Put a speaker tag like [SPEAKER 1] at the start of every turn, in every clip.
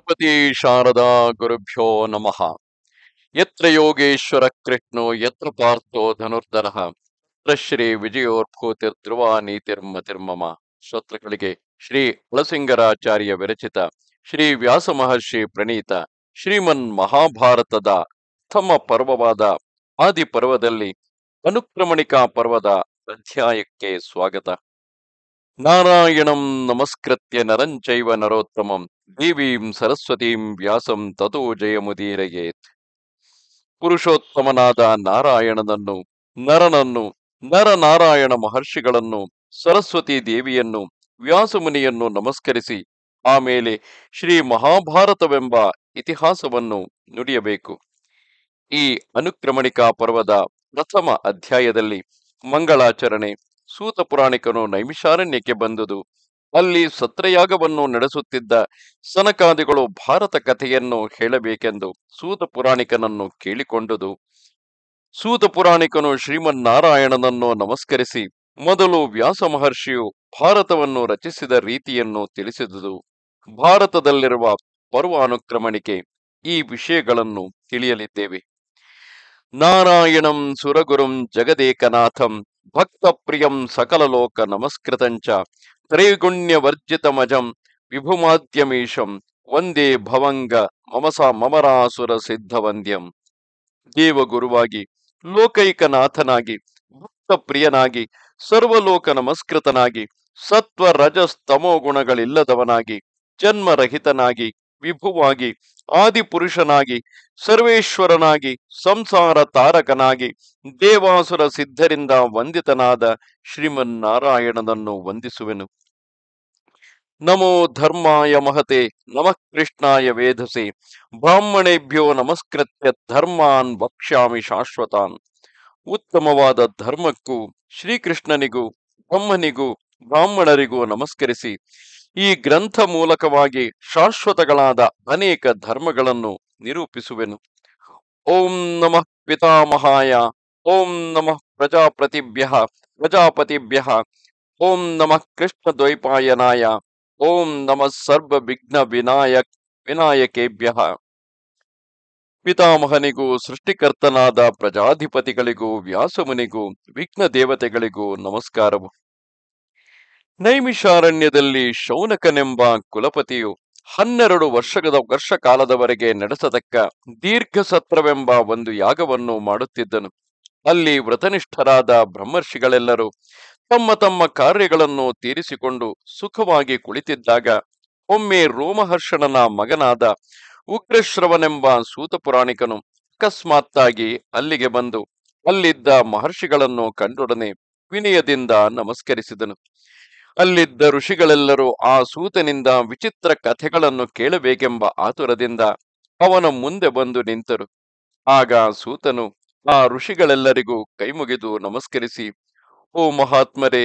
[SPEAKER 1] ಗಣಪತಿ ಶಾರದಾ ಗುರುಭ್ಯೋ ನಮಃ ಯತ್ರ ಯೋಗೇಶ್ವರ ಕೃಷ್ಣೋ ಯತ್ರ ಪಾರ್ಥೋ ಧನುರ್ಧರ ಯತ್ರ ಶ್ರೀ ತಿರ್ಮ ತಿರ್ಮಮ ಶ್ರೋತೃಗಳಿಗೆ ಶ್ರೀ ಹುಳಸಿಂಗರಾಚಾರ್ಯ ವಿರಚಿತ ಶ್ರೀ ವ್ಯಾಸ ಮಹರ್ಷಿ ಪ್ರಣೀತ ಶ್ರೀಮನ್ ಮಹಾಭಾರತದ ತಮ್ಮ ಪರ್ವವಾದ ಆದಿ ಪರ್ವದಲ್ಲಿ ಅನುಕ್ರಮಣಿಕಾ ಪರ್ವದ ಅಧ್ಯಾಯಕ್ಕೆ ಸ್ವಾಗತ ನಾರಾಯಣಂ ನಮಸ್ಕೃತ್ಯ ನರಂಚೈವ ನರೋತ್ತಮಂ ದೇವೀಂ ಸರಸ್ವತೀಂ ವ್ಯಾಸಂ ತತೋ ಜಯಮುದೀರಯೇತ್ ಪುರುಷೋತ್ತಮನಾದ ನಾರಾಯಣನನ್ನು ನರನನ್ನು ನರನಾರಾಯಣ ಮಹರ್ಷಿಗಳನ್ನು ಸರಸ್ವತಿ ದೇವಿಯನ್ನು ವ್ಯಾಸಮುನಿಯನ್ನು ನಮಸ್ಕರಿಸಿ ಆಮೇಲೆ ಶ್ರೀ ಮಹಾಭಾರತವೆಂಬ ಇತಿಹಾಸವನ್ನು ನುಡಿಯಬೇಕು ಈ ಅನುಕ್ರಮಣಿಕಾ ಪರ್ವದ ಪ್ರಥಮ ಅಧ್ಯಾಯದಲ್ಲಿ ಮಂಗಳಾಚರಣೆ ಸೂತ ಪುರಾಣಿಕನು ನೈಮಿಷಾರಣ್ಯಕ್ಕೆ ಬಂದುದು ಅಲ್ಲಿ ಸತ್ರಯಾಗವನ್ನು ನಡೆಸುತ್ತಿದ್ದ ಸನಕಾದಿಗಳು ಭಾರತ ಕಥೆಯನ್ನು ಹೇಳಬೇಕೆಂದು ಸೂತ ಪುರಾಣಿಕನನ್ನು ಕೇಳಿಕೊಂಡುದು ಸೂತ ಪುರಾಣಿಕನು ಶ್ರೀಮನ್ನಾರಾಯಣನನ್ನು ನಮಸ್ಕರಿಸಿ ಮೊದಲು ವ್ಯಾಸ ಮಹರ್ಷಿಯು ಭಾರತವನ್ನು ರಚಿಸಿದ ರೀತಿಯನ್ನು ತಿಳಿಸಿದುದು ಭಾರತದಲ್ಲಿರುವ ಪರ್ವಾನುಕ್ರಮಣಿಕೆ ಈ ವಿಷಯಗಳನ್ನು ತಿಳಿಯಲಿದ್ದೇವೆ ನಾರಾಯಣಂ ಸುರಗುರುಂ ಜಗದೇಕನಾಥಂ ಭಕ್ತ ಪ್ರಿಯಂ ಸಕಲಲೋಕ ನಮಸ್ಕೃತಂಚ ತ್ರೈಗುಣ್ಯವರ್ಜಿತಮಜಂ ವಿಭುಮಾದ್ಯಮೀಶಂ ವಂದೇ ಭವಂಗ ಮಮಸ ಮಮರಾಸುರ ಸಿದ್ಧವಂದ್ಯಂ ದೇವಗುರುವಾಗಿ ಲೋಕೈಕನಾಥನಾಗಿ ಭಕ್ತ ಪ್ರಿಯನಾಗಿ ಸರ್ವಲೋಕ ನಮಸ್ಕೃತನಾಗಿ ಸತ್ವ ರಜಸ್ತಮೋ ಗುಣಗಳಿಲ್ಲದವನಾಗಿ ಜನ್ಮರಹಿತನಾಗಿ ವಿಭುವಾಗಿ ಆದಿಪುರುಷನಾಗಿ ಸರ್ವೇಶ್ವರನಾಗಿ ಸಂಸಾರ ತಾರಕನಾಗಿ ದೇವಾಸುರ ಸಿದ್ಧರಿಂದ ವಂದಿತನಾದ ಶ್ರೀಮನ್ನಾರಾಯಣನನ್ನು ವಂದಿಸುವೆನು ನಮೋ ಧರ್ಮಾಯ ಮಹತೆ ನಮಃ ಕೃಷ್ಣಾಯ ವೇಧಸೆ ಬ್ರಾಹ್ಮಣೇಭ್ಯೋ ನಮಸ್ಕೃತ್ಯ ಧರ್ಮಾನ್ ವಕ್ಷ್ಯಾಮಿ ಶಾಶ್ವತಾನ್ ಉತ್ತಮವಾದ ಧರ್ಮಕ್ಕೂ ಶ್ರೀಕೃಷ್ಣನಿಗೂ ಬ್ರಹ್ಮನಿಗೂ ಬ್ರಾಹ್ಮಣರಿಗೂ ನಮಸ್ಕರಿಸಿ ಈ ಗ್ರಂಥ ಮೂಲಕವಾಗಿ ಶಾಶ್ವತಗಳಾದ ಅನೇಕ ಧರ್ಮಗಳನ್ನು ನಿರೂಪಿಸುವೆನು ಓಂ ನಮಃ ಪಿತಾಮಹಾಯ ಓಂ ನಮಃ ಪ್ರಜಾಪ್ರತಿಭ್ಯ ಪ್ರಜಾಪತಿಭ್ಯ ಓಂ ನಮಃ ದ್ವೈಪಾಯನಾಯ ಓಂ ನಮಃ ಸರ್ವ ವಿಘ್ನ ವಿನಾಯಕ್ ವಿನಾಯಕೇಭ್ಯ ಪಿತಾಮಹನಿಗೂ ಸೃಷ್ಟಿಕರ್ತನಾದ ಪ್ರಜಾಧಿಪತಿಗಳಿಗೂ ವ್ಯಾಸಮುನಿಗೂ ವಿಘ್ನ ದೇವತೆಗಳಿಗೂ ನಮಸ್ಕಾರವು ನೈಮಿಷಾರಣ್ಯದಲ್ಲಿ ಶೌನಕನೆಂಬ ಕುಲಪತಿಯು ಹನ್ನೆರಡು ವರ್ಷದ ವರ್ಷ ಕಾಲದವರೆಗೆ ನಡೆಸತಕ್ಕ ದೀರ್ಘ ಸತ್ರವೆಂಬ ಒಂದು ಯಾಗವನ್ನು ಮಾಡುತ್ತಿದ್ದನು ಅಲ್ಲಿ ವ್ರತನಿಷ್ಠರಾದ ಬ್ರಹ್ಮರ್ಷಿಗಳೆಲ್ಲರೂ ತಮ್ಮ ತಮ್ಮ ಕಾರ್ಯಗಳನ್ನು ತೀರಿಸಿಕೊಂಡು ಸುಖವಾಗಿ ಕುಳಿತಿದ್ದಾಗ ಒಮ್ಮೆ ರೋಮಹರ್ಷಣನ ಮಗನಾದ ಉಗ್ರಶ್ರವನೆಂಬ ಸೂತಪುರಾಣಿಕನು ಅಕಸ್ಮಾತ್ತಾಗಿ ಅಲ್ಲಿಗೆ ಬಂದು ಅಲ್ಲಿದ್ದ ಮಹರ್ಷಿಗಳನ್ನು ಕಂಡೊಡನೆ ವಿನಯದಿಂದ ನಮಸ್ಕರಿಸಿದನು ಅಲ್ಲಿದ್ದ ಋಷಿಗಳೆಲ್ಲರೂ ಆ ಸೂತನಿಂದ ವಿಚಿತ್ರ ಕಥೆಗಳನ್ನು ಕೇಳಬೇಕೆಂಬ ಆತುರದಿಂದ ಅವನ ಮುಂದೆ ಬಂದು ನಿಂತರು ಆಗ ಸೂತನು ಆ ಋಷಿಗಳೆಲ್ಲರಿಗೂ ಕೈಮುಗಿದು ನಮಸ್ಕರಿಸಿ ಓ ಮಹಾತ್ಮರೇ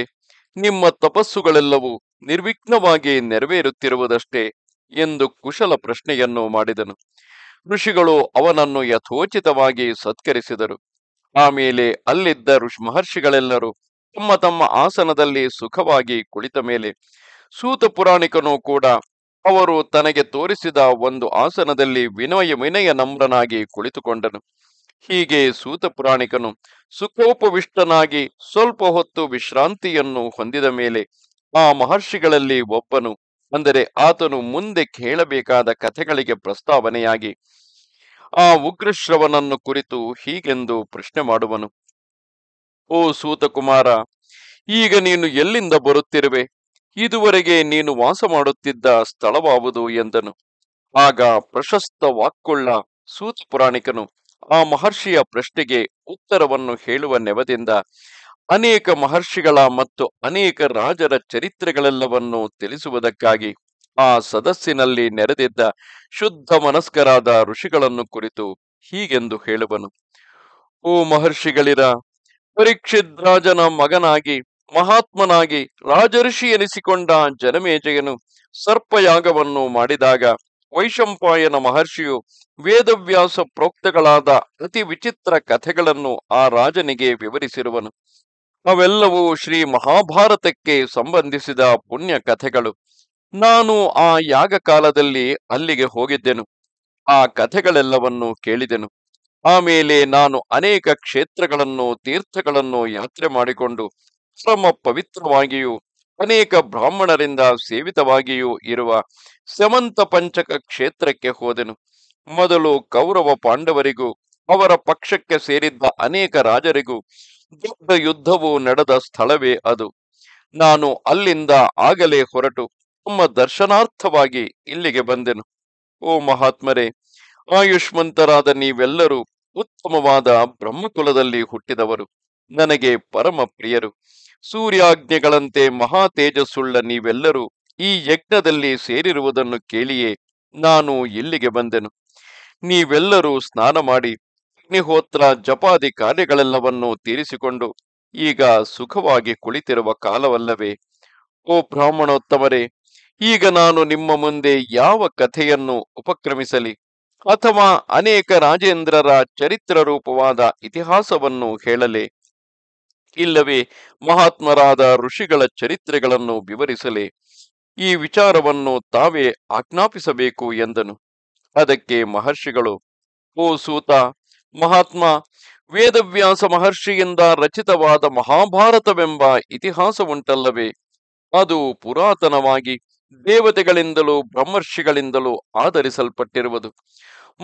[SPEAKER 1] ನಿಮ್ಮ ತಪಸ್ಸುಗಳೆಲ್ಲವೂ ನಿರ್ವಿಘ್ನವಾಗಿ ನೆರವೇರುತ್ತಿರುವುದಷ್ಟೇ ಎಂದು ಕುಶಲ ಪ್ರಶ್ನೆಯನ್ನು ಮಾಡಿದನು ಋಷಿಗಳು ಅವನನ್ನು ಯಥೋಚಿತವಾಗಿ ಸತ್ಕರಿಸಿದರು ಆಮೇಲೆ ಅಲ್ಲಿದ್ದ ಋಷಿ ಮಹರ್ಷಿಗಳೆಲ್ಲರೂ ತಮ್ಮ ತಮ್ಮ ಆಸನದಲ್ಲಿ ಸುಖವಾಗಿ ಕುಳಿತ ಮೇಲೆ ಸೂತ ಪುರಾಣಿಕನು ಕೂಡ ಅವರು ತನಗೆ ತೋರಿಸಿದ ಒಂದು ಆಸನದಲ್ಲಿ ವಿನಯ ವಿನಯ ನಮ್ರನಾಗಿ ಕುಳಿತುಕೊಂಡನು ಹೀಗೆ ಸೂತ ಪುರಾಣಿಕನು ಸುಖೋಪವಿಷ್ಟನಾಗಿ ಸ್ವಲ್ಪ ಹೊತ್ತು ವಿಶ್ರಾಂತಿಯನ್ನು ಹೊಂದಿದ ಮೇಲೆ ಆ ಮಹರ್ಷಿಗಳಲ್ಲಿ ಒಬ್ಬನು ಅಂದರೆ ಆತನು ಮುಂದೆ ಕೇಳಬೇಕಾದ ಕಥೆಗಳಿಗೆ ಪ್ರಸ್ತಾವನೆಯಾಗಿ ಆ ಉಗ್ರಶ್ರವನನ್ನು ಕುರಿತು ಹೀಗೆಂದು ಪ್ರಶ್ನೆ ಮಾಡುವನು ಓ ಸೂತಕುಮಾರ ಈಗ ನೀನು ಎಲ್ಲಿಂದ ಬರುತ್ತಿರುವೆ ಇದುವರೆಗೆ ನೀನು ವಾಸ ಮಾಡುತ್ತಿದ್ದ ಸ್ಥಳವಾವುದು ಎಂದನು ಆಗ ಪ್ರಶಸ್ತ ವಾಕ್ಕೊಳ್ಳ ಸೂತ ಪುರಾಣಿಕನು ಆ ಮಹರ್ಷಿಯ ಪ್ರಶ್ನೆಗೆ ಉತ್ತರವನ್ನು ಹೇಳುವ ನೆವದಿಂದ ಅನೇಕ ಮಹರ್ಷಿಗಳ ಮತ್ತು ಅನೇಕ ರಾಜರ ಚರಿತ್ರೆಗಳೆಲ್ಲವನ್ನು ತಿಳಿಸುವುದಕ್ಕಾಗಿ ಆ ಸದಸ್ಸಿನಲ್ಲಿ ನೆರೆದಿದ್ದ ಶುದ್ಧ ಮನಸ್ಕರಾದ ಋಷಿಗಳನ್ನು ಕುರಿತು ಹೀಗೆಂದು ಹೇಳುವನು ಓ ಮಹರ್ಷಿಗಳಿರ ಪರೀಕ್ಷಿದ್ರಾಜನ ಮಗನಾಗಿ ಮಹಾತ್ಮನಾಗಿ ರಾಜಋಷಿ ಎನಿಸಿಕೊಂಡ ಜನಮೇಜಯನು ಸರ್ಪಯಾಗವನ್ನು ಮಾಡಿದಾಗ ವೈಶಂಪಾಯನ ಮಹರ್ಷಿಯು ವೇದವ್ಯಾಸ ಪ್ರೋಕ್ತಗಳಾದ ಅತಿ ವಿಚಿತ್ರ ಕಥೆಗಳನ್ನು ಆ ರಾಜನಿಗೆ ವಿವರಿಸಿರುವನು ಅವೆಲ್ಲವೂ ಶ್ರೀ ಮಹಾಭಾರತಕ್ಕೆ ಸಂಬಂಧಿಸಿದ ಪುಣ್ಯ ಕಥೆಗಳು ನಾನು ಆ ಯಾಗ ಕಾಲದಲ್ಲಿ ಅಲ್ಲಿಗೆ ಹೋಗಿದ್ದೆನು ಆ ಕಥೆಗಳೆಲ್ಲವನ್ನು ಕೇಳಿದೆನು ಆಮೇಲೆ ನಾನು ಅನೇಕ ಕ್ಷೇತ್ರಗಳನ್ನು ತೀರ್ಥಗಳನ್ನು ಯಾತ್ರೆ ಮಾಡಿಕೊಂಡು ಪರಮ ಪವಿತ್ರವಾಗಿಯೂ ಅನೇಕ ಬ್ರಾಹ್ಮಣರಿಂದ ಸೇವಿತವಾಗಿಯೂ ಇರುವ ಸಮಂತ ಪಂಚಕ ಕ್ಷೇತ್ರಕ್ಕೆ ಹೋದೆನು ಮೊದಲು ಕೌರವ ಪಾಂಡವರಿಗೂ ಅವರ ಪಕ್ಷಕ್ಕೆ ಸೇರಿದ್ದ ಅನೇಕ ರಾಜರಿಗೂ ದೊಡ್ಡ ಯುದ್ಧವು ನಡೆದ ಸ್ಥಳವೇ ಅದು ನಾನು ಅಲ್ಲಿಂದ ಆಗಲೇ ಹೊರಟು ತಮ್ಮ ದರ್ಶನಾರ್ಥವಾಗಿ ಇಲ್ಲಿಗೆ ಬಂದೆನು ಓ ಮಹಾತ್ಮರೇ ಆಯುಷ್ಮಂತರಾದ ನೀವೆಲ್ಲರೂ ಉತ್ತಮವಾದ ಬ್ರಹ್ಮಕುಲದಲ್ಲಿ ಹುಟ್ಟಿದವರು ನನಗೆ ಪರಮ ಪ್ರಿಯರು ಸೂರ್ಯಾಜ್ಞೆಗಳಂತೆ ಮಹಾ ತೇಜಸ್ಸುಳ್ಳ ನೀವೆಲ್ಲರೂ ಈ ಯಜ್ಞದಲ್ಲಿ ಸೇರಿರುವುದನ್ನು ಕೇಳಿಯೇ ನಾನು ಇಲ್ಲಿಗೆ ಬಂದೆನು ನೀವೆಲ್ಲರೂ ಸ್ನಾನ ಮಾಡಿ ಅಗ್ನಿಹೋತ್ರ ಜಪಾದಿ ಕಾರ್ಯಗಳೆಲ್ಲವನ್ನೂ ತೀರಿಸಿಕೊಂಡು ಈಗ ಸುಖವಾಗಿ ಕುಳಿತಿರುವ ಕಾಲವಲ್ಲವೇ ಓ ಬ್ರಾಹ್ಮಣೋತ್ತಮರೇ ಈಗ ನಾನು ನಿಮ್ಮ ಮುಂದೆ ಯಾವ ಕಥೆಯನ್ನು ಉಪಕ್ರಮಿಸಲಿ ಅಥವಾ ಅನೇಕ ರಾಜೇಂದ್ರರ ಚರಿತ್ರ ರೂಪವಾದ ಇತಿಹಾಸವನ್ನು ಹೇಳಲೆ ಇಲ್ಲವೇ ಮಹಾತ್ಮರಾದ ಋಷಿಗಳ ಚರಿತ್ರೆಗಳನ್ನು ವಿವರಿಸಲೆ ಈ ವಿಚಾರವನ್ನು ತಾವೇ ಆಜ್ಞಾಪಿಸಬೇಕು ಎಂದನು ಅದಕ್ಕೆ ಮಹರ್ಷಿಗಳು ಓ ಸೂತ ಮಹಾತ್ಮ ವೇದವ್ಯಾಸ ಮಹರ್ಷಿಯಿಂದ ರಚಿತವಾದ ಮಹಾಭಾರತವೆಂಬ ಇತಿಹಾಸವುಂಟಲ್ಲವೇ ಅದು ಪುರಾತನವಾಗಿ ದೇವತೆಗಳಿಂದಲೂ ಬ್ರಹ್ಮರ್ಷಿಗಳಿಂದಲೂ ಆಧರಿಸಲ್ಪಟ್ಟಿರುವುದು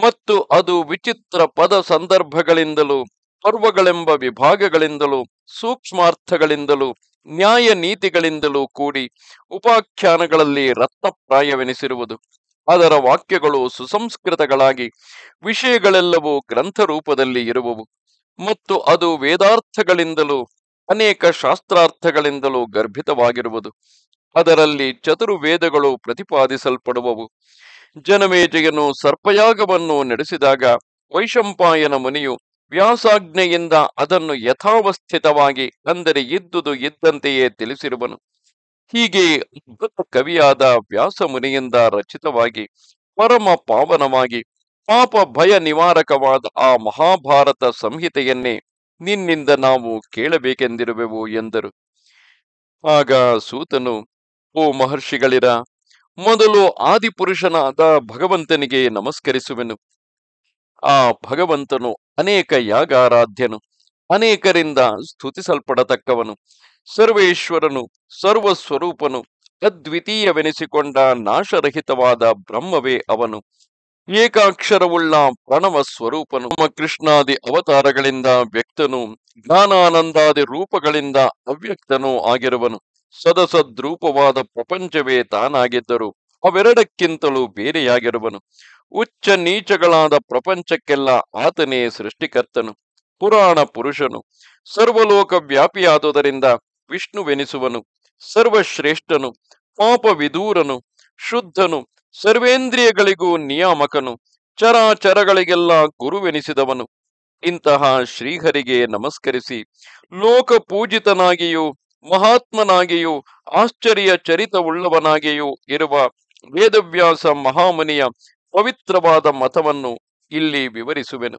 [SPEAKER 1] ಮತ್ತು ಅದು ವಿಚಿತ್ರ ಪದ ಸಂದರ್ಭಗಳಿಂದಲೂ ಪರ್ವಗಳೆಂಬ ವಿಭಾಗಗಳಿಂದಲೂ ಸೂಕ್ಷ್ಮಾರ್ಥಗಳಿಂದಲೂ ನ್ಯಾಯ ನೀತಿಗಳಿಂದಲೂ ಕೂಡಿ ಉಪಾಖ್ಯಾನಗಳಲ್ಲಿ ರತ್ನಪ್ರಾಯವೆನಿಸಿರುವುದು ಅದರ ವಾಕ್ಯಗಳು ಸುಸಂಸ್ಕೃತಗಳಾಗಿ ವಿಷಯಗಳೆಲ್ಲವೂ ಗ್ರಂಥ ರೂಪದಲ್ಲಿ ಇರುವವು ಮತ್ತು ಅದು ವೇದಾರ್ಥಗಳಿಂದಲೂ ಅನೇಕ ಶಾಸ್ತ್ರಾರ್ಥಗಳಿಂದಲೂ ಗರ್ಭಿತವಾಗಿರುವುದು ಅದರಲ್ಲಿ ಚತುರ್ವೇದಗಳು ಪ್ರತಿಪಾದಿಸಲ್ಪಡುವವು ಜನಮೇಜಯನು ಸರ್ಪಯಾಗವನ್ನು ನಡೆಸಿದಾಗ ವೈಶಂಪಾಯನ ಮುನಿಯು ವ್ಯಾಸಾಜ್ಞೆಯಿಂದ ಅದನ್ನು ಯಥಾವಸ್ಥಿತವಾಗಿ ಅಂದರೆ ಇದ್ದುದು ಇದ್ದಂತೆಯೇ ತಿಳಿಸಿರುವನು ಹೀಗೆ ಅದ್ಭುತ ಕವಿಯಾದ ವ್ಯಾಸ ಮುನಿಯಿಂದ ರಚಿತವಾಗಿ ಪರಮ ಪಾವನವಾಗಿ ಪಾಪ ಭಯ ನಿವಾರಕವಾದ ಆ ಮಹಾಭಾರತ ಸಂಹಿತೆಯನ್ನೇ ನಿನ್ನಿಂದ ನಾವು ಕೇಳಬೇಕೆಂದಿರುವೆವು ಎಂದರು ಆಗ ಸೂತನು ಓ ಮಹರ್ಷಿಗಳಿರ ಮೊದಲು ಆದಿಪುರುಷನಾದ ಭಗವಂತನಿಗೆ ನಮಸ್ಕರಿಸುವೆನು ಆ ಭಗವಂತನು ಅನೇಕ ಯಾಗಾರಾಧ್ಯನು ಅನೇಕರಿಂದ ಸ್ತುತಿಸಲ್ಪಡತಕ್ಕವನು ಸರ್ವೇಶ್ವರನು ಸರ್ವಸ್ವರೂಪನು ಅದ್ವಿತೀಯವೆನಿಸಿಕೊಂಡ ನಾಶರಹಿತವಾದ ಬ್ರಹ್ಮವೇ ಅವನು ಏಕಾಕ್ಷರವುಳ್ಳ ಪ್ರಣವ ಸ್ವರೂಪನು ಕೃಷ್ಣಾದಿ ಅವತಾರಗಳಿಂದ ವ್ಯಕ್ತನು ಜ್ಞಾನಾನಂದಾದಿ ರೂಪಗಳಿಂದ ಅವ್ಯಕ್ತನೂ ಆಗಿರುವನು ಸದಸದ್ರೂಪವಾದ ಪ್ರಪಂಚವೇ ತಾನಾಗಿದ್ದರು ಅವೆರಡಕ್ಕಿಂತಲೂ ಬೇರೆಯಾಗಿರುವನು ಉಚ್ಚ ನೀಚಗಳಾದ ಪ್ರಪಂಚಕ್ಕೆಲ್ಲ ಆತನೇ ಸೃಷ್ಟಿಕರ್ತನು ಪುರಾಣ ಪುರುಷನು ಸರ್ವಲೋಕ ವ್ಯಾಪಿಯಾದುದರಿಂದ ವಿಷ್ಣುವೆನಿಸುವನು ಸರ್ವಶ್ರೇಷ್ಠನು ಪಾಪವಿದೂರನು ಶುದ್ಧನು ಸರ್ವೇಂದ್ರಿಯಗಳಿಗೂ ನಿಯಾಮಕನು ಚರಾಚರಗಳಿಗೆಲ್ಲ ಗುರುವೆನಿಸಿದವನು ಇಂತಹ ಶ್ರೀಹರಿಗೆ ನಮಸ್ಕರಿಸಿ ಲೋಕ ಪೂಜಿತನಾಗಿಯೂ ಮಹಾತ್ಮನಾಗಿಯೂ ಆಶ್ಚರ್ಯ ಚರಿತವುಳ್ಳವನಾಗಿಯೂ ಇರುವ ವೇದವ್ಯಾಸ ಮಹಾಮುನಿಯ ಪವಿತ್ರವಾದ ಮತವನ್ನು ಇಲ್ಲಿ ವಿವರಿಸುವೆನು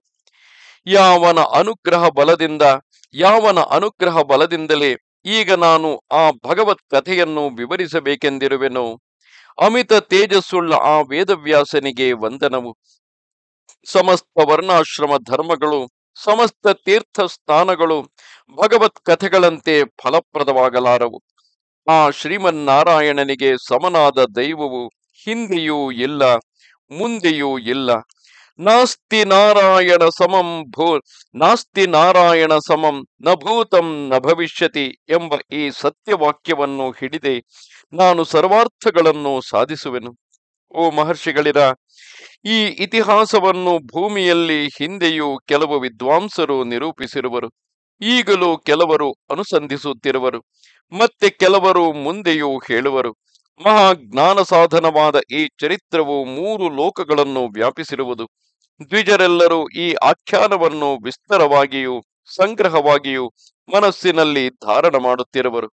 [SPEAKER 1] ಯಾವನ ಅನುಗ್ರಹ ಬಲದಿಂದ ಯಾವನ ಅನುಗ್ರಹ ಬಲದಿಂದಲೇ ಈಗ ನಾನು ಆ ಭಗವತ್ ಕಥೆಯನ್ನು ವಿವರಿಸಬೇಕೆಂದಿರುವೆನು ಅಮಿತ ತೇಜಸ್ಸುಳ್ಳ ಆ ವೇದವ್ಯಾಸನಿಗೆ ವಂದನವು ಸಮಸ್ತ ವರ್ಣಾಶ್ರಮ ಧರ್ಮಗಳು ಸಮಸ್ತ ತೀರ್ಥ ಸ್ಥಾನಗಳು ಭಗವತ್ ಕಥೆಗಳಂತೆ ಫಲಪ್ರದವಾಗಲಾರವು ಆ ಶ್ರೀಮನ್ನಾರಾಯಣನಿಗೆ ಸಮನಾದ ದೈವವು ಹಿಂದೆಯೂ ಇಲ್ಲ ಮುಂದೆಯೂ ಇಲ್ಲ ನಾಸ್ತಿ ನಾರಾಯಣ ಸಮಂ ಭೂ ನಾಸ್ತಿ ನಾರಾಯಣ ಸಮಂ ನ ಭೂತಂ ನ ಭವಿಷ್ಯತಿ ಎಂಬ ಈ ಸತ್ಯವಾಕ್ಯವನ್ನು ಹಿಡಿದೆ ನಾನು ಸರ್ವಾರ್ಥಗಳನ್ನು ಸಾಧಿಸುವೆನು ಓ ಮಹರ್ಷಿಗಳಿರ ಈ ಇತಿಹಾಸವನ್ನು ಭೂಮಿಯಲ್ಲಿ ಹಿಂದೆಯೂ ಕೆಲವು ವಿದ್ವಾಂಸರು ನಿರೂಪಿಸಿರುವರು ಈಗಲೂ ಕೆಲವರು ಅನುಸಂಧಿಸುತ್ತಿರುವರು ಮತ್ತೆ ಕೆಲವರು ಮುಂದೆಯೂ ಹೇಳುವರು ಮಹಾ ಜ್ಞಾನ ಸಾಧನವಾದ ಈ ಚರಿತ್ರವು ಮೂರು ಲೋಕಗಳನ್ನು ವ್ಯಾಪಿಸಿರುವುದು ದ್ವಿಜರೆಲ್ಲರೂ ಈ ಆಖ್ಯಾನವನ್ನು ವಿಸ್ತಾರವಾಗಿಯೂ ಸಂಗ್ರಹವಾಗಿಯೂ ಮನಸ್ಸಿನಲ್ಲಿ ಧಾರಣ ಮಾಡುತ್ತಿರುವರು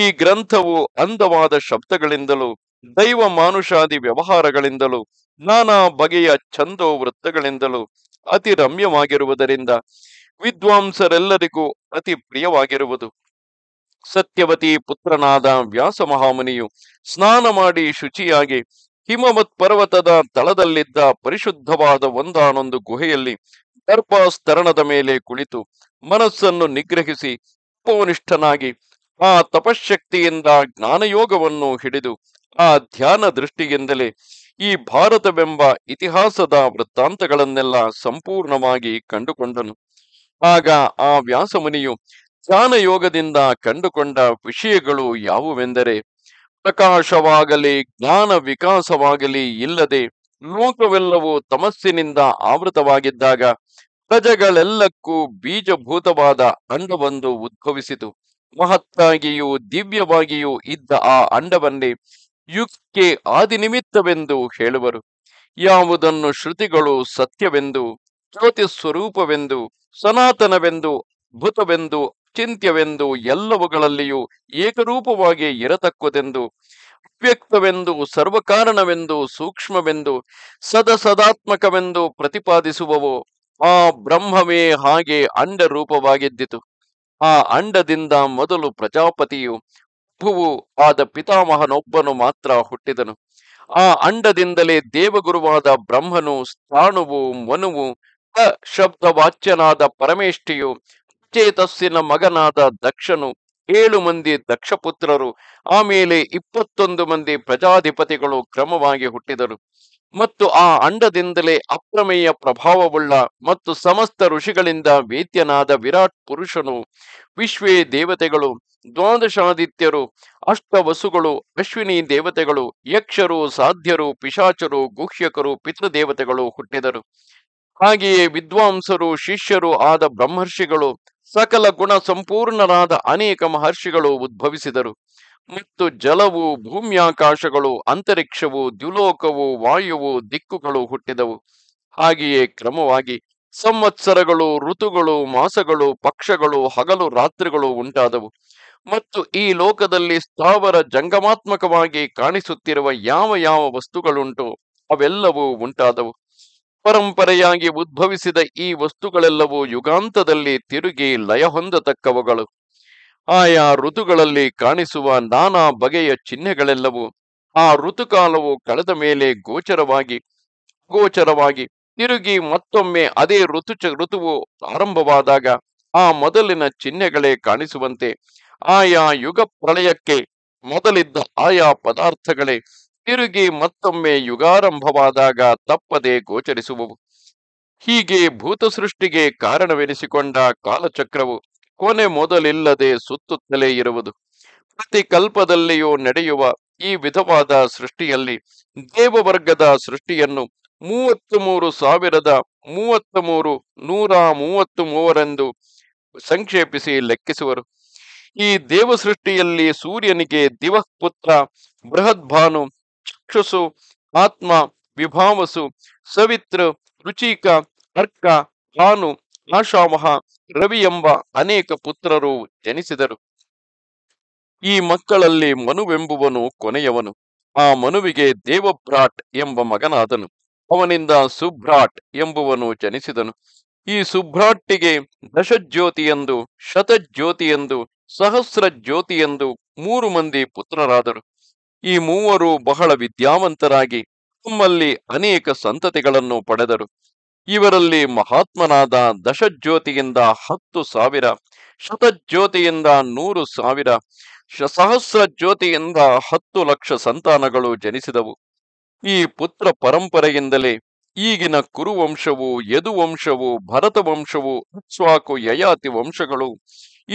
[SPEAKER 1] ಈ ಗ್ರಂಥವು ಅಂದವಾದ ಶಬ್ದಗಳಿಂದಲೂ ದೈವ ಮಾನುಷಾದಿ ವ್ಯವಹಾರಗಳಿಂದಲೂ ನಾನಾ ಬಗೆಯ ಛಂದೋ ವೃತ್ತಗಳಿಂದಲೂ ಅತಿ ರಮ್ಯವಾಗಿರುವುದರಿಂದ ವಿದ್ವಾಂಸರೆಲ್ಲರಿಗೂ ಅತಿ ಪ್ರಿಯವಾಗಿರುವುದು ಸತ್ಯವತಿ ಪುತ್ರನಾದ ವ್ಯಾಸ ಮಹಾಮುನಿಯು ಸ್ನಾನ ಮಾಡಿ ಶುಚಿಯಾಗಿ ಹಿಮವತ್ ಪರ್ವತದ ತಳದಲ್ಲಿದ್ದ ಪರಿಶುದ್ಧವಾದ ಒಂದಾನೊಂದು ಗುಹೆಯಲ್ಲಿ ಸ್ತರಣದ ಮೇಲೆ ಕುಳಿತು ಮನಸ್ಸನ್ನು ನಿಗ್ರಹಿಸಿ ಉಪನಿಷ್ಠನಾಗಿ ಆ ತಪಶಕ್ತಿಯಿಂದ ಜ್ಞಾನಯೋಗವನ್ನು ಹಿಡಿದು ಆ ಧ್ಯಾನ ದೃಷ್ಟಿಯಿಂದಲೇ ಈ ಭಾರತವೆಂಬ ಇತಿಹಾಸದ ವೃತ್ತಾಂತಗಳನ್ನೆಲ್ಲ ಸಂಪೂರ್ಣವಾಗಿ ಕಂಡುಕೊಂಡನು ಆಗ ಆ ವ್ಯಾಸಮುನಿಯು ಧ್ಯಾನ ಯೋಗದಿಂದ ಕಂಡುಕೊಂಡ ವಿಷಯಗಳು ಯಾವುವೆಂದರೆ ಪ್ರಕಾಶವಾಗಲಿ ಜ್ಞಾನ ವಿಕಾಸವಾಗಲಿ ಇಲ್ಲದೆ ಲೋಕವೆಲ್ಲವೂ ತಮಸ್ಸಿನಿಂದ ಆವೃತವಾಗಿದ್ದಾಗ ಪ್ರಜೆಗಳೆಲ್ಲಕ್ಕೂ ಬೀಜಭೂತವಾದ ಅಂಡವೊಂದು ಉದ್ಭವಿಸಿತು ಮಹತ್ತಾಗಿಯೂ ದಿವ್ಯವಾಗಿಯೂ ಇದ್ದ ಆ ಅಂಡವನ್ನೇ ಯುಕ್ಕೆ ಆದಿನಿಮಿತ್ತವೆಂದು ಹೇಳುವರು ಯಾವುದನ್ನು ಶ್ರುತಿಗಳು ಸತ್ಯವೆಂದು ಜ್ಯೋತಿ ಸ್ವರೂಪವೆಂದು ಸನಾತನವೆಂದು ಅದ್ಭುತವೆಂದು ಚಿಂತ್ಯವೆಂದು ಎಲ್ಲವುಗಳಲ್ಲಿಯೂ ಏಕರೂಪವಾಗಿ ಇರತಕ್ಕುದೆಂದು ಅವ್ಯಕ್ತವೆಂದು ಸರ್ವಕಾರಣವೆಂದು ಸೂಕ್ಷ್ಮವೆಂದು ಸದಸದಾತ್ಮಕವೆಂದು ಪ್ರತಿಪಾದಿಸುವವು ಆ ಬ್ರಹ್ಮವೇ ಹಾಗೆ ಅಂಡ ರೂಪವಾಗಿದ್ದಿತು ಆ ಅಂಡದಿಂದ ಮೊದಲು ಪ್ರಜಾಪತಿಯು ಪ್ರಭುವು ಆದ ಪಿತಾಮಹನೊಬ್ಬನು ಮಾತ್ರ ಹುಟ್ಟಿದನು ಆ ಅಂಡದಿಂದಲೇ ದೇವಗುರುವಾದ ಬ್ರಹ್ಮನು ಸ್ಥಾಣುವು ಮನುವು ಶಬ್ದ ವಾಚ್ಯನಾದ ಪರಮೇಷ್ಠಿಯು ಚೇತಸ್ಸಿನ ಮಗನಾದ ದಕ್ಷನು ಏಳು ಮಂದಿ ದಕ್ಷಪುತ್ರರು ಆಮೇಲೆ ಇಪ್ಪತ್ತೊಂದು ಮಂದಿ ಪ್ರಜಾಧಿಪತಿಗಳು ಕ್ರಮವಾಗಿ ಹುಟ್ಟಿದರು ಮತ್ತು ಆ ಅಂಡದಿಂದಲೇ ಅಪ್ರಮೇಯ ಪ್ರಭಾವವುಳ್ಳ ಮತ್ತು ಸಮಸ್ತ ಋಷಿಗಳಿಂದ ವೇದ್ಯನಾದ ವಿರಾಟ್ ಪುರುಷನು ವಿಶ್ವೇ ದೇವತೆಗಳು ದ್ವಾದಶಾದಿತ್ಯರು ಅಷ್ಟವಸುಗಳು ಅಶ್ವಿನಿ ದೇವತೆಗಳು ಯಕ್ಷರು ಸಾಧ್ಯರು ಪಿಶಾಚರು ಗುಹ್ಯಕರು ಪಿತೃದೇವತೆಗಳು ಹುಟ್ಟಿದರು ಹಾಗೆಯೇ ವಿದ್ವಾಂಸರು ಶಿಷ್ಯರು ಆದ ಬ್ರಹ್ಮರ್ಷಿಗಳು ಸಕಲ ಗುಣ ಸಂಪೂರ್ಣರಾದ ಅನೇಕ ಮಹರ್ಷಿಗಳು ಉದ್ಭವಿಸಿದರು ಮತ್ತು ಜಲವು ಭೂಮ್ಯಾಕಾಶಗಳು ಅಂತರಿಕ್ಷವು ದ್ಯುಲೋಕವು ವಾಯುವು ದಿಕ್ಕುಗಳು ಹುಟ್ಟಿದವು ಹಾಗೆಯೇ ಕ್ರಮವಾಗಿ ಸಂವತ್ಸರಗಳು ಋತುಗಳು ಮಾಸಗಳು ಪಕ್ಷಗಳು ಹಗಲು ರಾತ್ರಿಗಳು ಉಂಟಾದವು ಮತ್ತು ಈ ಲೋಕದಲ್ಲಿ ಸ್ಥಾವರ ಜಂಗಮಾತ್ಮಕವಾಗಿ ಕಾಣಿಸುತ್ತಿರುವ ಯಾವ ಯಾವ ವಸ್ತುಗಳುಂಟು ಅವೆಲ್ಲವೂ ಉಂಟಾದವು ಪರಂಪರೆಯಾಗಿ ಉದ್ಭವಿಸಿದ ಈ ವಸ್ತುಗಳೆಲ್ಲವೂ ಯುಗಾಂತದಲ್ಲಿ ತಿರುಗಿ ಲಯ ಹೊಂದತಕ್ಕವುಗಳು ಆಯಾ ಋತುಗಳಲ್ಲಿ ಕಾಣಿಸುವ ನಾನಾ ಬಗೆಯ ಚಿಹ್ನೆಗಳೆಲ್ಲವೂ ಆ ಋತುಕಾಲವು ಕಳೆದ ಮೇಲೆ ಗೋಚರವಾಗಿ ಗೋಚರವಾಗಿ ತಿರುಗಿ ಮತ್ತೊಮ್ಮೆ ಅದೇ ಋತು ಋತುವು ಆರಂಭವಾದಾಗ ಆ ಮೊದಲಿನ ಚಿಹ್ನೆಗಳೇ ಕಾಣಿಸುವಂತೆ ಆಯಾ ಯುಗ ಪ್ರಳಯಕ್ಕೆ ಮೊದಲಿದ್ದ ಆಯಾ ಪದಾರ್ಥಗಳೇ ತಿರುಗಿ ಮತ್ತೊಮ್ಮೆ ಯುಗಾರಂಭವಾದಾಗ ತಪ್ಪದೆ ಗೋಚರಿಸುವವು ಹೀಗೆ ಭೂತ ಸೃಷ್ಟಿಗೆ ಕಾರಣವೆನಿಸಿಕೊಂಡ ಕಾಲಚಕ್ರವು ಕೊನೆ ಮೊದಲಿಲ್ಲದೆ ಸುತ್ತುತ್ತಲೇ ಇರುವುದು ಪ್ರತಿ ಕಲ್ಪದಲ್ಲಿಯೂ ನಡೆಯುವ ಈ ವಿಧವಾದ ಸೃಷ್ಟಿಯಲ್ಲಿ ದೇವವರ್ಗದ ಸೃಷ್ಟಿಯನ್ನು ಮೂವತ್ತು ಮೂರು ಸಾವಿರದ ಮೂವತ್ತ್ ಮೂರು ನೂರ ಮೂವತ್ತು ಮೂವರೆಂದು ಸಂಕ್ಷೇಪಿಸಿ ಲೆಕ್ಕಿಸುವರು ಈ ದೇವ ಸೃಷ್ಟಿಯಲ್ಲಿ ಸೂರ್ಯನಿಗೆ ಬೃಹತ್ ಭಾನು ಚಕ್ಷುಸು ಆತ್ಮ ವಿಭಾವಸು ಸವಿತ್ರ ರುಚಿಕ ಅರ್ಕ ಭಾನು ಆಶಾಮಹ ರವಿ ಎಂಬ ಅನೇಕ ಪುತ್ರರು ಜನಿಸಿದರು ಈ ಮಕ್ಕಳಲ್ಲಿ ಮನುವೆಂಬುವನು ಕೊನೆಯವನು ಆ ಮನುವಿಗೆ ದೇವಭ್ರಾಟ್ ಎಂಬ ಮಗನಾದನು ಅವನಿಂದ ಸುಭ್ರಾಟ್ ಎಂಬುವನು ಜನಿಸಿದನು ಈ ಸುಭ್ರಾಟ್ಟಿಗೆ ದಶಜ್ಯೋತಿ ಎಂದು ಶತಜ್ಯೋತಿ ಎಂದು ಸಹಸ್ರ ಜ್ಯೋತಿ ಎಂದು ಮೂರು ಮಂದಿ ಪುತ್ರರಾದರು ಈ ಮೂವರು ಬಹಳ ವಿದ್ಯಾವಂತರಾಗಿ ತಮ್ಮಲ್ಲಿ ಅನೇಕ ಸಂತತಿಗಳನ್ನು ಪಡೆದರು ಇವರಲ್ಲಿ ಮಹಾತ್ಮನಾದ ದಶಜ್ಯೋತಿಯಿಂದ ಹತ್ತು ಸಾವಿರ ಶತಜ್ಯೋತಿಯಿಂದ ನೂರು ಸಾವಿರ ಸಹಸ್ರ ಜ್ಯೋತಿಯಿಂದ ಹತ್ತು ಲಕ್ಷ ಸಂತಾನಗಳು ಜನಿಸಿದವು ಈ ಪುತ್ರ ಪರಂಪರೆಯಿಂದಲೇ ಈಗಿನ ಕುರುವಂಶವು ಯದುವಂಶವು ವಂಶವು ಅಕ್ಸ್ವಾಕು ಯಯಾತಿ ವಂಶಗಳು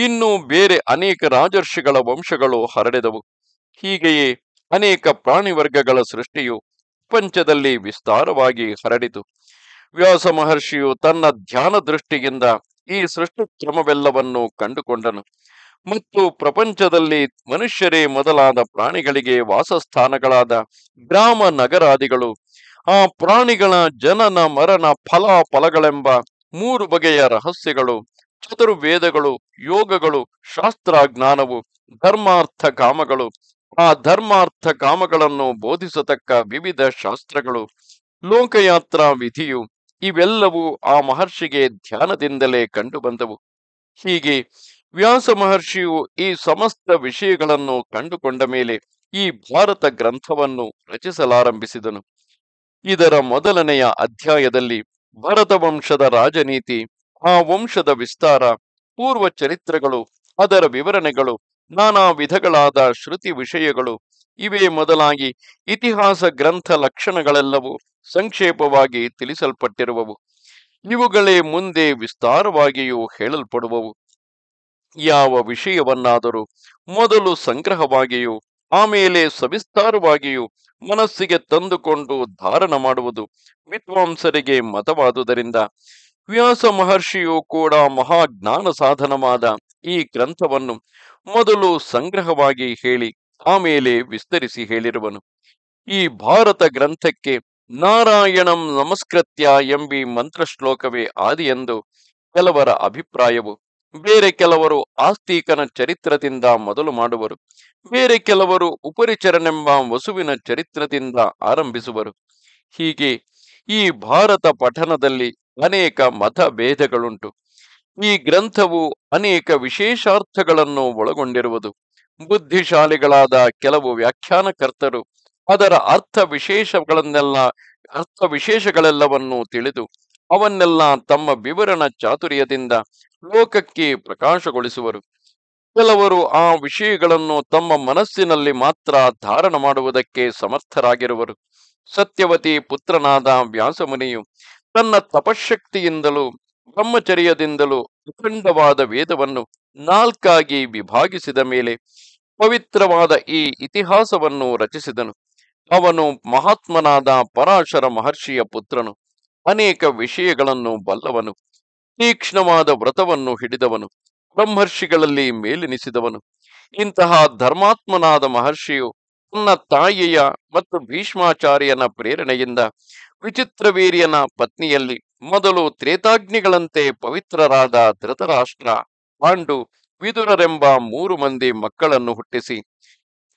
[SPEAKER 1] ಇನ್ನೂ ಬೇರೆ ಅನೇಕ ರಾಜರ್ಷಿಗಳ ವಂಶಗಳು ಹರಡಿದವು ಹೀಗೆಯೇ ಅನೇಕ ಪ್ರಾಣಿವರ್ಗಗಳ ಸೃಷ್ಟಿಯು ಪ್ರಪಂಚದಲ್ಲಿ ವಿಸ್ತಾರವಾಗಿ ಹರಡಿತು ವ್ಯಾಸ ಮಹರ್ಷಿಯು ತನ್ನ ಧ್ಯಾನ ದೃಷ್ಟಿಯಿಂದ ಈ ಸೃಷ್ಟಿ ಕ್ರಮವೆಲ್ಲವನ್ನು ಕಂಡುಕೊಂಡನು ಮತ್ತು ಪ್ರಪಂಚದಲ್ಲಿ ಮನುಷ್ಯರೇ ಮೊದಲಾದ ಪ್ರಾಣಿಗಳಿಗೆ ವಾಸಸ್ಥಾನಗಳಾದ ಗ್ರಾಮ ನಗರಾದಿಗಳು ಆ ಪ್ರಾಣಿಗಳ ಜನನ ಮರಣ ಫಲ ಫಲಗಳೆಂಬ ಮೂರು ಬಗೆಯ ರಹಸ್ಯಗಳು ಚತುರ್ವೇದಗಳು ಯೋಗಗಳು ಶಾಸ್ತ್ರ ಜ್ಞಾನವು ಧರ್ಮಾರ್ಥ ಕಾಮಗಳು ಆ ಧರ್ಮಾರ್ಥ ಕಾಮಗಳನ್ನು ಬೋಧಿಸತಕ್ಕ ವಿವಿಧ ಶಾಸ್ತ್ರಗಳು ಲೋಕಯಾತ್ರಾ ವಿಧಿಯು ಇವೆಲ್ಲವೂ ಆ ಮಹರ್ಷಿಗೆ ಧ್ಯಾನದಿಂದಲೇ ಕಂಡುಬಂದವು ಹೀಗೆ ವ್ಯಾಸ ಮಹರ್ಷಿಯು ಈ ಸಮಸ್ತ ವಿಷಯಗಳನ್ನು ಕಂಡುಕೊಂಡ ಮೇಲೆ ಈ ಭಾರತ ಗ್ರಂಥವನ್ನು ರಚಿಸಲಾರಂಭಿಸಿದನು ಇದರ ಮೊದಲನೆಯ ಅಧ್ಯಾಯದಲ್ಲಿ ಭರತ ವಂಶದ ರಾಜನೀತಿ ಆ ವಂಶದ ವಿಸ್ತಾರ ಪೂರ್ವ ಚರಿತ್ರೆಗಳು ಅದರ ವಿವರಣೆಗಳು ನಾನಾ ವಿಧಗಳಾದ ಶ್ರುತಿ ವಿಷಯಗಳು ಇವೇ ಮೊದಲಾಗಿ ಇತಿಹಾಸ ಗ್ರಂಥ ಲಕ್ಷಣಗಳೆಲ್ಲವೂ ಸಂಕ್ಷೇಪವಾಗಿ ತಿಳಿಸಲ್ಪಟ್ಟಿರುವವು ಇವುಗಳೇ ಮುಂದೆ ವಿಸ್ತಾರವಾಗಿಯೂ ಹೇಳಲ್ಪಡುವವು ಯಾವ ವಿಷಯವನ್ನಾದರೂ ಮೊದಲು ಸಂಗ್ರಹವಾಗಿಯೂ ಆಮೇಲೆ ಸವಿಸ್ತಾರವಾಗಿಯೂ ಮನಸ್ಸಿಗೆ ತಂದುಕೊಂಡು ಧಾರಣ ಮಾಡುವುದು ವಿದ್ವಾಂಸರಿಗೆ ಮತವಾದುದರಿಂದ ವ್ಯಾಸ ಮಹರ್ಷಿಯು ಕೂಡ ಮಹಾಜ್ಞಾನ ಸಾಧನವಾದ ಈ ಗ್ರಂಥವನ್ನು ಮೊದಲು ಸಂಗ್ರಹವಾಗಿ ಹೇಳಿ ಆಮೇಲೆ ವಿಸ್ತರಿಸಿ ಹೇಳಿರುವನು ಈ ಭಾರತ ಗ್ರಂಥಕ್ಕೆ ನಾರಾಯಣಂ ನಮಸ್ಕೃತ್ಯ ಎಂಬಿ ಮಂತ್ರ ಶ್ಲೋಕವೇ ಎಂದು ಕೆಲವರ ಅಭಿಪ್ರಾಯವು ಬೇರೆ ಕೆಲವರು ಆಸ್ತಿಕನ ಚರಿತ್ರದಿಂದ ಮೊದಲು ಮಾಡುವರು ಬೇರೆ ಕೆಲವರು ಉಪರಿಚರಣೆಂಬ ವಸುವಿನ ಚರಿತ್ರದಿಂದ ಆರಂಭಿಸುವರು ಹೀಗೆ ಈ ಭಾರತ ಪಠನದಲ್ಲಿ ಅನೇಕ ಮತಭೇದಗಳುಂಟು ಈ ಗ್ರಂಥವು ಅನೇಕ ವಿಶೇಷಾರ್ಥಗಳನ್ನು ಒಳಗೊಂಡಿರುವುದು ಬುದ್ಧಿಶಾಲಿಗಳಾದ ಕೆಲವು ವ್ಯಾಖ್ಯಾನಕರ್ತರು ಅದರ ಅರ್ಥ ವಿಶೇಷಗಳನ್ನೆಲ್ಲ ಅರ್ಥ ವಿಶೇಷಗಳೆಲ್ಲವನ್ನೂ ತಿಳಿದು ಅವನ್ನೆಲ್ಲ ತಮ್ಮ ವಿವರಣ ಚಾತುರ್ಯದಿಂದ ಲೋಕಕ್ಕೆ ಪ್ರಕಾಶಗೊಳಿಸುವರು ಕೆಲವರು ಆ ವಿಷಯಗಳನ್ನು ತಮ್ಮ ಮನಸ್ಸಿನಲ್ಲಿ ಮಾತ್ರ ಧಾರಣ ಮಾಡುವುದಕ್ಕೆ ಸಮರ್ಥರಾಗಿರುವರು ಸತ್ಯವತಿ ಪುತ್ರನಾದ ವ್ಯಾಸಮುನಿಯು ತನ್ನ ತಪಶಕ್ತಿಯಿಂದಲೂ ಬ್ರಹ್ಮಚರ್ಯದಿಂದಲೂ ಅಖಂಡವಾದ ವೇದವನ್ನು ನಾಲ್ಕಾಗಿ ವಿಭಾಗಿಸಿದ ಮೇಲೆ ಪವಿತ್ರವಾದ ಈ ಇತಿಹಾಸವನ್ನು ರಚಿಸಿದನು ಅವನು ಮಹಾತ್ಮನಾದ ಪರಾಶರ ಮಹರ್ಷಿಯ ಪುತ್ರನು ಅನೇಕ ವಿಷಯಗಳನ್ನು ಬಲ್ಲವನು ತೀಕ್ಷ್ಣವಾದ ವ್ರತವನ್ನು ಹಿಡಿದವನು ಬ್ರಹ್ಮರ್ಷಿಗಳಲ್ಲಿ ಮೇಲೆನಿಸಿದವನು ಇಂತಹ ಧರ್ಮಾತ್ಮನಾದ ಮಹರ್ಷಿಯು ತನ್ನ ತಾಯಿಯ ಮತ್ತು ಭೀಷ್ಮಾಚಾರ್ಯನ ಪ್ರೇರಣೆಯಿಂದ ವಿಚಿತ್ರವೀರ್ಯನ ಪತ್ನಿಯಲ್ಲಿ ಮೊದಲು ತ್ರೇತಾಗ್ನಿಗಳಂತೆ ಪವಿತ್ರರಾದ ಧೃತರಾಷ್ಟ್ರ ಪಾಂಡು ವಿದುರರೆಂಬ ಮೂರು ಮಂದಿ ಮಕ್ಕಳನ್ನು ಹುಟ್ಟಿಸಿ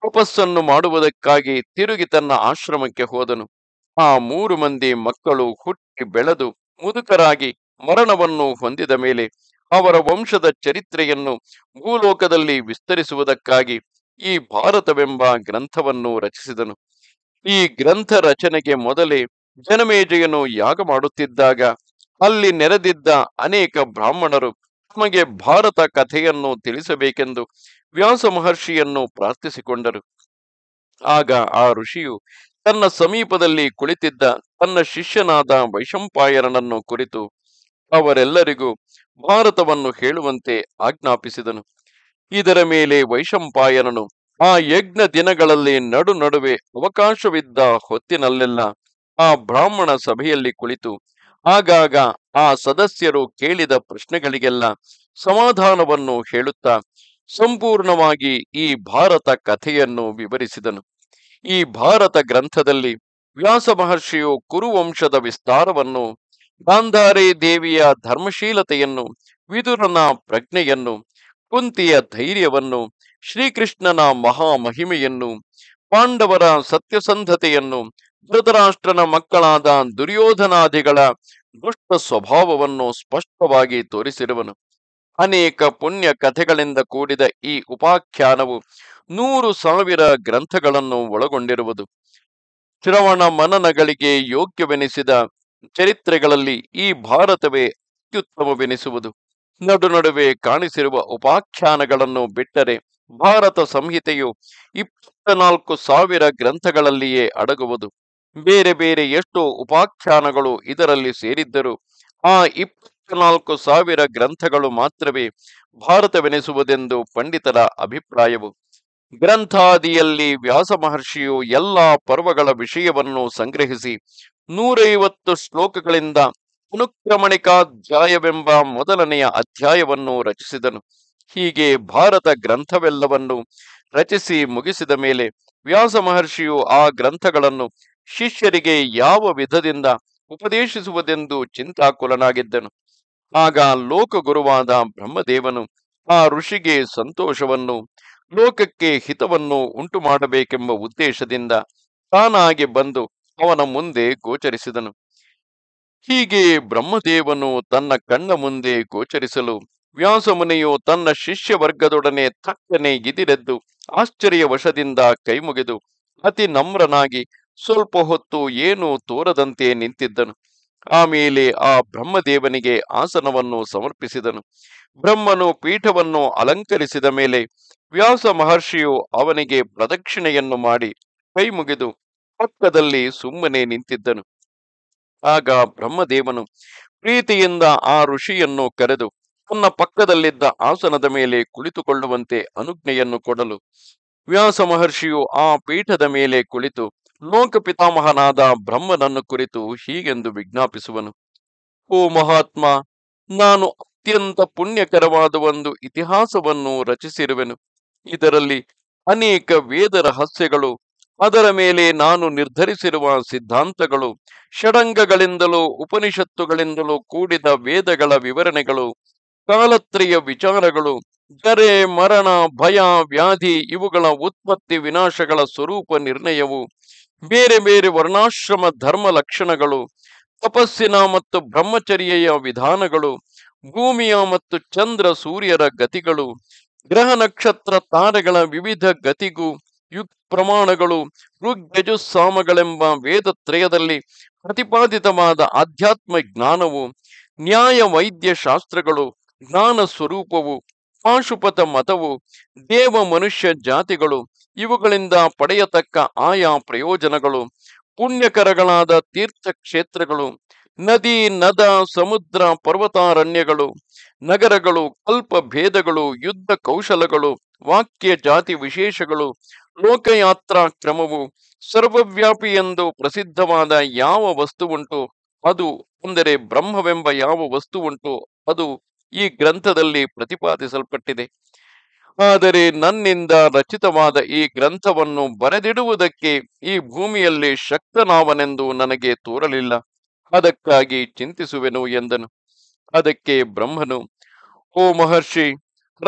[SPEAKER 1] ತಪಸ್ಸನ್ನು ಮಾಡುವುದಕ್ಕಾಗಿ ತಿರುಗಿ ತನ್ನ ಆಶ್ರಮಕ್ಕೆ ಹೋದನು ಆ ಮೂರು ಮಂದಿ ಮಕ್ಕಳು ಹುಟ್ಟಿ ಬೆಳೆದು ಮುದುಕರಾಗಿ ಮರಣವನ್ನು ಹೊಂದಿದ ಮೇಲೆ ಅವರ ವಂಶದ ಚರಿತ್ರೆಯನ್ನು ಭೂಲೋಕದಲ್ಲಿ ವಿಸ್ತರಿಸುವುದಕ್ಕಾಗಿ ಈ ಭಾರತವೆಂಬ ಗ್ರಂಥವನ್ನು ರಚಿಸಿದನು ಈ ಗ್ರಂಥ ರಚನೆಗೆ ಮೊದಲೇ ಜನಮೇಜೆಯನ್ನು ಯಾಗ ಮಾಡುತ್ತಿದ್ದಾಗ ಅಲ್ಲಿ ನೆರೆದಿದ್ದ ಅನೇಕ ಬ್ರಾಹ್ಮಣರು ಆತ್ಮಗೆ ಭಾರತ ಕಥೆಯನ್ನು ತಿಳಿಸಬೇಕೆಂದು ವ್ಯಾಸ ಮಹರ್ಷಿಯನ್ನು ಪ್ರಾರ್ಥಿಸಿಕೊಂಡರು ಆಗ ಆ ಋಷಿಯು ತನ್ನ ಸಮೀಪದಲ್ಲಿ ಕುಳಿತಿದ್ದ ತನ್ನ ಶಿಷ್ಯನಾದ ವೈಶಂಪಾಯರನನ್ನು ಕುರಿತು ಅವರೆಲ್ಲರಿಗೂ ಭಾರತವನ್ನು ಹೇಳುವಂತೆ ಆಜ್ಞಾಪಿಸಿದನು ಇದರ ಮೇಲೆ ವೈಶಂಪಾಯನನು ಆ ಯಜ್ಞ ದಿನಗಳಲ್ಲಿ ನಡು ನಡುವೆ ಅವಕಾಶವಿದ್ದ ಹೊತ್ತಿನಲ್ಲೆಲ್ಲ ಆ ಬ್ರಾಹ್ಮಣ ಸಭೆಯಲ್ಲಿ ಕುಳಿತು ಆಗಾಗ ಆ ಸದಸ್ಯರು ಕೇಳಿದ ಪ್ರಶ್ನೆಗಳಿಗೆಲ್ಲ ಸಮಾಧಾನವನ್ನು ಹೇಳುತ್ತಾ ಸಂಪೂರ್ಣವಾಗಿ ಈ ಭಾರತ ಕಥೆಯನ್ನು ವಿವರಿಸಿದನು ಈ ಭಾರತ ಗ್ರಂಥದಲ್ಲಿ ವ್ಯಾಸ ಮಹರ್ಷಿಯು ಕುರುವಂಶದ ವಿಸ್ತಾರವನ್ನು ಗಾಂಧಾರಿ ದೇವಿಯ ಧರ್ಮಶೀಲತೆಯನ್ನು ವಿದುರನ ಪ್ರಜ್ಞೆಯನ್ನು ಕುಂತಿಯ ಧೈರ್ಯವನ್ನು ಶ್ರೀಕೃಷ್ಣನ ಮಹಾಮಹಿಮೆಯನ್ನು ಪಾಂಡವರ ಸತ್ಯಸಂಧತೆಯನ್ನು ಧೃತರಾಷ್ಟ್ರನ ಮಕ್ಕಳಾದ ದುರ್ಯೋಧನಾದಿಗಳ ದುಷ್ಟ ಸ್ವಭಾವವನ್ನು ಸ್ಪಷ್ಟವಾಗಿ ತೋರಿಸಿರುವನು ಅನೇಕ ಪುಣ್ಯ ಕಥೆಗಳಿಂದ ಕೂಡಿದ ಈ ಉಪಾಖ್ಯಾನವು ನೂರು ಸಾವಿರ ಗ್ರಂಥಗಳನ್ನು ಒಳಗೊಂಡಿರುವುದು ಶ್ರವಣ ಮನನಗಳಿಗೆ ಯೋಗ್ಯವೆನಿಸಿದ ಚರಿತ್ರೆಗಳಲ್ಲಿ ಈ ಭಾರತವೇ ಅತ್ಯುತ್ತಮವೆನಿಸುವುದು ನಡು ನಡುವೆ ಕಾಣಿಸಿರುವ ಉಪಾಖ್ಯಾನಗಳನ್ನು ಬಿಟ್ಟರೆ ಭಾರತ ಸಂಹಿತೆಯು ಇಪ್ಪತ್ತ ನಾಲ್ಕು ಸಾವಿರ ಗ್ರಂಥಗಳಲ್ಲಿಯೇ ಅಡಗುವುದು ಬೇರೆ ಬೇರೆ ಎಷ್ಟೋ ಉಪಾಖ್ಯಾನಗಳು ಇದರಲ್ಲಿ ಸೇರಿದ್ದರು ಆ ಇಪ್ಪತ್ನಾಲ್ಕು ಸಾವಿರ ಗ್ರಂಥಗಳು ಮಾತ್ರವೇ ಭಾರತವೆನಿಸುವುದೆಂದು ಪಂಡಿತರ ಅಭಿಪ್ರಾಯವು ಗ್ರಂಥಾದಿಯಲ್ಲಿ ವ್ಯಾಸ ಮಹರ್ಷಿಯು ಎಲ್ಲಾ ಪರ್ವಗಳ ವಿಷಯವನ್ನು ಸಂಗ್ರಹಿಸಿ ನೂರೈವತ್ತು ಶ್ಲೋಕಗಳಿಂದ ಅನುಕ್ರಮಣಿಕಾಧ್ಯಾಯವೆಂಬ ಮೊದಲನೆಯ ಅಧ್ಯಾಯವನ್ನು ರಚಿಸಿದನು ಹೀಗೆ ಭಾರತ ಗ್ರಂಥವೆಲ್ಲವನ್ನು ರಚಿಸಿ ಮುಗಿಸಿದ ಮೇಲೆ ವ್ಯಾಸ ಮಹರ್ಷಿಯು ಆ ಗ್ರಂಥಗಳನ್ನು ಶಿಷ್ಯರಿಗೆ ಯಾವ ವಿಧದಿಂದ ಉಪದೇಶಿಸುವುದೆಂದು ಚಿಂತಾಕುಲನಾಗಿದ್ದನು ಆಗ ಲೋಕಗುರುವಾದ ಬ್ರಹ್ಮದೇವನು ಆ ಋಷಿಗೆ ಸಂತೋಷವನ್ನು ಲೋಕಕ್ಕೆ ಹಿತವನ್ನು ಉಂಟು ಮಾಡಬೇಕೆಂಬ ಉದ್ದೇಶದಿಂದ ತಾನಾಗಿ ಬಂದು ಅವನ ಮುಂದೆ ಗೋಚರಿಸಿದನು ಹೀಗೆ ಬ್ರಹ್ಮದೇವನು ತನ್ನ ಕಣ್ಣ ಮುಂದೆ ಗೋಚರಿಸಲು ವ್ಯಾಸಮುನೆಯು ತನ್ನ ಶಿಷ್ಯ ವರ್ಗದೊಡನೆ ತಕ್ಕನೆ ಇದಿರೆದ್ದು ಆಶ್ಚರ್ಯ ವಶದಿಂದ ಕೈಮುಗಿದು ಅತಿ ನಮ್ರನಾಗಿ ಸ್ವಲ್ಪ ಹೊತ್ತು ಏನೂ ತೋರದಂತೆ ನಿಂತಿದ್ದನು ಆಮೇಲೆ ಆ ಬ್ರಹ್ಮದೇವನಿಗೆ ಆಸನವನ್ನು ಸಮರ್ಪಿಸಿದನು ಬ್ರಹ್ಮನು ಪೀಠವನ್ನು ಅಲಂಕರಿಸಿದ ಮೇಲೆ ವ್ಯಾಸ ಮಹರ್ಷಿಯು ಅವನಿಗೆ ಪ್ರದಕ್ಷಿಣೆಯನ್ನು ಮಾಡಿ ಕೈ ಮುಗಿದು ಪಕ್ಕದಲ್ಲಿ ಸುಮ್ಮನೆ ನಿಂತಿದ್ದನು ಆಗ ಬ್ರಹ್ಮದೇವನು ಪ್ರೀತಿಯಿಂದ ಆ ಋಷಿಯನ್ನು ಕರೆದು ತನ್ನ ಪಕ್ಕದಲ್ಲಿದ್ದ ಆಸನದ ಮೇಲೆ ಕುಳಿತುಕೊಳ್ಳುವಂತೆ ಅನುಜ್ಞೆಯನ್ನು ಕೊಡಲು ವ್ಯಾಸ ಮಹರ್ಷಿಯು ಆ ಪೀಠದ ಮೇಲೆ ಕುಳಿತು ಲೋಕಪಿತಾಮಹನಾದ ಬ್ರಹ್ಮನನ್ನು ಕುರಿತು ಹೀಗೆಂದು ವಿಜ್ಞಾಪಿಸುವನು ಓ ಮಹಾತ್ಮ ನಾನು ಅತ್ಯಂತ ಪುಣ್ಯಕರವಾದ ಒಂದು ಇತಿಹಾಸವನ್ನು ರಚಿಸಿರುವೆನು ಇದರಲ್ಲಿ ಅನೇಕ ವೇದ ರಹಸ್ಯಗಳು ಅದರ ಮೇಲೆ ನಾನು ನಿರ್ಧರಿಸಿರುವ ಸಿದ್ಧಾಂತಗಳು ಷಡಂಗಗಳಿಂದಲೂ ಉಪನಿಷತ್ತುಗಳಿಂದಲೂ ಕೂಡಿದ ವೇದಗಳ ವಿವರಣೆಗಳು ಕಾಲತ್ರಯ ವಿಚಾರಗಳು ಜರೆ ಮರಣ ಭಯ ವ್ಯಾಧಿ ಇವುಗಳ ಉತ್ಪತ್ತಿ ವಿನಾಶಗಳ ಸ್ವರೂಪ ನಿರ್ಣಯವು ಬೇರೆ ಬೇರೆ ವರ್ಣಾಶ್ರಮ ಧರ್ಮ ಲಕ್ಷಣಗಳು ತಪಸ್ಸಿನ ಮತ್ತು ಬ್ರಹ್ಮಚರ್ಯೆಯ ವಿಧಾನಗಳು ಭೂಮಿಯ ಮತ್ತು ಚಂದ್ರ ಸೂರ್ಯರ ಗತಿಗಳು ಗ್ರಹ ನಕ್ಷತ್ರ ತಾರೆಗಳ ವಿವಿಧ ಗತಿಗೂ ಯು ಪ್ರಮಾಣಗಳು ವೇದ ವೇದತ್ರಯದಲ್ಲಿ ಪ್ರತಿಪಾದಿತವಾದ ಆಧ್ಯಾತ್ಮ ಜ್ಞಾನವು ನ್ಯಾಯ ವೈದ್ಯ ಶಾಸ್ತ್ರಗಳು ಜ್ಞಾನ ಸ್ವರೂಪವು ಪಾಶುಪಥ ಮತವು ದೇವ ಮನುಷ್ಯ ಜಾತಿಗಳು ಇವುಗಳಿಂದ ಪಡೆಯತಕ್ಕ ಆಯಾ ಪ್ರಯೋಜನಗಳು ಪುಣ್ಯಕರಗಳಾದ ತೀರ್ಥ ಕ್ಷೇತ್ರಗಳು ನದಿ ನದ ಸಮುದ್ರ ಪರ್ವತಾರಣ್ಯಗಳು ನಗರಗಳು ಕಲ್ಪ ಭೇದಗಳು ಯುದ್ಧ ಕೌಶಲಗಳು ವಾಕ್ಯ ಜಾತಿ ವಿಶೇಷಗಳು ಲೋಕಯಾತ್ರಾ ಕ್ರಮವು ಸರ್ವವ್ಯಾಪಿ ಎಂದು ಪ್ರಸಿದ್ಧವಾದ ಯಾವ ವಸ್ತುವುಂಟು ಅದು ಅಂದರೆ ಬ್ರಹ್ಮವೆಂಬ ಯಾವ ವಸ್ತುವುಂಟು ಅದು ಈ ಗ್ರಂಥದಲ್ಲಿ ಪ್ರತಿಪಾದಿಸಲ್ಪಟ್ಟಿದೆ ಆದರೆ ನನ್ನಿಂದ ರಚಿತವಾದ ಈ ಗ್ರಂಥವನ್ನು ಬರೆದಿಡುವುದಕ್ಕೆ ಈ ಭೂಮಿಯಲ್ಲಿ ಶಕ್ತನಾವನೆಂದು ನನಗೆ ತೋರಲಿಲ್ಲ ಅದಕ್ಕಾಗಿ ಚಿಂತಿಸುವೆನು ಎಂದನು ಅದಕ್ಕೆ ಬ್ರಹ್ಮನು ಓ ಮಹರ್ಷಿ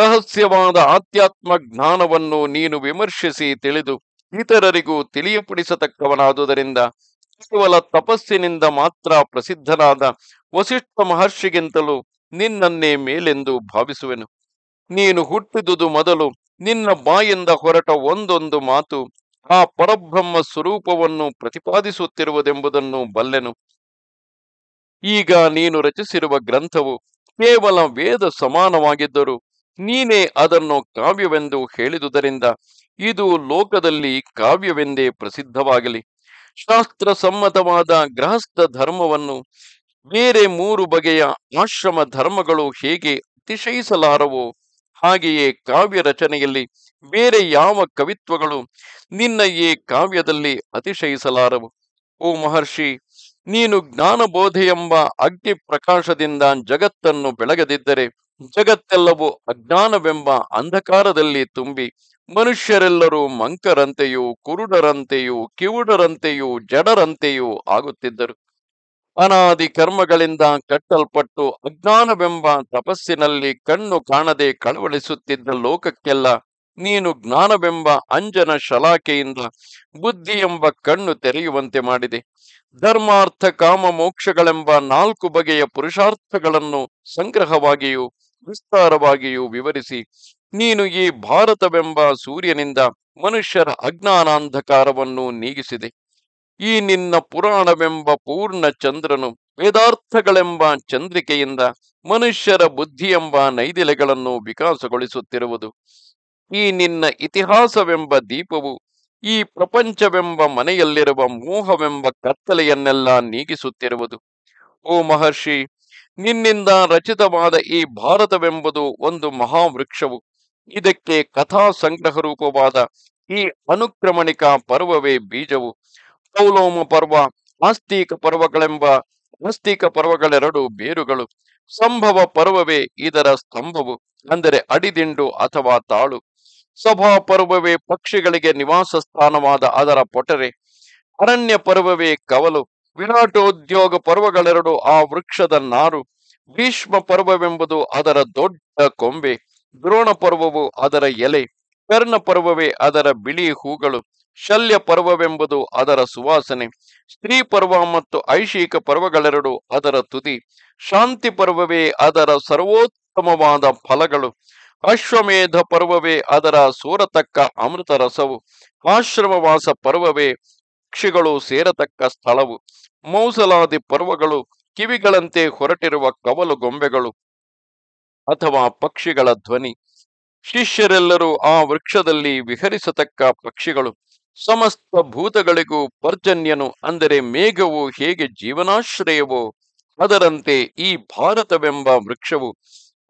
[SPEAKER 1] ರಹಸ್ಯವಾದ ಆಧ್ಯಾತ್ಮ ಜ್ಞಾನವನ್ನು ನೀನು ವಿಮರ್ಶಿಸಿ ತಿಳಿದು ಇತರರಿಗೂ ತಿಳಿಯಪಡಿಸತಕ್ಕವನಾದುದರಿಂದ ಕೇವಲ ತಪಸ್ಸಿನಿಂದ ಮಾತ್ರ ಪ್ರಸಿದ್ಧನಾದ ವಸಿಷ್ಠ ಮಹರ್ಷಿಗಿಂತಲೂ ನಿನ್ನನ್ನೇ ಮೇಲೆಂದು ಭಾವಿಸುವೆನು ನೀನು ಹುಟ್ಟಿದುದು ಮೊದಲು ನಿನ್ನ ಬಾಯಿಂದ ಹೊರಟ ಒಂದೊಂದು ಮಾತು ಆ ಪರಬ್ರಹ್ಮ ಸ್ವರೂಪವನ್ನು ಪ್ರತಿಪಾದಿಸುತ್ತಿರುವುದೆಂಬುದನ್ನು ಬಲ್ಲೆನು ಈಗ ನೀನು ರಚಿಸಿರುವ ಗ್ರಂಥವು ಕೇವಲ ವೇದ ಸಮಾನವಾಗಿದ್ದರೂ ನೀನೇ ಅದನ್ನು ಕಾವ್ಯವೆಂದು ಹೇಳಿದುದರಿಂದ ಇದು ಲೋಕದಲ್ಲಿ ಕಾವ್ಯವೆಂದೇ ಪ್ರಸಿದ್ಧವಾಗಲಿ ಶಾಸ್ತ್ರ ಸಮ್ಮತವಾದ ಗೃಹಸ್ಥ ಧರ್ಮವನ್ನು ಬೇರೆ ಮೂರು ಬಗೆಯ ಆಶ್ರಮ ಧರ್ಮಗಳು ಹೇಗೆ ಅತಿಶಯಿಸಲಾರವೋ ಹಾಗೆಯೇ ಕಾವ್ಯ ರಚನೆಯಲ್ಲಿ ಬೇರೆ ಯಾವ ಕವಿತ್ವಗಳು ನಿನ್ನ ಈ ಕಾವ್ಯದಲ್ಲಿ ಅತಿಶಯಿಸಲಾರವು ಓ ಮಹರ್ಷಿ ನೀನು ಎಂಬ ಅಗ್ನಿ ಪ್ರಕಾಶದಿಂದ ಜಗತ್ತನ್ನು ಬೆಳಗದಿದ್ದರೆ ಜಗತ್ತೆಲ್ಲವೂ ಅಜ್ಞಾನವೆಂಬ ಅಂಧಕಾರದಲ್ಲಿ ತುಂಬಿ ಮನುಷ್ಯರೆಲ್ಲರೂ ಮಂಕರಂತೆಯೂ ಕುರುಡರಂತೆಯೂ ಕಿವುಡರಂತೆಯೂ ಜಡರಂತೆಯೂ ಆಗುತ್ತಿದ್ದರು ಅನಾದಿ ಕರ್ಮಗಳಿಂದ ಕಟ್ಟಲ್ಪಟ್ಟು ಅಜ್ಞಾನವೆಂಬ ತಪಸ್ಸಿನಲ್ಲಿ ಕಣ್ಣು ಕಾಣದೆ ಕಳವಳಿಸುತ್ತಿದ್ದ ಲೋಕಕ್ಕೆಲ್ಲ ನೀನು ಜ್ಞಾನವೆಂಬ ಅಂಜನ ಶಲಾಖೆಯಿಂದ ಬುದ್ಧಿ ಎಂಬ ಕಣ್ಣು ತೆರೆಯುವಂತೆ ಮಾಡಿದೆ ಧರ್ಮಾರ್ಥ ಕಾಮ ಮೋಕ್ಷಗಳೆಂಬ ನಾಲ್ಕು ಬಗೆಯ ಪುರುಷಾರ್ಥಗಳನ್ನು ಸಂಗ್ರಹವಾಗಿಯೂ ವಿಸ್ತಾರವಾಗಿಯೂ ವಿವರಿಸಿ ನೀನು ಈ ಭಾರತವೆಂಬ ಸೂರ್ಯನಿಂದ ಮನುಷ್ಯರ ಅಜ್ಞಾನಾಂಧಕಾರವನ್ನು ನೀಗಿಸಿದೆ ಈ ನಿನ್ನ ಪುರಾಣವೆಂಬ ಪೂರ್ಣ ಚಂದ್ರನು ವೇದಾರ್ಥಗಳೆಂಬ ಚಂದ್ರಿಕೆಯಿಂದ ಮನುಷ್ಯರ ಬುದ್ಧಿ ಎಂಬ ನೈದಿಲೆಗಳನ್ನು ವಿಕಾಸಗೊಳಿಸುತ್ತಿರುವುದು ಈ ನಿನ್ನ ಇತಿಹಾಸವೆಂಬ ದೀಪವು ಈ ಪ್ರಪಂಚವೆಂಬ ಮನೆಯಲ್ಲಿರುವ ಮೋಹವೆಂಬ ಕತ್ತಲೆಯನ್ನೆಲ್ಲ ನೀಗಿಸುತ್ತಿರುವುದು ಓ ಮಹರ್ಷಿ ನಿನ್ನಿಂದ ರಚಿತವಾದ ಈ ಭಾರತವೆಂಬುದು ಒಂದು ಮಹಾವೃಕ್ಷವು ಇದಕ್ಕೆ ಕಥಾ ಸಂಗ್ರಹ ರೂಪವಾದ ಈ ಅನುಕ್ರಮಣಿಕ ಪರ್ವವೇ ಬೀಜವು ಕೌಲೋಮ ಪರ್ವ ಆಸ್ತಿಕ ಪರ್ವಗಳೆಂಬ ಆಸ್ತಿಕ ಪರ್ವಗಳೆರಡು ಬೇರುಗಳು ಸಂಭವ ಪರ್ವವೇ ಇದರ ಸ್ತಂಭವು ಅಂದರೆ ಅಡಿದಿಂಡು ಅಥವಾ ತಾಳು ಸಭಾ ಪರ್ವವೇ ಪಕ್ಷಿಗಳಿಗೆ ನಿವಾಸ ಸ್ಥಾನವಾದ ಅದರ ಪೊಟರೆ ಅರಣ್ಯ ಪರ್ವವೇ ಕವಲು ವಿರಾಟೋದ್ಯೋಗ ಪರ್ವಗಳೆರಡು ಆ ವೃಕ್ಷದ ನಾರು ಭೀಷ್ಮ ಪರ್ವವೆಂಬುದು ಅದರ ದೊಡ್ಡ ಕೊಂಬೆ ದ್ರೋಣ ಪರ್ವವು ಅದರ ಎಲೆ ಕರ್ಣ ಪರ್ವವೇ ಅದರ ಬಿಳಿ ಹೂಗಳು ಶಲ್ಯ ಪರ್ವವೆಂಬುದು ಅದರ ಸುವಾಸನೆ ಸ್ತ್ರೀ ಪರ್ವ ಮತ್ತು ಐಶಿಕ ಪರ್ವಗಳೆರಡು ಅದರ ತುದಿ ಶಾಂತಿ ಪರ್ವವೇ ಅದರ ಸರ್ವೋತ್ತಮವಾದ ಫಲಗಳು ಅಶ್ವಮೇಧ ಪರ್ವವೇ ಅದರ ಸೋರತಕ್ಕ ಅಮೃತ ರಸವು ಆಶ್ರಮವಾಸ ಪರ್ವವೇ ಪಕ್ಷಿಗಳು ಸೇರತಕ್ಕ ಸ್ಥಳವು ಮೌಸಲಾದಿ ಪರ್ವಗಳು ಕಿವಿಗಳಂತೆ ಹೊರಟಿರುವ ಕವಲು ಗೊಂಬೆಗಳು ಅಥವಾ ಪಕ್ಷಿಗಳ ಧ್ವನಿ ಶಿಷ್ಯರೆಲ್ಲರೂ ಆ ವೃಕ್ಷದಲ್ಲಿ ವಿಹರಿಸತಕ್ಕ ಪಕ್ಷಿಗಳು ಸಮಸ್ತ ಭೂತಗಳಿಗೂ ಪರ್ಜನ್ಯನು ಅಂದರೆ ಮೇಘವು ಹೇಗೆ ಜೀವನಾಶ್ರಯವೋ ಅದರಂತೆ ಈ ಭಾರತವೆಂಬ ವೃಕ್ಷವು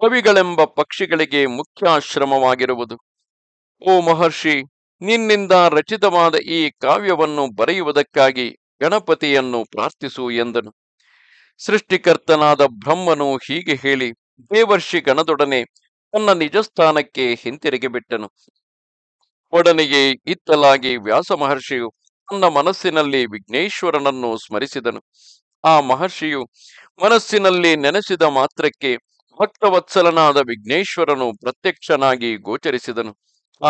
[SPEAKER 1] ಕವಿಗಳೆಂಬ ಪಕ್ಷಿಗಳಿಗೆ ಮುಖ್ಯಾಶ್ರಮವಾಗಿರುವುದು ಓ ಮಹರ್ಷಿ ನಿನ್ನಿಂದ ರಚಿತವಾದ ಈ ಕಾವ್ಯವನ್ನು ಬರೆಯುವುದಕ್ಕಾಗಿ ಗಣಪತಿಯನ್ನು ಪ್ರಾರ್ಥಿಸು ಎಂದನು ಸೃಷ್ಟಿಕರ್ತನಾದ ಬ್ರಹ್ಮನು ಹೀಗೆ ಹೇಳಿ ದೇವರ್ಷಿ ಗಣದೊಡನೆ ತನ್ನ ನಿಜಸ್ಥಾನಕ್ಕೆ ಹಿಂತಿರುಗಿ ಬಿಟ್ಟನು ಒಡನೆಗೆ ಇತ್ತಲಾಗಿ ವ್ಯಾಸ ಮಹರ್ಷಿಯು ತನ್ನ ಮನಸ್ಸಿನಲ್ಲಿ ವಿಘ್ನೇಶ್ವರನನ್ನು ಸ್ಮರಿಸಿದನು ಆ ಮಹರ್ಷಿಯು ಮನಸ್ಸಿನಲ್ಲಿ ನೆನೆಸಿದ ಮಾತ್ರಕ್ಕೆ ಭಕ್ತವತ್ಸಲನಾದ ವಿಘ್ನೇಶ್ವರನು ಪ್ರತ್ಯಕ್ಷನಾಗಿ ಗೋಚರಿಸಿದನು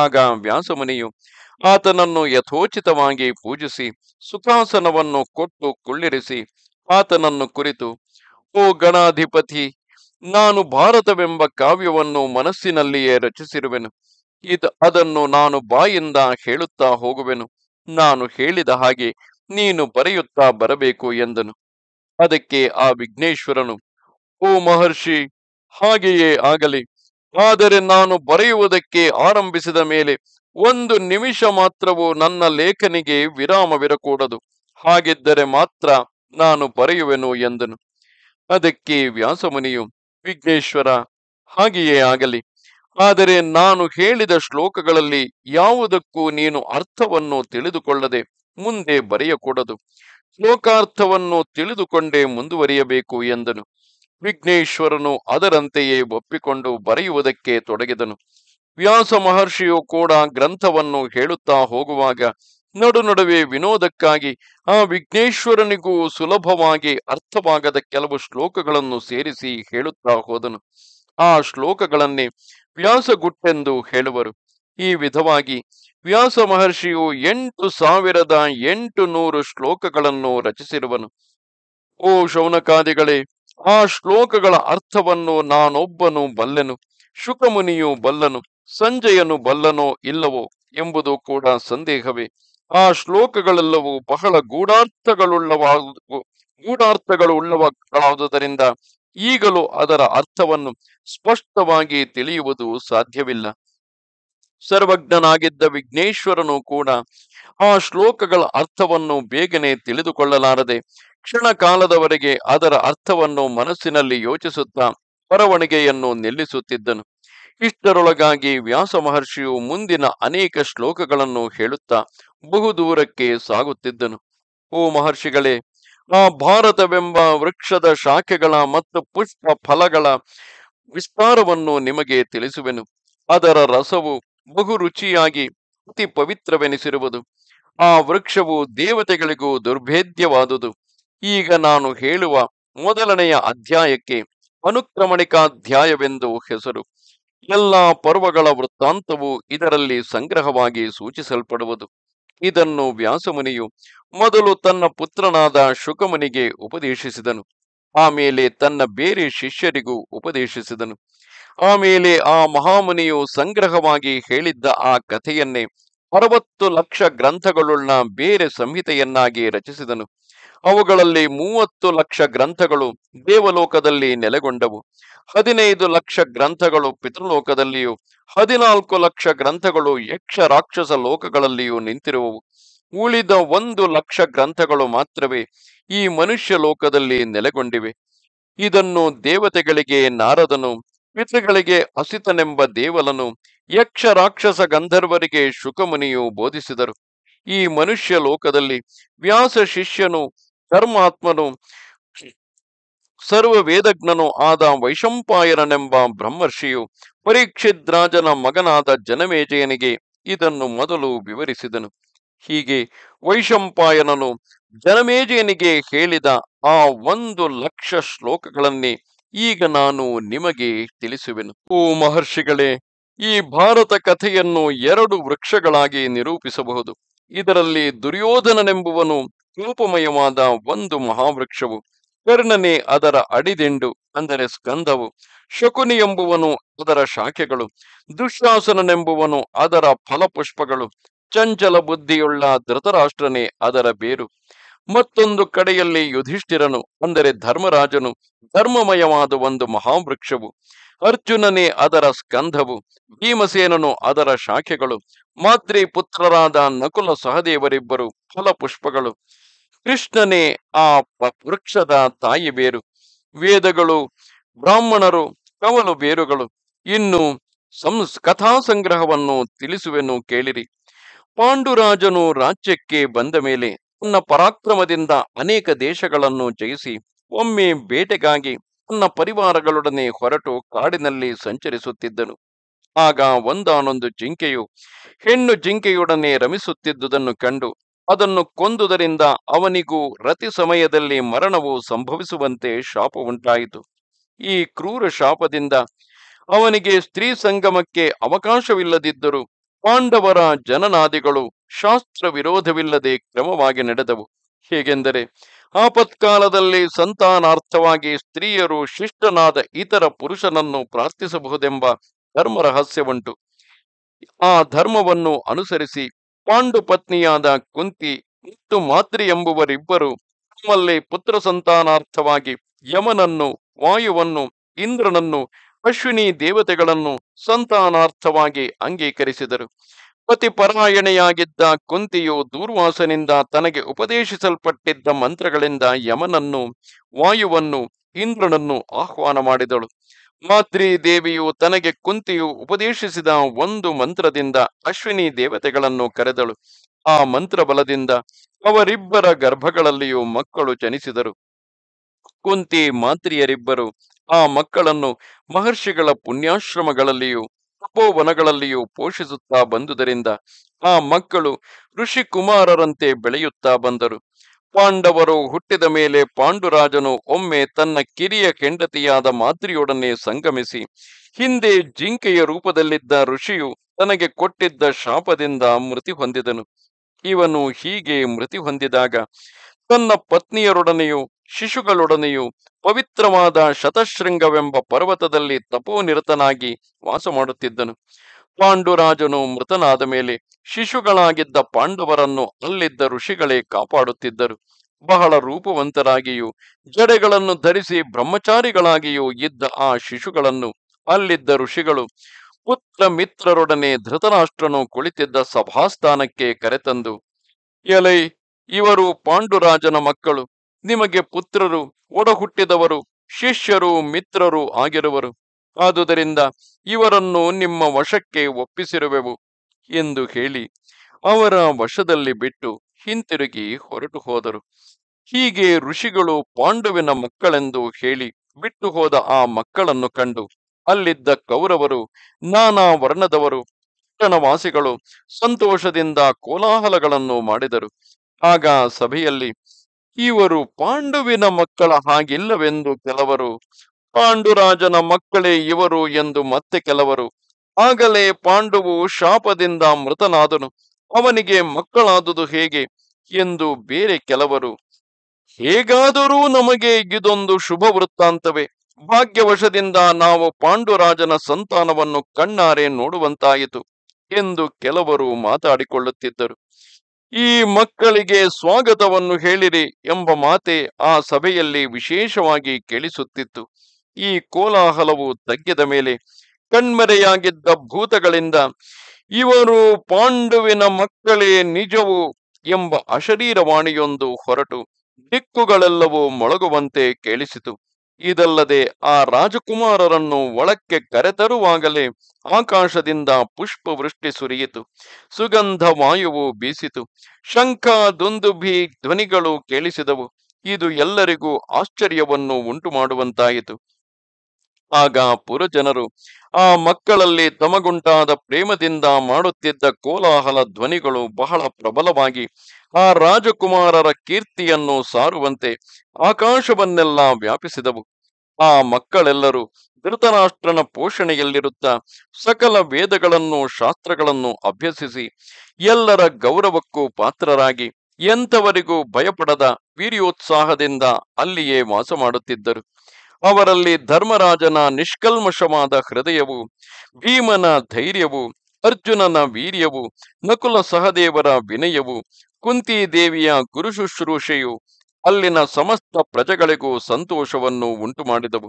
[SPEAKER 1] ಆಗ ವ್ಯಾಸಮುನಿಯು ಆತನನ್ನು ಯಥೋಚಿತವಾಗಿ ಪೂಜಿಸಿ ಸುಖಾಸನವನ್ನು ಕೊಟ್ಟು ಕುಳ್ಳಿರಿಸಿ ಆತನನ್ನು ಕುರಿತು ಓ ಗಣಾಧಿಪತಿ ನಾನು ಭಾರತವೆಂಬ ಕಾವ್ಯವನ್ನು ಮನಸ್ಸಿನಲ್ಲಿಯೇ ರಚಿಸಿರುವೆನು ಇದ್ ಅದನ್ನು ನಾನು ಬಾಯಿಂದ ಹೇಳುತ್ತಾ ಹೋಗುವೆನು ನಾನು ಹೇಳಿದ ಹಾಗೆ ನೀನು ಬರೆಯುತ್ತಾ ಬರಬೇಕು ಎಂದನು ಅದಕ್ಕೆ ಆ ವಿಘ್ನೇಶ್ವರನು ಓ ಮಹರ್ಷಿ ಹಾಗೆಯೇ ಆಗಲಿ ಆದರೆ ನಾನು ಬರೆಯುವುದಕ್ಕೆ ಆರಂಭಿಸಿದ ಮೇಲೆ ಒಂದು ನಿಮಿಷ ಮಾತ್ರವೂ ನನ್ನ ಲೇಖನಿಗೆ ವಿರಾಮವಿರಕೂಡದು ಹಾಗಿದ್ದರೆ ಮಾತ್ರ ನಾನು ಬರೆಯುವೆನು ಎಂದನು ಅದಕ್ಕೆ ವ್ಯಾಸಮುನಿಯು ವಿಘ್ನೇಶ್ವರ ಹಾಗೆಯೇ ಆಗಲಿ ಆದರೆ ನಾನು ಹೇಳಿದ ಶ್ಲೋಕಗಳಲ್ಲಿ ಯಾವುದಕ್ಕೂ ನೀನು ಅರ್ಥವನ್ನು ತಿಳಿದುಕೊಳ್ಳದೆ ಮುಂದೆ ಬರೆಯಕೂಡದು ಶ್ಲೋಕಾರ್ಥವನ್ನು ತಿಳಿದುಕೊಂಡೇ ಮುಂದುವರಿಯಬೇಕು ಎಂದನು ವಿಘ್ನೇಶ್ವರನು ಅದರಂತೆಯೇ ಒಪ್ಪಿಕೊಂಡು ಬರೆಯುವುದಕ್ಕೆ ತೊಡಗಿದನು ವ್ಯಾಸ ಮಹರ್ಷಿಯು ಕೂಡ ಗ್ರಂಥವನ್ನು ಹೇಳುತ್ತಾ ಹೋಗುವಾಗ ನಡು ನಡುವೆ ವಿನೋದಕ್ಕಾಗಿ ಆ ವಿಘ್ನೇಶ್ವರನಿಗೂ ಸುಲಭವಾಗಿ ಅರ್ಥವಾಗದ ಕೆಲವು ಶ್ಲೋಕಗಳನ್ನು ಸೇರಿಸಿ ಹೇಳುತ್ತಾ ಹೋದನು ಆ ಶ್ಲೋಕಗಳನ್ನೇ ವ್ಯಾಸಗುಟ್ಟೆಂದು ಹೇಳುವರು ಈ ವಿಧವಾಗಿ ವ್ಯಾಸ ಮಹರ್ಷಿಯು ಎಂಟು ಸಾವಿರದ ಎಂಟು ನೂರು ಶ್ಲೋಕಗಳನ್ನು ರಚಿಸಿರುವನು ಓ ಶೌನಕಾದಿಗಳೇ ಆ ಶ್ಲೋಕಗಳ ಅರ್ಥವನ್ನು ನಾನೊಬ್ಬನು ಬಲ್ಲೆನು ಶುಕಮುನಿಯು ಬಲ್ಲನು ಸಂಜಯನು ಬಲ್ಲನೋ ಇಲ್ಲವೋ ಎಂಬುದು ಕೂಡ ಸಂದೇಹವೇ ಆ ಶ್ಲೋಕಗಳೆಲ್ಲವೂ ಬಹಳ ಗೂಢಾರ್ಥಗಳುಳ್ಳವಾದ ಗೂಢಾರ್ಥಗಳು ಈಗಲೂ ಅದರ ಅರ್ಥವನ್ನು ಸ್ಪಷ್ಟವಾಗಿ ತಿಳಿಯುವುದು ಸಾಧ್ಯವಿಲ್ಲ ಸರ್ವಜ್ಞನಾಗಿದ್ದ ವಿಘ್ನೇಶ್ವರನು ಕೂಡ ಆ ಶ್ಲೋಕಗಳ ಅರ್ಥವನ್ನು ಬೇಗನೆ ತಿಳಿದುಕೊಳ್ಳಲಾರದೆ ಕ್ಷಣ ಕಾಲದವರೆಗೆ ಅದರ ಅರ್ಥವನ್ನು ಮನಸ್ಸಿನಲ್ಲಿ ಯೋಚಿಸುತ್ತಾ ಬರವಣಿಗೆಯನ್ನು ನಿಲ್ಲಿಸುತ್ತಿದ್ದನು ಇಷ್ಟರೊಳಗಾಗಿ ವ್ಯಾಸ ಮಹರ್ಷಿಯು ಮುಂದಿನ ಅನೇಕ ಶ್ಲೋಕಗಳನ್ನು ಹೇಳುತ್ತಾ ಬಹುದೂರಕ್ಕೆ ಸಾಗುತ್ತಿದ್ದನು ಓ ಮಹರ್ಷಿಗಳೇ ಆ ಭಾರತವೆಂಬ ವೃಕ್ಷದ ಶಾಖೆಗಳ ಮತ್ತು ಪುಷ್ಪ ಫಲಗಳ ವಿಸ್ತಾರವನ್ನು ನಿಮಗೆ ತಿಳಿಸುವೆನು ಅದರ ರಸವು ಬಹು ರುಚಿಯಾಗಿ ಅತಿ ಪವಿತ್ರವೆನಿಸಿರುವುದು ಆ ವೃಕ್ಷವು ದೇವತೆಗಳಿಗೂ ದುರ್ಭೇದ್ಯವಾದುದು ಈಗ ನಾನು ಹೇಳುವ ಮೊದಲನೆಯ ಅಧ್ಯಾಯಕ್ಕೆ ಅನುಕ್ರಮಣಿಕಾಧ್ಯಾಯವೆಂದು ಹೆಸರು ಎಲ್ಲ ಪರ್ವಗಳ ವೃತ್ತಾಂತವು ಇದರಲ್ಲಿ ಸಂಗ್ರಹವಾಗಿ ಸೂಚಿಸಲ್ಪಡುವುದು ಇದನ್ನು ವ್ಯಾಸಮುನಿಯು ಮೊದಲು ತನ್ನ ಪುತ್ರನಾದ ಶುಕಮುನಿಗೆ ಉಪದೇಶಿಸಿದನು ಆಮೇಲೆ ತನ್ನ ಬೇರೆ ಶಿಷ್ಯರಿಗೂ ಉಪದೇಶಿಸಿದನು ಆಮೇಲೆ ಆ ಮಹಾಮುನಿಯು ಸಂಗ್ರಹವಾಗಿ ಹೇಳಿದ್ದ ಆ ಕಥೆಯನ್ನೇ ಅರವತ್ತು ಲಕ್ಷ ಗ್ರಂಥಗಳುಳ್ಳ ಬೇರೆ ಸಂಹಿತೆಯನ್ನಾಗಿ ರಚಿಸಿದನು ಅವುಗಳಲ್ಲಿ ಮೂವತ್ತು ಲಕ್ಷ ಗ್ರಂಥಗಳು ದೇವಲೋಕದಲ್ಲಿ ನೆಲೆಗೊಂಡವು ಹದಿನೈದು ಲಕ್ಷ ಗ್ರಂಥಗಳು ಪಿತೃಲೋಕದಲ್ಲಿಯೂ ಹದಿನಾಲ್ಕು ಲಕ್ಷ ಗ್ರಂಥಗಳು ಯಕ್ಷ ರಾಕ್ಷಸ ಲೋಕಗಳಲ್ಲಿಯೂ ನಿಂತಿರುವವು ಉಳಿದ ಒಂದು ಲಕ್ಷ ಗ್ರಂಥಗಳು ಮಾತ್ರವೇ ಈ ಮನುಷ್ಯ ಲೋಕದಲ್ಲಿ ನೆಲೆಗೊಂಡಿವೆ ಇದನ್ನು ದೇವತೆಗಳಿಗೆ ನಾರದನು ಪಿತೃಗಳಿಗೆ ಅಸಿತನೆಂಬ ದೇವಲನು ಯಕ್ಷ ರಾಕ್ಷಸ ಗಂಧರ್ವರಿಗೆ ಶುಕಮುನಿಯು ಬೋಧಿಸಿದರು ಈ ಮನುಷ್ಯ ಲೋಕದಲ್ಲಿ ವ್ಯಾಸ ಶಿಷ್ಯನು ಧರ್ಮಾತ್ಮನು ಸರ್ವ ವೇದಜ್ಞನು ಆದ ವೈಶಂಪಾಯನನೆಂಬ ಬ್ರಹ್ಮರ್ಷಿಯು ಪರೀಕ್ಷಿದ್ರಾಜನ ಮಗನಾದ ಜನಮೇಜಯನಿಗೆ ಇದನ್ನು ಮೊದಲು ವಿವರಿಸಿದನು ಹೀಗೆ ವೈಶಂಪಾಯನನು ಜನಮೇಜಯನಿಗೆ ಹೇಳಿದ ಆ ಒಂದು ಲಕ್ಷ ಶ್ಲೋಕಗಳನ್ನೇ ಈಗ ನಾನು ನಿಮಗೆ ತಿಳಿಸುವೆನು ಓ ಮಹರ್ಷಿಗಳೇ ಈ ಭಾರತ ಕಥೆಯನ್ನು ಎರಡು ವೃಕ್ಷಗಳಾಗಿ ನಿರೂಪಿಸಬಹುದು ಇದರಲ್ಲಿ ದುರ್ಯೋಧನನೆಂಬುವನು ರೂಪಮಯವಾದ ಒಂದು ಮಹಾವೃಕ್ಷವು ಕರ್ಣನೆ ಅದರ ಅಡಿದೆಂಡು ಅಂದರೆ ಸ್ಕಂದವು ಶಕುನಿ ಎಂಬುವನು ಅದರ ಶಾಖೆಗಳು ದುಶ್ಯಾಸನನೆಂಬುವನು ಅದರ ಫಲಪುಷ್ಪಗಳು ಚಂಚಲ ಬುದ್ಧಿಯುಳ್ಳ ಧೃತರಾಷ್ಟ್ರನೇ ಅದರ ಬೇರು ಮತ್ತೊಂದು ಕಡೆಯಲ್ಲಿ ಯುಧಿಷ್ಠಿರನು ಅಂದರೆ ಧರ್ಮರಾಜನು ಧರ್ಮಮಯವಾದ ಒಂದು ಮಹಾವೃಕ್ಷವು ಅರ್ಜುನನೇ ಅದರ ಸ್ಕಂಧವು ಭೀಮಸೇನನು ಅದರ ಶಾಖೆಗಳು ಮಾತ್ರಿ ಪುತ್ರರಾದ ನಕುಲ ಸಹದೇವರಿಬ್ಬರು ಫಲಪುಷ್ಪಗಳು ಕೃಷ್ಣನೇ ಆ ವೃಕ್ಷದ ತಾಯಿ ಬೇರು ವೇದಗಳು ಬ್ರಾಹ್ಮಣರು ಕವಲು ಬೇರುಗಳು ಇನ್ನು ಸಂಸ್ ಕಥಾ ಸಂಗ್ರಹವನ್ನು ತಿಳಿಸುವೆನು ಕೇಳಿರಿ ಪಾಂಡುರಾಜನು ರಾಜ್ಯಕ್ಕೆ ಬಂದ ಮೇಲೆ ತನ್ನ ಪರಾಕ್ರಮದಿಂದ ಅನೇಕ ದೇಶಗಳನ್ನು ಜಯಿಸಿ ಒಮ್ಮೆ ಬೇಟೆಗಾಗಿ ತನ್ನ ಪರಿವಾರಗಳೊಡನೆ ಹೊರಟು ಕಾಡಿನಲ್ಲಿ ಸಂಚರಿಸುತ್ತಿದ್ದನು ಆಗ ಒಂದಾನೊಂದು ಜಿಂಕೆಯು ಹೆಣ್ಣು ಜಿಂಕೆಯೊಡನೆ ರಮಿಸುತ್ತಿದ್ದುದನ್ನು ಕಂಡು ಅದನ್ನು ಕೊಂದುದರಿಂದ ಅವನಿಗೂ ರತಿ ಸಮಯದಲ್ಲಿ ಮರಣವು ಸಂಭವಿಸುವಂತೆ ಶಾಪ ಉಂಟಾಯಿತು ಈ ಕ್ರೂರ ಶಾಪದಿಂದ ಅವನಿಗೆ ಸ್ತ್ರೀ ಸಂಗಮಕ್ಕೆ ಅವಕಾಶವಿಲ್ಲದಿದ್ದರೂ ಪಾಂಡವರ ಜನನಾದಿಗಳು ಶಾಸ್ತ್ರ ವಿರೋಧವಿಲ್ಲದೆ ಕ್ರಮವಾಗಿ ನಡೆದವು ಹೇಗೆಂದರೆ ಆಪತ್ಕಾಲದಲ್ಲಿ ಸಂತಾನಾರ್ಥವಾಗಿ ಸ್ತ್ರೀಯರು ಶಿಷ್ಟನಾದ ಇತರ ಪುರುಷನನ್ನು ಪ್ರಾರ್ಥಿಸಬಹುದೆಂಬ ಧರ್ಮ ರಹಸ್ಯವುಂಟು ಆ ಧರ್ಮವನ್ನು ಅನುಸರಿಸಿ ಪಾಂಡು ಪತ್ನಿಯಾದ ಕುಂತಿ ಮತ್ತು ಮಾತ್ರಿ ಎಂಬುವರಿಬ್ಬರು ತಮ್ಮಲ್ಲಿ ಪುತ್ರ ಸಂತಾನಾರ್ಥವಾಗಿ ಯಮನನ್ನು ವಾಯುವನ್ನು ಇಂದ್ರನನ್ನು ಅಶ್ವಿನಿ ದೇವತೆಗಳನ್ನು ಸಂತಾನಾರ್ಥವಾಗಿ ಅಂಗೀಕರಿಸಿದರು ಪರಾಯಣೆಯಾಗಿದ್ದ ಕುಂತಿಯು ದೂರ್ವಾಸನಿಂದ ತನಗೆ ಉಪದೇಶಿಸಲ್ಪಟ್ಟಿದ್ದ ಮಂತ್ರಗಳಿಂದ ಯಮನನ್ನು ವಾಯುವನ್ನು ಇಂದ್ರನನ್ನು ಆಹ್ವಾನ ಮಾಡಿದಳು ಮಾತ್ರಿ ದೇವಿಯು ತನಗೆ ಕುಂತಿಯು ಉಪದೇಶಿಸಿದ ಒಂದು ಮಂತ್ರದಿಂದ ಅಶ್ವಿನಿ ದೇವತೆಗಳನ್ನು ಕರೆದಳು ಆ ಮಂತ್ರ ಬಲದಿಂದ ಅವರಿಬ್ಬರ ಗರ್ಭಗಳಲ್ಲಿಯೂ ಮಕ್ಕಳು ಜನಿಸಿದರು ಕುಂತಿ ಮಾತ್ರಿಯರಿಬ್ಬರು ಆ ಮಕ್ಕಳನ್ನು ಮಹರ್ಷಿಗಳ ಪುಣ್ಯಾಶ್ರಮಗಳಲ್ಲಿಯೂ ತಪೋವನಗಳಲ್ಲಿಯೂ ಪೋಷಿಸುತ್ತಾ ಬಂದುದರಿಂದ ಆ ಮಕ್ಕಳು ಋಷಿಕುಮಾರರಂತೆ ಬೆಳೆಯುತ್ತಾ ಬಂದರು ಪಾಂಡವರು ಹುಟ್ಟಿದ ಮೇಲೆ ಪಾಂಡುರಾಜನು ಒಮ್ಮೆ ತನ್ನ ಕಿರಿಯ ಕೆಂಡತಿಯಾದ ಮಾದ್ರಿಯೊಡನೆ ಸಂಗಮಿಸಿ ಹಿಂದೆ ಜಿಂಕೆಯ ರೂಪದಲ್ಲಿದ್ದ ಋಷಿಯು ತನಗೆ ಕೊಟ್ಟಿದ್ದ ಶಾಪದಿಂದ ಮೃತಿ ಹೊಂದಿದನು ಇವನು ಹೀಗೆ ಮೃತಿ ಹೊಂದಿದಾಗ ತನ್ನ ಪತ್ನಿಯರೊಡನೆಯೂ ಶಿಶುಗಳೊಡನೆಯೂ ಪವಿತ್ರವಾದ ಶತಶೃಂಗವೆಂಬ ಪರ್ವತದಲ್ಲಿ ತಪೋನಿರತನಾಗಿ ವಾಸ ಮಾಡುತ್ತಿದ್ದನು ಪಾಂಡುರಾಜನು ಮೃತನಾದ ಮೇಲೆ ಶಿಶುಗಳಾಗಿದ್ದ ಪಾಂಡವರನ್ನು ಅಲ್ಲಿದ್ದ ಋಷಿಗಳೇ ಕಾಪಾಡುತ್ತಿದ್ದರು ಬಹಳ ರೂಪವಂತರಾಗಿಯೂ ಜಡೆಗಳನ್ನು ಧರಿಸಿ ಬ್ರಹ್ಮಚಾರಿಗಳಾಗಿಯೂ ಇದ್ದ ಆ ಶಿಶುಗಳನ್ನು ಅಲ್ಲಿದ್ದ ಋಷಿಗಳು ಪುತ್ರ ಮಿತ್ರರೊಡನೆ ಧೃತರಾಷ್ಟ್ರನು ಕುಳಿತಿದ್ದ ಸಭಾಸ್ಥಾನಕ್ಕೆ ಕರೆತಂದು ಎಲೈ ಇವರು ಪಾಂಡುರಾಜನ ಮಕ್ಕಳು ನಿಮಗೆ ಪುತ್ರರು ಒಡಹುಟ್ಟಿದವರು ಶಿಷ್ಯರು ಮಿತ್ರರು ಆಗಿರುವರು ಆದುದರಿಂದ ಇವರನ್ನು ನಿಮ್ಮ ವಶಕ್ಕೆ ಒಪ್ಪಿಸಿರುವೆವು ಎಂದು ಹೇಳಿ ಅವರ ವಶದಲ್ಲಿ ಬಿಟ್ಟು ಹಿಂತಿರುಗಿ ಹೊರಟು ಹೋದರು ಹೀಗೆ ಋಷಿಗಳು ಪಾಂಡುವಿನ ಮಕ್ಕಳೆಂದು ಹೇಳಿ ಬಿಟ್ಟು ಹೋದ ಆ ಮಕ್ಕಳನ್ನು ಕಂಡು ಅಲ್ಲಿದ್ದ ಕೌರವರು ನಾನಾ ವರ್ಣದವರು ಪಟ್ಟಣವಾಸಿಗಳು ಸಂತೋಷದಿಂದ ಕೋಲಾಹಲಗಳನ್ನು ಮಾಡಿದರು ಆಗ ಸಭೆಯಲ್ಲಿ ಇವರು ಪಾಂಡುವಿನ ಮಕ್ಕಳ ಹಾಗಿಲ್ಲವೆಂದು ಕೆಲವರು ಪಾಂಡುರಾಜನ ಮಕ್ಕಳೇ ಇವರು ಎಂದು ಮತ್ತೆ ಕೆಲವರು ಆಗಲೇ ಪಾಂಡುವು ಶಾಪದಿಂದ ಮೃತನಾದನು ಅವನಿಗೆ ಮಕ್ಕಳಾದುದು ಹೇಗೆ ಎಂದು ಬೇರೆ ಕೆಲವರು ಹೇಗಾದರೂ ನಮಗೆ ಇದೊಂದು ಶುಭ ವೃತ್ತಾಂತವೇ ಭಾಗ್ಯವಶದಿಂದ ನಾವು ಪಾಂಡುರಾಜನ ಸಂತಾನವನ್ನು ಕಣ್ಣಾರೆ ನೋಡುವಂತಾಯಿತು ಎಂದು ಕೆಲವರು ಮಾತಾಡಿಕೊಳ್ಳುತ್ತಿದ್ದರು ಈ ಮಕ್ಕಳಿಗೆ ಸ್ವಾಗತವನ್ನು ಹೇಳಿರಿ ಎಂಬ ಮಾತೆ ಆ ಸಭೆಯಲ್ಲಿ ವಿಶೇಷವಾಗಿ ಕೇಳಿಸುತ್ತಿತ್ತು ಈ ಕೋಲಾಹಲವು ತಗ್ಗಿದ ಮೇಲೆ ಕಣ್ಮರೆಯಾಗಿದ್ದ ಭೂತಗಳಿಂದ ಇವರು ಪಾಂಡುವಿನ ಮಕ್ಕಳೇ ನಿಜವು ಎಂಬ ಅಶರೀರವಾಣಿಯೊಂದು ಹೊರಟು ದಿಕ್ಕುಗಳೆಲ್ಲವೂ ಮೊಳಗುವಂತೆ ಕೇಳಿಸಿತು ಇದಲ್ಲದೆ ಆ ರಾಜಕುಮಾರರನ್ನು ಒಳಕ್ಕೆ ಕರೆತರುವಾಗಲೇ ಆಕಾಶದಿಂದ ಪುಷ್ಪವೃಷ್ಟಿ ಸುರಿಯಿತು ಸುಗಂಧ ವಾಯುವು ಬೀಸಿತು ಶಂಖ ದುಂದುಭಿ ಧ್ವನಿಗಳು ಕೇಳಿಸಿದವು ಇದು ಎಲ್ಲರಿಗೂ ಆಶ್ಚರ್ಯವನ್ನು ಉಂಟು ಮಾಡುವಂತಾಯಿತು ಆಗ ಪುರಜನರು ಆ ಮಕ್ಕಳಲ್ಲಿ ತಮಗುಂಟಾದ ಪ್ರೇಮದಿಂದ ಮಾಡುತ್ತಿದ್ದ ಕೋಲಾಹಲ ಧ್ವನಿಗಳು ಬಹಳ ಪ್ರಬಲವಾಗಿ ಆ ರಾಜಕುಮಾರರ ಕೀರ್ತಿಯನ್ನು ಸಾರುವಂತೆ ಆಕಾಶವನ್ನೆಲ್ಲ ವ್ಯಾಪಿಸಿದವು ಆ ಮಕ್ಕಳೆಲ್ಲರೂ ಧೃತರಾಷ್ಟ್ರನ ಪೋಷಣೆಯಲ್ಲಿರುತ್ತ ಸಕಲ ವೇದಗಳನ್ನು ಶಾಸ್ತ್ರಗಳನ್ನು ಅಭ್ಯಸಿಸಿ ಎಲ್ಲರ ಗೌರವಕ್ಕೂ ಪಾತ್ರರಾಗಿ ಎಂಥವರಿಗೂ ಭಯಪಡದ ವೀರ್ಯೋತ್ಸಾಹದಿಂದ ಅಲ್ಲಿಯೇ ವಾಸ ಮಾಡುತ್ತಿದ್ದರು ಅವರಲ್ಲಿ ಧರ್ಮರಾಜನ ನಿಷ್ಕಲ್ಮಶವಾದ ಹೃದಯವು ಭೀಮನ ಧೈರ್ಯವು ಅರ್ಜುನನ ವೀರ್ಯವು ನಕುಲ ಸಹದೇವರ ವಿನಯವು ಕುಂತಿ ದೇವಿಯ ಗುರು ಶುಶ್ರೂಷೆಯು ಅಲ್ಲಿನ ಸಮಸ್ತ ಪ್ರಜೆಗಳಿಗೂ ಸಂತೋಷವನ್ನು ಉಂಟು ಮಾಡಿದವು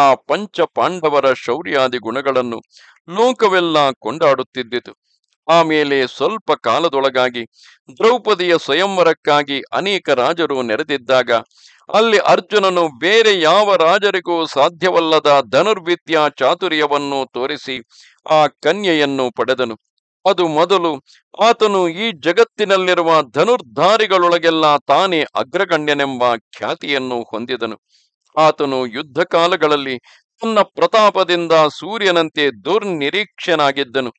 [SPEAKER 1] ಆ ಪಂಚ ಪಾಂಡವರ ಶೌರ್ಯಾದಿ ಗುಣಗಳನ್ನು ಲೋಕವೆಲ್ಲ ಕೊಂಡಾಡುತ್ತಿದ್ದಿತು ಆಮೇಲೆ ಸ್ವಲ್ಪ ಕಾಲದೊಳಗಾಗಿ ದ್ರೌಪದಿಯ ಸ್ವಯಂವರಕ್ಕಾಗಿ ಅನೇಕ ರಾಜರು ನೆರೆದಿದ್ದಾಗ ಅಲ್ಲಿ ಅರ್ಜುನನು ಬೇರೆ ಯಾವ ರಾಜರಿಗೂ ಸಾಧ್ಯವಲ್ಲದ ಧನುರ್ವಿದ್ಯಾ ಚಾತುರ್ಯವನ್ನು ತೋರಿಸಿ ಆ ಕನ್ಯೆಯನ್ನು ಪಡೆದನು ಅದು ಮೊದಲು ಆತನು ಈ ಜಗತ್ತಿನಲ್ಲಿರುವ ಧನುರ್ಧಾರಿಗಳೊಳಗೆಲ್ಲ ತಾನೇ ಅಗ್ರಗಣ್ಯನೆಂಬ ಖ್ಯಾತಿಯನ್ನು ಹೊಂದಿದನು ಆತನು ಯುದ್ಧ ಕಾಲಗಳಲ್ಲಿ ತನ್ನ ಪ್ರತಾಪದಿಂದ ಸೂರ್ಯನಂತೆ ದುರ್ನಿರೀಕ್ಷನಾಗಿದ್ದನು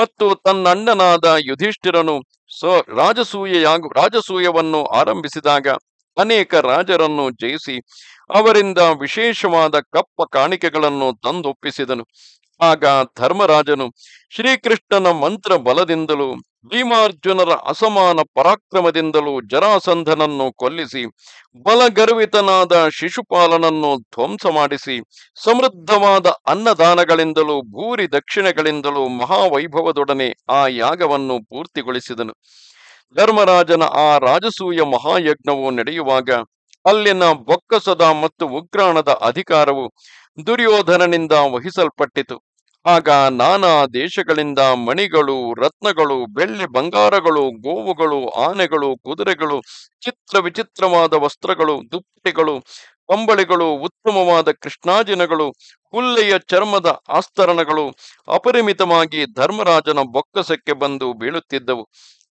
[SPEAKER 1] ಮತ್ತು ತನ್ನಣ್ಣನಾದ ಯುಧಿಷ್ಠಿರನು ಸೊ ರಾಜಸೂಯೆಯಾಗು ರಾಜಸೂಯವನ್ನು ಆರಂಭಿಸಿದಾಗ ಅನೇಕ ರಾಜರನ್ನು ಜಯಿಸಿ ಅವರಿಂದ ವಿಶೇಷವಾದ ಕಪ್ಪ ಕಾಣಿಕೆಗಳನ್ನು ತಂದೊಪ್ಪಿಸಿದನು ಆಗ ಧರ್ಮರಾಜನು ಶ್ರೀಕೃಷ್ಣನ ಮಂತ್ರ ಬಲದಿಂದಲೂ ಭೀಮಾರ್ಜುನರ ಅಸಮಾನ ಪರಾಕ್ರಮದಿಂದಲೂ ಜರಾಸಂಧನನ್ನು ಕೊಲ್ಲಿಸಿ ಬಲಗರ್ವಿತನಾದ ಶಿಶುಪಾಲನನ್ನು ಧ್ವಂಸ ಮಾಡಿಸಿ ಸಮೃದ್ಧವಾದ ಅನ್ನದಾನಗಳಿಂದಲೂ ಭೂರಿ ದಕ್ಷಿಣೆಗಳಿಂದಲೂ ಮಹಾವೈಭವದೊಡನೆ ಆ ಯಾಗವನ್ನು ಪೂರ್ತಿಗೊಳಿಸಿದನು ಧರ್ಮರಾಜನ ಆ ರಾಜಸೂಯ ಮಹಾಯಜ್ಞವು ನಡೆಯುವಾಗ ಅಲ್ಲಿನ ಬೊಕ್ಕಸದ ಮತ್ತು ಉಗ್ರಾಣದ ಅಧಿಕಾರವು ದುರ್ಯೋಧನನಿಂದ ವಹಿಸಲ್ಪಟ್ಟಿತು ಆಗ ನಾನಾ ದೇಶಗಳಿಂದ ಮಣಿಗಳು ರತ್ನಗಳು ಬೆಳ್ಳಿ ಬಂಗಾರಗಳು ಗೋವುಗಳು ಆನೆಗಳು ಕುದುರೆಗಳು ಚಿತ್ರ ವಿಚಿತ್ರವಾದ ವಸ್ತ್ರಗಳು ದುಪ್ಪಟಿಗಳು ಕಂಬಳಿಗಳು ಉತ್ತಮವಾದ ಕೃಷ್ಣಾಜಿನಗಳು ಹುಲ್ಲೆಯ ಚರ್ಮದ ಆಸ್ತರಣಗಳು ಅಪರಿಮಿತವಾಗಿ ಧರ್ಮರಾಜನ ಬೊಕ್ಕಸಕ್ಕೆ ಬಂದು ಬೀಳುತ್ತಿದ್ದವು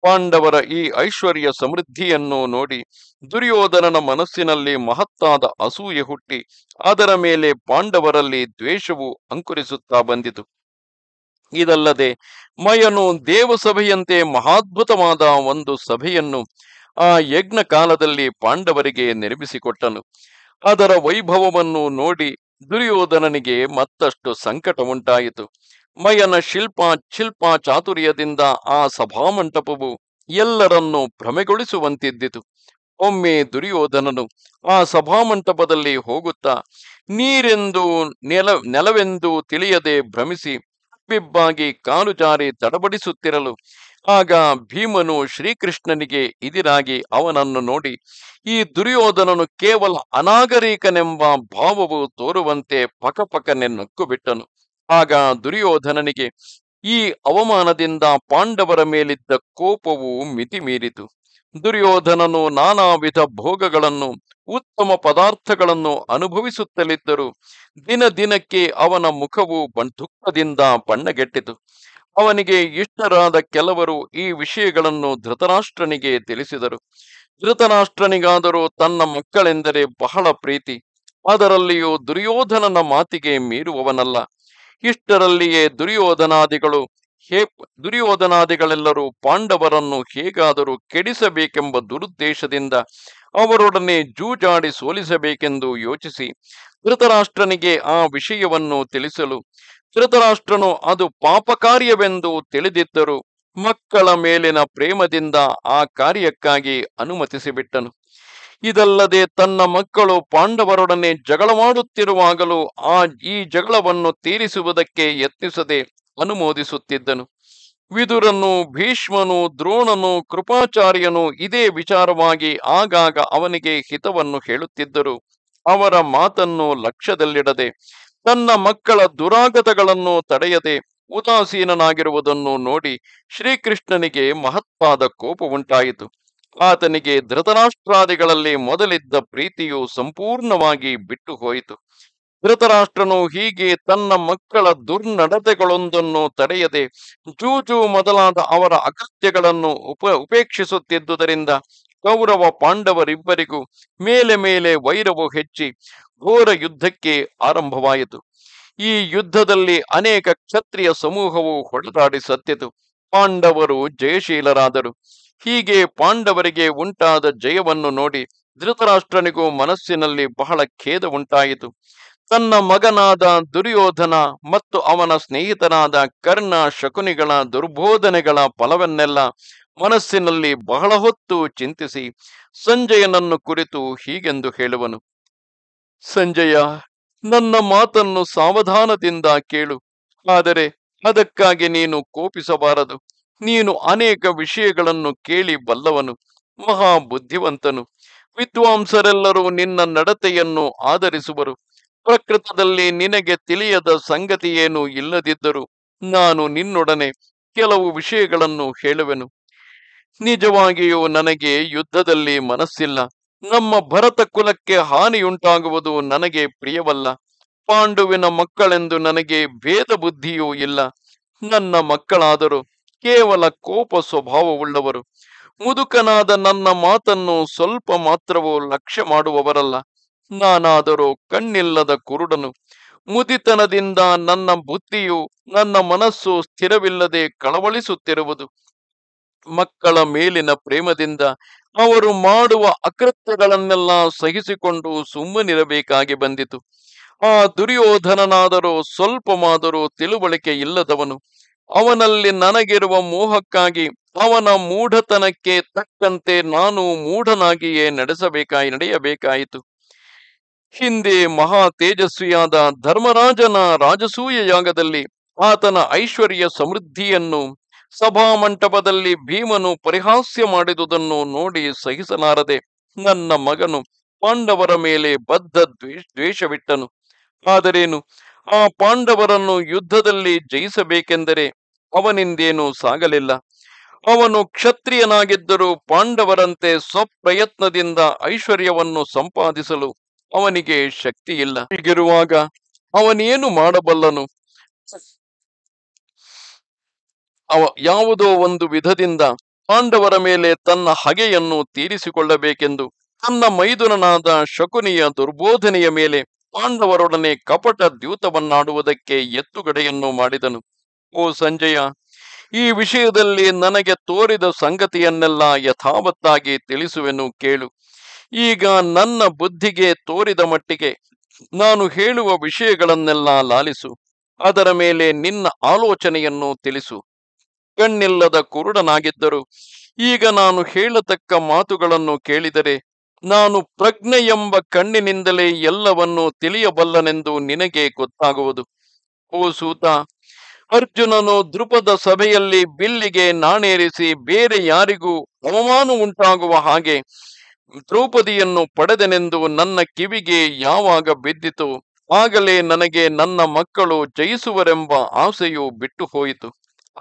[SPEAKER 1] ಪಾಂಡವರ ಈ ಐಶ್ವರ್ಯ ಸಮೃದ್ಧಿಯನ್ನು ನೋಡಿ ದುರ್ಯೋಧನನ ಮನಸ್ಸಿನಲ್ಲಿ ಮಹತ್ತಾದ ಅಸೂಯೆ ಹುಟ್ಟಿ ಅದರ ಮೇಲೆ ಪಾಂಡವರಲ್ಲಿ ದ್ವೇಷವು ಅಂಕುರಿಸುತ್ತಾ ಬಂದಿತು ಇದಲ್ಲದೆ ಮಯನು ದೇವಸಭೆಯಂತೆ ಮಹಾದ್ಭುತವಾದ ಒಂದು ಸಭೆಯನ್ನು ಆ ಯಜ್ಞ ಕಾಲದಲ್ಲಿ ಪಾಂಡವರಿಗೆ ನಿರ್ಮಿಸಿಕೊಟ್ಟನು ಅದರ ವೈಭವವನ್ನು ನೋಡಿ ದುರ್ಯೋಧನನಿಗೆ ಮತ್ತಷ್ಟು ಸಂಕಟ ಉಂಟಾಯಿತು ಮಯನ ಶಿಲ್ಪ ಶಿಲ್ಪ ಚಾತುರ್ಯದಿಂದ ಆ ಸಭಾಮಂಟಪವು ಎಲ್ಲರನ್ನೂ ಭ್ರಮೆಗೊಳಿಸುವಂತಿದ್ದಿತು ಒಮ್ಮೆ ದುರ್ಯೋಧನನು ಆ ಸಭಾಮಂಟಪದಲ್ಲಿ ಹೋಗುತ್ತಾ ನೀರೆಂದು ನೆಲ ನೆಲವೆಂದು ತಿಳಿಯದೆ ಭ್ರಮಿಸಿ ಬಿಬ್ಬಾಗಿ ಕಾಲು ಜಾರಿ ತಡಬಡಿಸುತ್ತಿರಲು ಆಗ ಭೀಮನು ಶ್ರೀಕೃಷ್ಣನಿಗೆ ಇದಿರಾಗಿ ಅವನನ್ನು ನೋಡಿ ಈ ದುರ್ಯೋಧನನು ಕೇವಲ ಅನಾಗರಿಕನೆಂಬ ಭಾವವು ತೋರುವಂತೆ ಪಕಪಕನೆ ನಕ್ಕು ಬಿಟ್ಟನು ಆಗ ದುರ್ಯೋಧನನಿಗೆ ಈ ಅವಮಾನದಿಂದ ಪಾಂಡವರ ಮೇಲಿದ್ದ ಕೋಪವು ಮೀರಿತು ದುರ್ಯೋಧನನು ನಾನಾ ವಿಧ ಭೋಗಗಳನ್ನು ಉತ್ತಮ ಪದಾರ್ಥಗಳನ್ನು ಅನುಭವಿಸುತ್ತಲಿದ್ದರು ದಿನ ದಿನಕ್ಕೆ ಅವನ ಮುಖವು ದುಃಖದಿಂದ ಬಣ್ಣಗೆಟ್ಟಿತು ಅವನಿಗೆ ಇಷ್ಟರಾದ ಕೆಲವರು ಈ ವಿಷಯಗಳನ್ನು ಧೃತರಾಷ್ಟ್ರನಿಗೆ ತಿಳಿಸಿದರು ಧೃತರಾಷ್ಟ್ರನಿಗಾದರೂ ತನ್ನ ಮಕ್ಕಳೆಂದರೆ ಬಹಳ ಪ್ರೀತಿ ಅದರಲ್ಲಿಯೂ ದುರ್ಯೋಧನನ ಮಾತಿಗೆ ಮೀರುವವನಲ್ಲ ಇಷ್ಟರಲ್ಲಿಯೇ ದುರ್ಯೋಧನಾದಿಗಳು ಹೇ ದುರ್ಯೋಧನಾದಿಗಳೆಲ್ಲರೂ ಪಾಂಡವರನ್ನು ಹೇಗಾದರೂ ಕೆಡಿಸಬೇಕೆಂಬ ದುರುದ್ದೇಶದಿಂದ ಅವರೊಡನೆ ಜೂಜಾಡಿ ಸೋಲಿಸಬೇಕೆಂದು ಯೋಚಿಸಿ ಧೃತರಾಷ್ಟ್ರನಿಗೆ ಆ ವಿಷಯವನ್ನು ತಿಳಿಸಲು ಧೃತರಾಷ್ಟ್ರನು ಅದು ಪಾಪಕಾರ್ಯವೆಂದು ತಿಳಿದಿದ್ದರು ಮಕ್ಕಳ ಮೇಲಿನ ಪ್ರೇಮದಿಂದ ಆ ಕಾರ್ಯಕ್ಕಾಗಿ ಅನುಮತಿಸಿಬಿಟ್ಟನು ಇದಲ್ಲದೆ ತನ್ನ ಮಕ್ಕಳು ಪಾಂಡವರೊಡನೆ ಜಗಳ ಮಾಡುತ್ತಿರುವಾಗಲೂ ಆ ಈ ಜಗಳವನ್ನು ತೀರಿಸುವುದಕ್ಕೆ ಯತ್ನಿಸದೆ ಅನುಮೋದಿಸುತ್ತಿದ್ದನು ವಿದುರನು ಭೀಷ್ಮನು ದ್ರೋಣನು ಕೃಪಾಚಾರ್ಯನು ಇದೇ ವಿಚಾರವಾಗಿ ಆಗಾಗ ಅವನಿಗೆ ಹಿತವನ್ನು ಹೇಳುತ್ತಿದ್ದರು ಅವರ ಮಾತನ್ನು ಲಕ್ಷ್ಯದಲ್ಲಿಡದೆ ತನ್ನ ಮಕ್ಕಳ ದುರಾಗತಗಳನ್ನು ತಡೆಯದೆ ಉದಾಸೀನನಾಗಿರುವುದನ್ನು ನೋಡಿ ಶ್ರೀಕೃಷ್ಣನಿಗೆ ಮಹತ್ವಾದ ಕೋಪ ಉಂಟಾಯಿತು ಆತನಿಗೆ ಧೃತರಾಷ್ಟ್ರಾದಿಗಳಲ್ಲಿ ಮೊದಲಿದ್ದ ಪ್ರೀತಿಯು ಸಂಪೂರ್ಣವಾಗಿ ಬಿಟ್ಟು ಹೋಯಿತು ಧೃತರಾಷ್ಟ್ರನು ಹೀಗೆ ತನ್ನ ಮಕ್ಕಳ ದುರ್ನಡತೆಗಳೊಂದನ್ನು ತಡೆಯದೆ ಜೂಜು ಮೊದಲಾದ ಅವರ ಅಗತ್ಯಗಳನ್ನು ಉಪ ಉಪೇಕ್ಷಿಸುತ್ತಿದ್ದುದರಿಂದ ಕೌರವ ಪಾಂಡವರಿಬ್ಬರಿಗೂ ಮೇಲೆ ಮೇಲೆ ವೈರವು ಹೆಚ್ಚಿ ಘೋರ ಯುದ್ಧಕ್ಕೆ ಆರಂಭವಾಯಿತು ಈ ಯುದ್ಧದಲ್ಲಿ ಅನೇಕ ಕ್ಷತ್ರಿಯ ಸಮೂಹವು ಹೊಡೆದಾಡಿ ಸತ್ತಿತು ಪಾಂಡವರು ಜಯಶೀಲರಾದರು ಹೀಗೆ ಪಾಂಡವರಿಗೆ ಉಂಟಾದ ಜಯವನ್ನು ನೋಡಿ ಧೃತರಾಷ್ಟ್ರನಿಗೂ ಮನಸ್ಸಿನಲ್ಲಿ ಬಹಳ ಖೇದ ಉಂಟಾಯಿತು ತನ್ನ ಮಗನಾದ ದುರ್ಯೋಧನ ಮತ್ತು ಅವನ ಸ್ನೇಹಿತನಾದ ಕರ್ಣ ಶಕುನಿಗಳ ದುರ್ಬೋಧನೆಗಳ ಫಲವನ್ನೆಲ್ಲ ಮನಸ್ಸಿನಲ್ಲಿ ಬಹಳ ಹೊತ್ತು ಚಿಂತಿಸಿ ಸಂಜಯನನ್ನು ಕುರಿತು ಹೀಗೆಂದು ಹೇಳುವನು ಸಂಜಯ ನನ್ನ ಮಾತನ್ನು ಸಾವಧಾನದಿಂದ ಕೇಳು ಆದರೆ ಅದಕ್ಕಾಗಿ ನೀನು ಕೋಪಿಸಬಾರದು ನೀನು ಅನೇಕ ವಿಷಯಗಳನ್ನು ಕೇಳಿ ಬಲ್ಲವನು ಮಹಾ ಬುದ್ಧಿವಂತನು ವಿದ್ವಾಂಸರೆಲ್ಲರೂ ನಿನ್ನ ನಡತೆಯನ್ನು ಆಧರಿಸುವರು ಪ್ರಕೃತದಲ್ಲಿ ನಿನಗೆ ತಿಳಿಯದ ಸಂಗತಿಯೇನು ಇಲ್ಲದಿದ್ದರೂ ನಾನು ನಿನ್ನೊಡನೆ ಕೆಲವು ವಿಷಯಗಳನ್ನು ಹೇಳುವೆನು ನಿಜವಾಗಿಯೂ ನನಗೆ ಯುದ್ಧದಲ್ಲಿ ಮನಸ್ಸಿಲ್ಲ ನಮ್ಮ ಭರತ ಕುಲಕ್ಕೆ ಹಾನಿಯುಂಟಾಗುವುದು ನನಗೆ ಪ್ರಿಯವಲ್ಲ ಪಾಂಡುವಿನ ಮಕ್ಕಳೆಂದು ನನಗೆ ಭೇದ ಬುದ್ಧಿಯೂ ಇಲ್ಲ ನನ್ನ ಮಕ್ಕಳಾದರೂ ಕೇವಲ ಕೋಪ ಸ್ವಭಾವವುಳ್ಳವರು ಮುದುಕನಾದ ನನ್ನ ಮಾತನ್ನು ಸ್ವಲ್ಪ ಮಾತ್ರವೂ ಲಕ್ಷ್ಯ ಮಾಡುವವರಲ್ಲ ನಾನಾದರೂ ಕಣ್ಣಿಲ್ಲದ ಕುರುಡನು ಮುದಿತನದಿಂದ ನನ್ನ ಬುದ್ಧಿಯು ನನ್ನ ಮನಸ್ಸು ಸ್ಥಿರವಿಲ್ಲದೆ ಕಳವಳಿಸುತ್ತಿರುವುದು ಮಕ್ಕಳ ಮೇಲಿನ ಪ್ರೇಮದಿಂದ ಅವರು ಮಾಡುವ ಅಕೃತ್ಯಗಳನ್ನೆಲ್ಲ ಸಹಿಸಿಕೊಂಡು ಸುಮ್ಮನಿರಬೇಕಾಗಿ ಬಂದಿತು ಆ ದುರ್ಯೋಧನನಾದರೂ ಸ್ವಲ್ಪವಾದರೂ ತಿಳುವಳಿಕೆ ಇಲ್ಲದವನು ಅವನಲ್ಲಿ ನನಗಿರುವ ಮೋಹಕ್ಕಾಗಿ ಅವನ ಮೂಢತನಕ್ಕೆ ತಕ್ಕಂತೆ ನಾನು ಮೂಢನಾಗಿಯೇ ನಡೆಸಬೇಕಾಯಿ ನಡೆಯಬೇಕಾಯಿತು ಹಿಂದೆ ಮಹಾ ತೇಜಸ್ವಿಯಾದ ಧರ್ಮರಾಜನ ರಾಜಸೂಯ ಯಾಗದಲ್ಲಿ ಆತನ ಐಶ್ವರ್ಯ ಸಮೃದ್ಧಿಯನ್ನು ಸಭಾ ಮಂಟಪದಲ್ಲಿ ಭೀಮನು ಪರಿಹಾಸ್ಯ ಮಾಡಿದುದನ್ನು ನೋಡಿ ಸಹಿಸಲಾರದೆ ನನ್ನ ಮಗನು ಪಾಂಡವರ ಮೇಲೆ ಬದ್ಧ ದ್ವೇಷ ದ್ವೇಷವಿಟ್ಟನು ಆದರೇನು ಆ ಪಾಂಡವರನ್ನು ಯುದ್ಧದಲ್ಲಿ ಜಯಿಸಬೇಕೆಂದರೆ ಅವನಿಂದೇನು ಸಾಗಲಿಲ್ಲ ಅವನು ಕ್ಷತ್ರಿಯನಾಗಿದ್ದರೂ ಪಾಂಡವರಂತೆ ಸ್ವಪ್ರಯತ್ನದಿಂದ ಐಶ್ವರ್ಯವನ್ನು ಸಂಪಾದಿಸಲು ಅವನಿಗೆ ಶಕ್ತಿ ಇಲ್ಲ ಹೀಗಿರುವಾಗ ಅವನೇನು ಮಾಡಬಲ್ಲನು ಅವ ಯಾವುದೋ ಒಂದು ವಿಧದಿಂದ ಪಾಂಡವರ ಮೇಲೆ ತನ್ನ ಹಗೆಯನ್ನು ತೀರಿಸಿಕೊಳ್ಳಬೇಕೆಂದು ತನ್ನ ಮೈದುನನಾದ ಶಕುನಿಯ ದುರ್ಬೋಧನೆಯ ಮೇಲೆ ಪಾಂಡವರೊಡನೆ ಕಪಟ ದ್ಯೂತವನ್ನಾಡುವುದಕ್ಕೆ ಎತ್ತುಗಡೆಯನ್ನು ಮಾಡಿದನು ಓ ಸಂಜಯ ಈ ವಿಷಯದಲ್ಲಿ ನನಗೆ ತೋರಿದ ಸಂಗತಿಯನ್ನೆಲ್ಲ ಯಥಾವತ್ತಾಗಿ ತಿಳಿಸುವೆನು ಕೇಳು ಈಗ ನನ್ನ ಬುದ್ಧಿಗೆ ತೋರಿದ ಮಟ್ಟಿಗೆ ನಾನು ಹೇಳುವ ವಿಷಯಗಳನ್ನೆಲ್ಲ ಲಾಲಿಸು ಅದರ ಮೇಲೆ ನಿನ್ನ ಆಲೋಚನೆಯನ್ನು ತಿಳಿಸು ಕಣ್ಣಿಲ್ಲದ ಕುರುಡನಾಗಿದ್ದರು ಈಗ ನಾನು ಹೇಳತಕ್ಕ ಮಾತುಗಳನ್ನು ಕೇಳಿದರೆ ನಾನು ಪ್ರಜ್ಞೆ ಎಂಬ ಕಣ್ಣಿನಿಂದಲೇ ಎಲ್ಲವನ್ನೂ ತಿಳಿಯಬಲ್ಲನೆಂದು ನಿನಗೆ ಗೊತ್ತಾಗುವುದು ಓ ಸೂತ ಅರ್ಜುನನು ಧ್ರುಪದ ಸಭೆಯಲ್ಲಿ ಬಿಲ್ಲಿಗೆ ನಾಣೇರಿಸಿ ಬೇರೆ ಯಾರಿಗೂ ಅವಮಾನ ಉಂಟಾಗುವ ಹಾಗೆ ದ್ರೌಪದಿಯನ್ನು ಪಡೆದನೆಂದು ನನ್ನ ಕಿವಿಗೆ ಯಾವಾಗ ಬಿದ್ದಿತು ಆಗಲೇ ನನಗೆ ನನ್ನ ಮಕ್ಕಳು ಜಯಿಸುವರೆಂಬ ಆಸೆಯು ಬಿಟ್ಟು ಹೋಯಿತು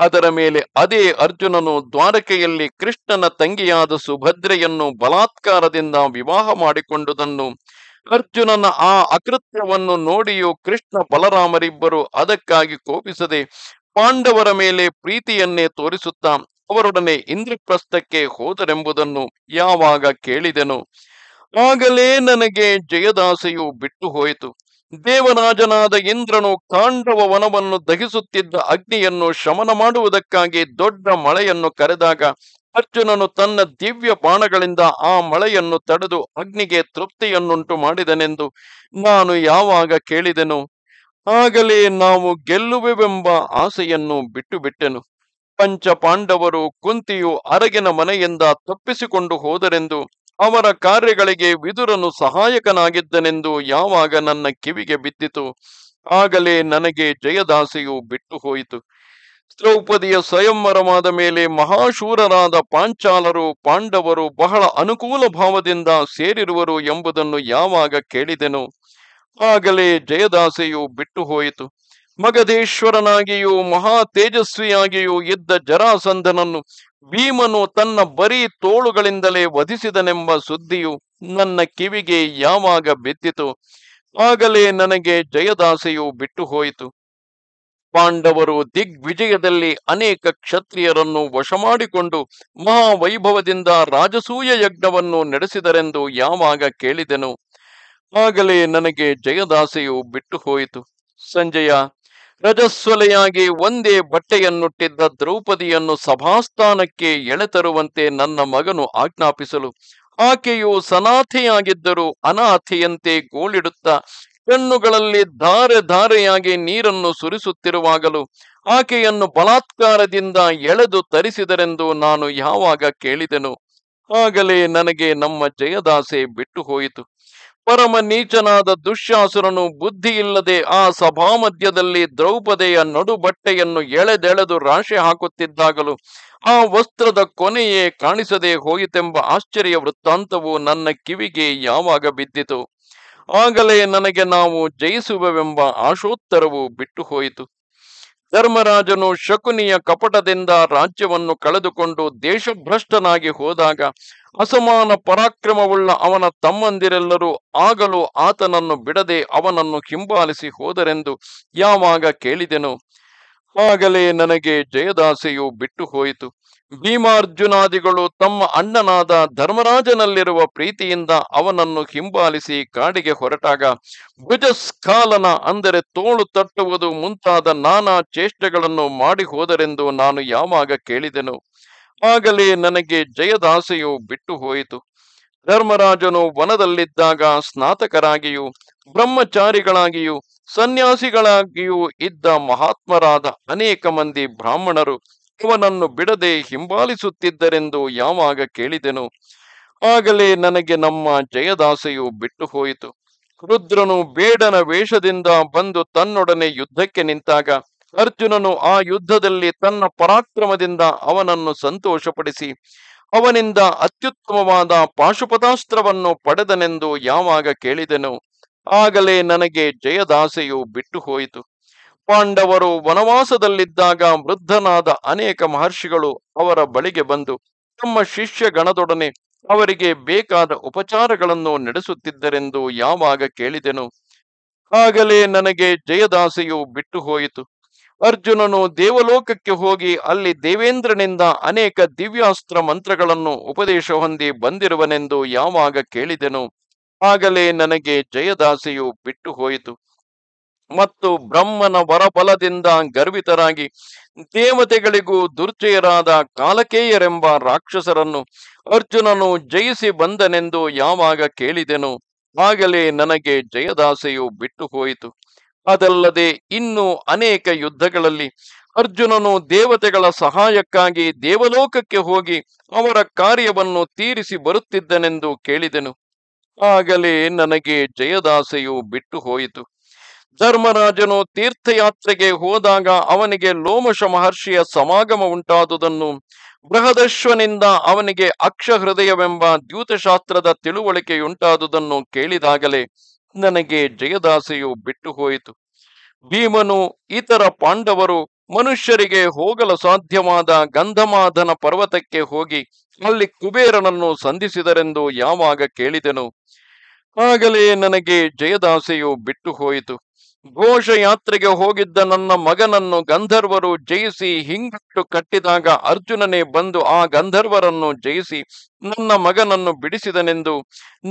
[SPEAKER 1] ಅದರ ಮೇಲೆ ಅದೇ ಅರ್ಜುನನು ದ್ವಾರಕೆಯಲ್ಲಿ ಕೃಷ್ಣನ ತಂಗಿಯಾದ ಸುಭದ್ರೆಯನ್ನು ಬಲಾತ್ಕಾರದಿಂದ ವಿವಾಹ ಮಾಡಿಕೊಂಡುದನ್ನು ಅರ್ಜುನನ ಆ ಅಕೃತ್ಯವನ್ನು ನೋಡಿಯೂ ಕೃಷ್ಣ ಬಲರಾಮರಿಬ್ಬರು ಅದಕ್ಕಾಗಿ ಕೋಪಿಸದೆ ಪಾಂಡವರ ಮೇಲೆ ಪ್ರೀತಿಯನ್ನೇ ತೋರಿಸುತ್ತಾ ಅವರೊಡನೆ ಇಂದ್ರಪ್ರಸ್ಥಕ್ಕೆ ಹೋದರೆಂಬುದನ್ನು ಯಾವಾಗ ಕೇಳಿದೆನು ಆಗಲೇ ನನಗೆ ಜಯದಾಸೆಯು ಬಿಟ್ಟು ಹೋಯಿತು ದೇವರಾಜನಾದ ಇಂದ್ರನು ಕಾಂಡವ ವನವನ್ನು ದಹಿಸುತ್ತಿದ್ದ ಅಗ್ನಿಯನ್ನು ಶಮನ ಮಾಡುವುದಕ್ಕಾಗಿ ದೊಡ್ಡ ಮಳೆಯನ್ನು ಕರೆದಾಗ ಅರ್ಜುನನು ತನ್ನ ದಿವ್ಯ ಬಾಣಗಳಿಂದ ಆ ಮಳೆಯನ್ನು ತಡೆದು ಅಗ್ನಿಗೆ ತೃಪ್ತಿಯನ್ನುಂಟು ಮಾಡಿದನೆಂದು ನಾನು ಯಾವಾಗ ಕೇಳಿದೆನು ಆಗಲೇ ನಾವು ಗೆಲ್ಲುವೆವೆಂಬ ಆಸೆಯನ್ನು ಬಿಟ್ಟು ಬಿಟ್ಟೆನು ಪಂಚ ಪಾಂಡವರು ಕುಂತಿಯು ಅರಗಿನ ಮನೆಯಿಂದ ತಪ್ಪಿಸಿಕೊಂಡು ಹೋದರೆಂದು ಅವರ ಕಾರ್ಯಗಳಿಗೆ ವಿದುರನು ಸಹಾಯಕನಾಗಿದ್ದನೆಂದು ಯಾವಾಗ ನನ್ನ ಕಿವಿಗೆ ಬಿದ್ದಿತು ಆಗಲೇ ನನಗೆ ಜಯದಾಸೆಯು ಬಿಟ್ಟು ಹೋಯಿತು ದ್ರೌಪದಿಯ ಸ್ವಯಂವರವಾದ ಮೇಲೆ ಮಹಾಶೂರರಾದ ಪಾಂಚಾಲರು ಪಾಂಡವರು ಬಹಳ ಅನುಕೂಲ ಭಾವದಿಂದ ಸೇರಿರುವರು ಎಂಬುದನ್ನು ಯಾವಾಗ ಕೇಳಿದೆನು ಆಗಲೇ ಜಯದಾಸೆಯು ಬಿಟ್ಟು ಹೋಯಿತು ಮಗಧೇಶ್ವರನಾಗಿಯೂ ಮಹಾ ತೇಜಸ್ವಿಯಾಗಿಯೂ ಇದ್ದ ಜರಾಸಂಧನನ್ನು ಭೀಮನು ತನ್ನ ಬರೀ ತೋಳುಗಳಿಂದಲೇ ವಧಿಸಿದನೆಂಬ ಸುದ್ದಿಯು ನನ್ನ ಕಿವಿಗೆ ಯಾವಾಗ ಬಿದ್ದಿತು ಆಗಲೇ ನನಗೆ ಜಯದಾಸೆಯು ಬಿಟ್ಟು ಹೋಯಿತು ಪಾಂಡವರು ದಿಗ್ವಿಜಯದಲ್ಲಿ ಅನೇಕ ಕ್ಷತ್ರಿಯರನ್ನು ವಶಮಾಡಿಕೊಂಡು ಮಹಾವೈಭವದಿಂದ ರಾಜಸೂಯ ಯಜ್ಞವನ್ನು ನಡೆಸಿದರೆಂದು ಯಾವಾಗ ಕೇಳಿದೆನು ಆಗಲೇ ನನಗೆ ಜಯದಾಸೆಯು ಬಿಟ್ಟು ಹೋಯಿತು ಸಂಜಯ ರಜಸ್ವಲೆಯಾಗಿ ಒಂದೇ ಬಟ್ಟೆಯನ್ನುಟ್ಟಿದ್ದ ದ್ರೌಪದಿಯನ್ನು ಸಭಾಸ್ಥಾನಕ್ಕೆ ಎಳೆತರುವಂತೆ ನನ್ನ ಮಗನು ಆಜ್ಞಾಪಿಸಲು ಆಕೆಯು ಸನಾಥೆಯಾಗಿದ್ದರೂ ಅನಾಥೆಯಂತೆ ಗೋಳಿಡುತ್ತ ಕಣ್ಣುಗಳಲ್ಲಿ ಧಾರೆ ಧಾರೆಯಾಗಿ ನೀರನ್ನು ಸುರಿಸುತ್ತಿರುವಾಗಲೂ ಆಕೆಯನ್ನು ಬಲಾತ್ಕಾರದಿಂದ ಎಳೆದು ತರಿಸಿದರೆಂದು ನಾನು ಯಾವಾಗ ಕೇಳಿದೆನು ಆಗಲೇ ನನಗೆ ನಮ್ಮ ಜಯದಾಸೆ ಬಿಟ್ಟು ಹೋಯಿತು ಪರಮ ನೀಚನಾದ ದುಶ್ಯಾಸುರನು ಬುದ್ಧಿಯಿಲ್ಲದೆ ಆ ಸಭಾ ದ್ರೌಪದಿಯ ದ್ರೌಪದೆಯ ಬಟ್ಟೆಯನ್ನು ಎಳೆದೆಳೆದು ರಾಶಿ ಹಾಕುತ್ತಿದ್ದಾಗಲೂ ಆ ವಸ್ತ್ರದ ಕೊನೆಯೇ ಕಾಣಿಸದೆ ಹೋಯಿತೆಂಬ ಆಶ್ಚರ್ಯ ವೃತ್ತಾಂತವು ನನ್ನ ಕಿವಿಗೆ ಯಾವಾಗ ಬಿದ್ದಿತು ಆಗಲೇ ನನಗೆ ನಾವು ಜಯಿಸುವೆವೆಂಬ ಆಶೋತ್ತರವು ಬಿಟ್ಟು ಹೋಯಿತು ಧರ್ಮರಾಜನು ಶಕುನಿಯ ಕಪಟದಿಂದ ರಾಜ್ಯವನ್ನು ಕಳೆದುಕೊಂಡು ದೇಶಭ್ರಷ್ಟನಾಗಿ ಹೋದಾಗ ಅಸಮಾನ ಪರಾಕ್ರಮವುಳ್ಳ ಅವನ ತಮ್ಮಂದಿರೆಲ್ಲರೂ ಆಗಲೂ ಆತನನ್ನು ಬಿಡದೆ ಅವನನ್ನು ಹಿಂಬಾಲಿಸಿ ಹೋದರೆಂದು ಯಾವಾಗ ಕೇಳಿದೆನು ಆಗಲೇ ನನಗೆ ಜಯದಾಸೆಯು ಬಿಟ್ಟು ಹೋಯಿತು ಭೀಮಾರ್ಜುನಾದಿಗಳು ತಮ್ಮ ಅಣ್ಣನಾದ ಧರ್ಮರಾಜನಲ್ಲಿರುವ ಪ್ರೀತಿಯಿಂದ ಅವನನ್ನು ಹಿಂಬಾಲಿಸಿ ಕಾಡಿಗೆ ಹೊರಟಾಗ ಭುಜಸ್ಕಾಲನ ಅಂದರೆ ತೋಳು ತಟ್ಟುವುದು ಮುಂತಾದ ನಾನಾ ಚೇಷ್ಟೆಗಳನ್ನು ಮಾಡಿ ಹೋದರೆಂದು ನಾನು ಯಾವಾಗ ಕೇಳಿದೆನು ಆಗಲೇ ನನಗೆ ಜಯದಾಸೆಯು ಬಿಟ್ಟು ಹೋಯಿತು ಧರ್ಮರಾಜನು ವನದಲ್ಲಿದ್ದಾಗ ಸ್ನಾತಕರಾಗಿಯೂ ಬ್ರಹ್ಮಚಾರಿಗಳಾಗಿಯೂ ಸನ್ಯಾಸಿಗಳಾಗಿಯೂ ಇದ್ದ ಮಹಾತ್ಮರಾದ ಅನೇಕ ಮಂದಿ ಬ್ರಾಹ್ಮಣರು ಅವನನ್ನು ಬಿಡದೆ ಹಿಂಬಾಲಿಸುತ್ತಿದ್ದರೆಂದು ಯಾವಾಗ ಕೇಳಿದೆನು ಆಗಲೇ ನನಗೆ ನಮ್ಮ ಜಯದಾಸೆಯು ಬಿಟ್ಟು ಹೋಯಿತು ರುದ್ರನು ಬೇಡನ ವೇಷದಿಂದ ಬಂದು ತನ್ನೊಡನೆ ಯುದ್ಧಕ್ಕೆ ನಿಂತಾಗ ಅರ್ಜುನನು ಆ ಯುದ್ಧದಲ್ಲಿ ತನ್ನ ಪರಾಕ್ರಮದಿಂದ ಅವನನ್ನು ಸಂತೋಷಪಡಿಸಿ ಅವನಿಂದ ಅತ್ಯುತ್ತಮವಾದ ಪಾಶುಪತಾಸ್ತ್ರವನ್ನು ಪಡೆದನೆಂದು ಯಾವಾಗ ಕೇಳಿದೆನು ಆಗಲೇ ನನಗೆ ಜಯದಾಸೆಯು ಬಿಟ್ಟು ಹೋಯಿತು ಪಾಂಡವರು ವನವಾಸದಲ್ಲಿದ್ದಾಗ ವೃದ್ಧನಾದ ಅನೇಕ ಮಹರ್ಷಿಗಳು ಅವರ ಬಳಿಗೆ ಬಂದು ತಮ್ಮ ಶಿಷ್ಯ ಗಣದೊಡನೆ ಅವರಿಗೆ ಬೇಕಾದ ಉಪಚಾರಗಳನ್ನು ನಡೆಸುತ್ತಿದ್ದರೆಂದು ಯಾವಾಗ ಕೇಳಿದೆನು ಆಗಲೇ ನನಗೆ ಜಯದಾಸೆಯು ಬಿಟ್ಟು ಹೋಯಿತು ಅರ್ಜುನನು ದೇವಲೋಕಕ್ಕೆ ಹೋಗಿ ಅಲ್ಲಿ ದೇವೇಂದ್ರನಿಂದ ಅನೇಕ ದಿವ್ಯಾಸ್ತ್ರ ಮಂತ್ರಗಳನ್ನು ಉಪದೇಶ ಹೊಂದಿ ಬಂದಿರುವನೆಂದು ಯಾವಾಗ ಕೇಳಿದೆನು ಆಗಲೇ ನನಗೆ ಜಯದಾಸೆಯು ಬಿಟ್ಟು ಹೋಯಿತು ಮತ್ತು ಬ್ರಹ್ಮನ ವರಬಲದಿಂದ ಗರ್ವಿತರಾಗಿ ದೇವತೆಗಳಿಗೂ ದುರ್ಜಯರಾದ ಕಾಲಕೇಯರೆಂಬ ರಾಕ್ಷಸರನ್ನು ಅರ್ಜುನನು ಜಯಿಸಿ ಬಂದನೆಂದು ಯಾವಾಗ ಕೇಳಿದೆನು ಆಗಲೇ ನನಗೆ ಜಯದಾಸೆಯು ಬಿಟ್ಟು ಹೋಯಿತು ಅದಲ್ಲದೆ ಇನ್ನು ಅನೇಕ ಯುದ್ಧಗಳಲ್ಲಿ ಅರ್ಜುನನು ದೇವತೆಗಳ ಸಹಾಯಕ್ಕಾಗಿ ದೇವಲೋಕಕ್ಕೆ ಹೋಗಿ ಅವರ ಕಾರ್ಯವನ್ನು ತೀರಿಸಿ ಬರುತ್ತಿದ್ದನೆಂದು ಕೇಳಿದೆನು ಆಗಲೇ ನನಗೆ ಜಯದಾಸೆಯು ಬಿಟ್ಟು ಹೋಯಿತು ಧರ್ಮರಾಜನು ತೀರ್ಥಯಾತ್ರೆಗೆ ಹೋದಾಗ ಅವನಿಗೆ ಲೋಮಶ ಮಹರ್ಷಿಯ ಸಮಾಗಮ ಉಂಟಾದುದನ್ನು ಬೃಹದಶ್ವನಿಂದ ಅವನಿಗೆ ಅಕ್ಷ ಹೃದಯವೆಂಬ ದ್ಯೂತಶಾಸ್ತ್ರದ ತಿಳುವಳಿಕೆಯುಂಟಾದುದನ್ನು ಕೇಳಿದಾಗಲೇ ನನಗೆ ಜಯದಾಸೆಯು ಬಿಟ್ಟು ಹೋಯಿತು ಭೀಮನು ಇತರ ಪಾಂಡವರು ಮನುಷ್ಯರಿಗೆ ಹೋಗಲು ಸಾಧ್ಯವಾದ ಗಂಧಮಾಧನ ಪರ್ವತಕ್ಕೆ ಹೋಗಿ ಅಲ್ಲಿ ಕುಬೇರನನ್ನು ಸಂಧಿಸಿದರೆಂದು ಯಾವಾಗ ಕೇಳಿದೆನು ಆಗಲೇ ನನಗೆ ಜಯದಾಸೆಯು ಬಿಟ್ಟು ಹೋಯಿತು ಘೋಷಯಾತ್ರೆಗೆ ಹೋಗಿದ್ದ ನನ್ನ ಮಗನನ್ನು ಗಂಧರ್ವರು ಜಯಿಸಿ ಹಿಂಗಟ್ಟು ಕಟ್ಟಿದಾಗ ಅರ್ಜುನನೇ ಬಂದು ಆ ಗಂಧರ್ವರನ್ನು ಜಯಿಸಿ ನನ್ನ ಮಗನನ್ನು ಬಿಡಿಸಿದನೆಂದು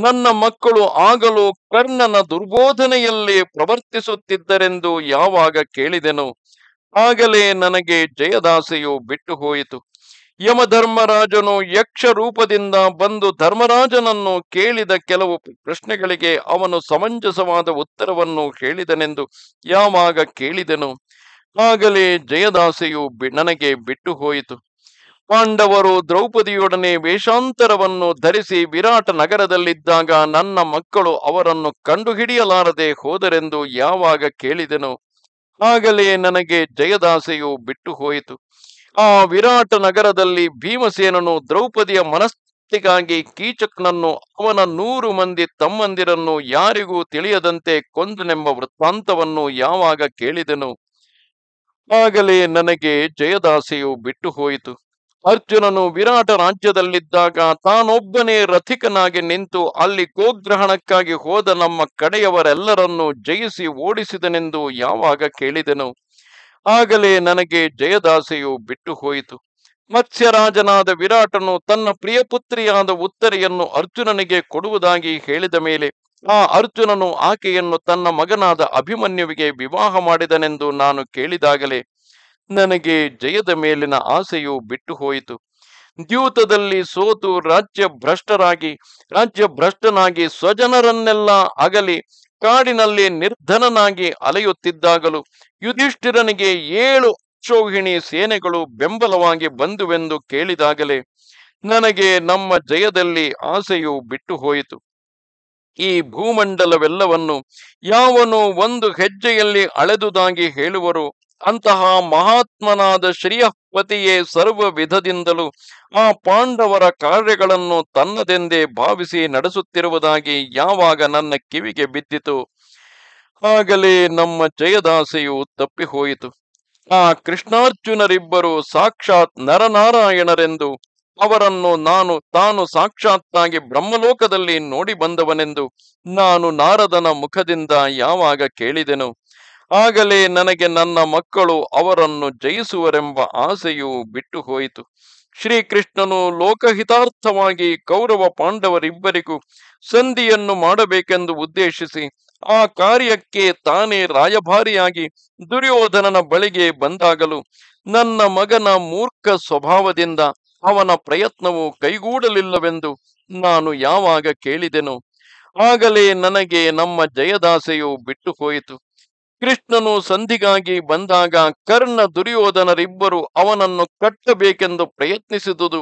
[SPEAKER 1] ನನ್ನ ಮಕ್ಕಳು ಆಗಲೂ ಕರ್ಣನ ದುರ್ಬೋಧನೆಯಲ್ಲಿ ಪ್ರವರ್ತಿಸುತ್ತಿದ್ದರೆಂದು ಯಾವಾಗ ಕೇಳಿದೆನು ಆಗಲೇ ನನಗೆ ಜಯದಾಸೆಯು ಬಿಟ್ಟು ಹೋಯಿತು ಯಮಧರ್ಮರಾಜನು ಯಕ್ಷ ರೂಪದಿಂದ ಬಂದು ಧರ್ಮರಾಜನನ್ನು ಕೇಳಿದ ಕೆಲವು ಪ್ರಶ್ನೆಗಳಿಗೆ ಅವನು ಸಮಂಜಸವಾದ ಉತ್ತರವನ್ನು ಹೇಳಿದನೆಂದು ಯಾವಾಗ ಕೇಳಿದನು ಆಗಲೇ ಜಯದಾಸೆಯು ನನಗೆ ಬಿಟ್ಟು ಹೋಯಿತು ಪಾಂಡವರು ದ್ರೌಪದಿಯೊಡನೆ ವೇಷಾಂತರವನ್ನು ಧರಿಸಿ ವಿರಾಟ ನಗರದಲ್ಲಿದ್ದಾಗ ನನ್ನ ಮಕ್ಕಳು ಅವರನ್ನು ಕಂಡುಹಿಡಿಯಲಾರದೆ ಹೋದರೆಂದು ಯಾವಾಗ ಕೇಳಿದನು ಆಗಲೇ ನನಗೆ ಜಯದಾಸೆಯು ಬಿಟ್ಟು ಹೋಯಿತು ಆ ವಿರಾಟ ನಗರದಲ್ಲಿ ಭೀಮಸೇನನು ದ್ರೌಪದಿಯ ಮನಸ್ಥಿತಿಗಾಗಿ ಕೀಚಕ್ನನ್ನು ಅವನ ನೂರು ಮಂದಿ ತಮ್ಮಂದಿರನ್ನು ಯಾರಿಗೂ ತಿಳಿಯದಂತೆ ಕೊಂದನೆಂಬ ವೃತ್ತಾಂತವನ್ನು ಯಾವಾಗ ಕೇಳಿದನು ಆಗಲೇ ನನಗೆ ಜಯದಾಸೆಯು ಬಿಟ್ಟು ಹೋಯಿತು ಅರ್ಜುನನು ವಿರಾಟ ರಾಜ್ಯದಲ್ಲಿದ್ದಾಗ ತಾನೊಬ್ಬನೇ ರಥಿಕನಾಗಿ ನಿಂತು ಅಲ್ಲಿ ಗೋಗ್ರಹಣಕ್ಕಾಗಿ ಹೋದ ನಮ್ಮ ಕಡೆಯವರೆಲ್ಲರನ್ನು ಜಯಿಸಿ ಓಡಿಸಿದನೆಂದು ಯಾವಾಗ ಕೇಳಿದೆನು ಆಗಲೇ ನನಗೆ ಜಯದಾಸೆಯು ಬಿಟ್ಟು ಹೋಯಿತು ಮತ್ಸ್ಯರಾಜನಾದ ವಿರಾಟನು ತನ್ನ ಪ್ರಿಯಪುತ್ರಿಯಾದ ಉತ್ತರೆಯನ್ನು ಅರ್ಜುನನಿಗೆ ಕೊಡುವುದಾಗಿ ಹೇಳಿದ ಮೇಲೆ ಆ ಅರ್ಜುನನು ಆಕೆಯನ್ನು ತನ್ನ ಮಗನಾದ ಅಭಿಮನ್ಯುವಿಗೆ ವಿವಾಹ ಮಾಡಿದನೆಂದು ನಾನು ಕೇಳಿದಾಗಲೇ ನನಗೆ ಜಯದ ಮೇಲಿನ ಆಸೆಯು ಬಿಟ್ಟು ಹೋಯಿತು ದ್ಯೂತದಲ್ಲಿ ಸೋತು ರಾಜ್ಯ ಭ್ರಷ್ಟರಾಗಿ ರಾಜ್ಯ ಭ್ರಷ್ಟನಾಗಿ ಸ್ವಜನರನ್ನೆಲ್ಲ ಅಗಲಿ ಕಾಡಿನಲ್ಲಿ ನಿರ್ಧನನಾಗಿ ಅಲೆಯುತ್ತಿದ್ದಾಗಲೂ ಯುಧಿಷ್ಠಿರನಿಗೆ ಏಳು ಅಕ್ಷೋಹಿಣಿ ಸೇನೆಗಳು ಬೆಂಬಲವಾಗಿ ಬಂದುವೆಂದು ಕೇಳಿದಾಗಲೇ ನನಗೆ ನಮ್ಮ ಜಯದಲ್ಲಿ ಆಸೆಯು ಬಿಟ್ಟು ಹೋಯಿತು ಈ ಭೂಮಂಡಲವೆಲ್ಲವನ್ನು ಯಾವನು ಒಂದು ಹೆಜ್ಜೆಯಲ್ಲಿ ಅಳೆದುದಾಗಿ ಹೇಳುವರು ಅಂತಹ ಮಹಾತ್ಮನಾದ ಶ್ರೀಯಪತಿಯೇ ಸರ್ವ ವಿಧದಿಂದಲೂ ಆ ಪಾಂಡವರ ಕಾರ್ಯಗಳನ್ನು ತನ್ನದೆಂದೇ ಭಾವಿಸಿ ನಡೆಸುತ್ತಿರುವುದಾಗಿ ಯಾವಾಗ ನನ್ನ ಕಿವಿಗೆ ಬಿದ್ದಿತು ಆಗಲೇ ನಮ್ಮ ಜಯದಾಸೆಯು ತಪ್ಪಿಹೋಯಿತು ಆ ಕೃಷ್ಣಾರ್ಜುನರಿಬ್ಬರು ಸಾಕ್ಷಾತ್ ನರನಾರಾಯಣರೆಂದು ಅವರನ್ನು ನಾನು ತಾನು ಸಾಕ್ಷಾತ್ತಾಗಿ ಬ್ರಹ್ಮಲೋಕದಲ್ಲಿ ನೋಡಿ ಬಂದವನೆಂದು ನಾನು ನಾರದನ ಮುಖದಿಂದ ಯಾವಾಗ ಕೇಳಿದೆನು ಆಗಲೇ ನನಗೆ ನನ್ನ ಮಕ್ಕಳು ಅವರನ್ನು ಜಯಿಸುವರೆಂಬ ಆಸೆಯು ಬಿಟ್ಟು ಹೋಯಿತು ಶ್ರೀಕೃಷ್ಣನು ಲೋಕಹಿತಾರ್ಥವಾಗಿ ಕೌರವ ಪಾಂಡವರಿಬ್ಬರಿಗೂ ಸಂಧಿಯನ್ನು ಮಾಡಬೇಕೆಂದು ಉದ್ದೇಶಿಸಿ ಆ ಕಾರ್ಯಕ್ಕೆ ತಾನೇ ರಾಯಭಾರಿಯಾಗಿ ದುರ್ಯೋಧನನ ಬಳಿಗೆ ಬಂದಾಗಲು ನನ್ನ ಮಗನ ಮೂರ್ಖ ಸ್ವಭಾವದಿಂದ ಅವನ ಪ್ರಯತ್ನವು ಕೈಗೂಡಲಿಲ್ಲವೆಂದು ನಾನು ಯಾವಾಗ ಕೇಳಿದೆನು ಆಗಲೇ ನನಗೆ ನಮ್ಮ ಜಯದಾಸೆಯು ಬಿಟ್ಟು ಹೋಯಿತು ಕೃಷ್ಣನು ಸಂಧಿಗಾಗಿ ಬಂದಾಗ ಕರ್ಣ ದುರ್ಯೋಧನರಿಬ್ಬರು ಅವನನ್ನು ಕಟ್ಟಬೇಕೆಂದು ಪ್ರಯತ್ನಿಸಿದುದು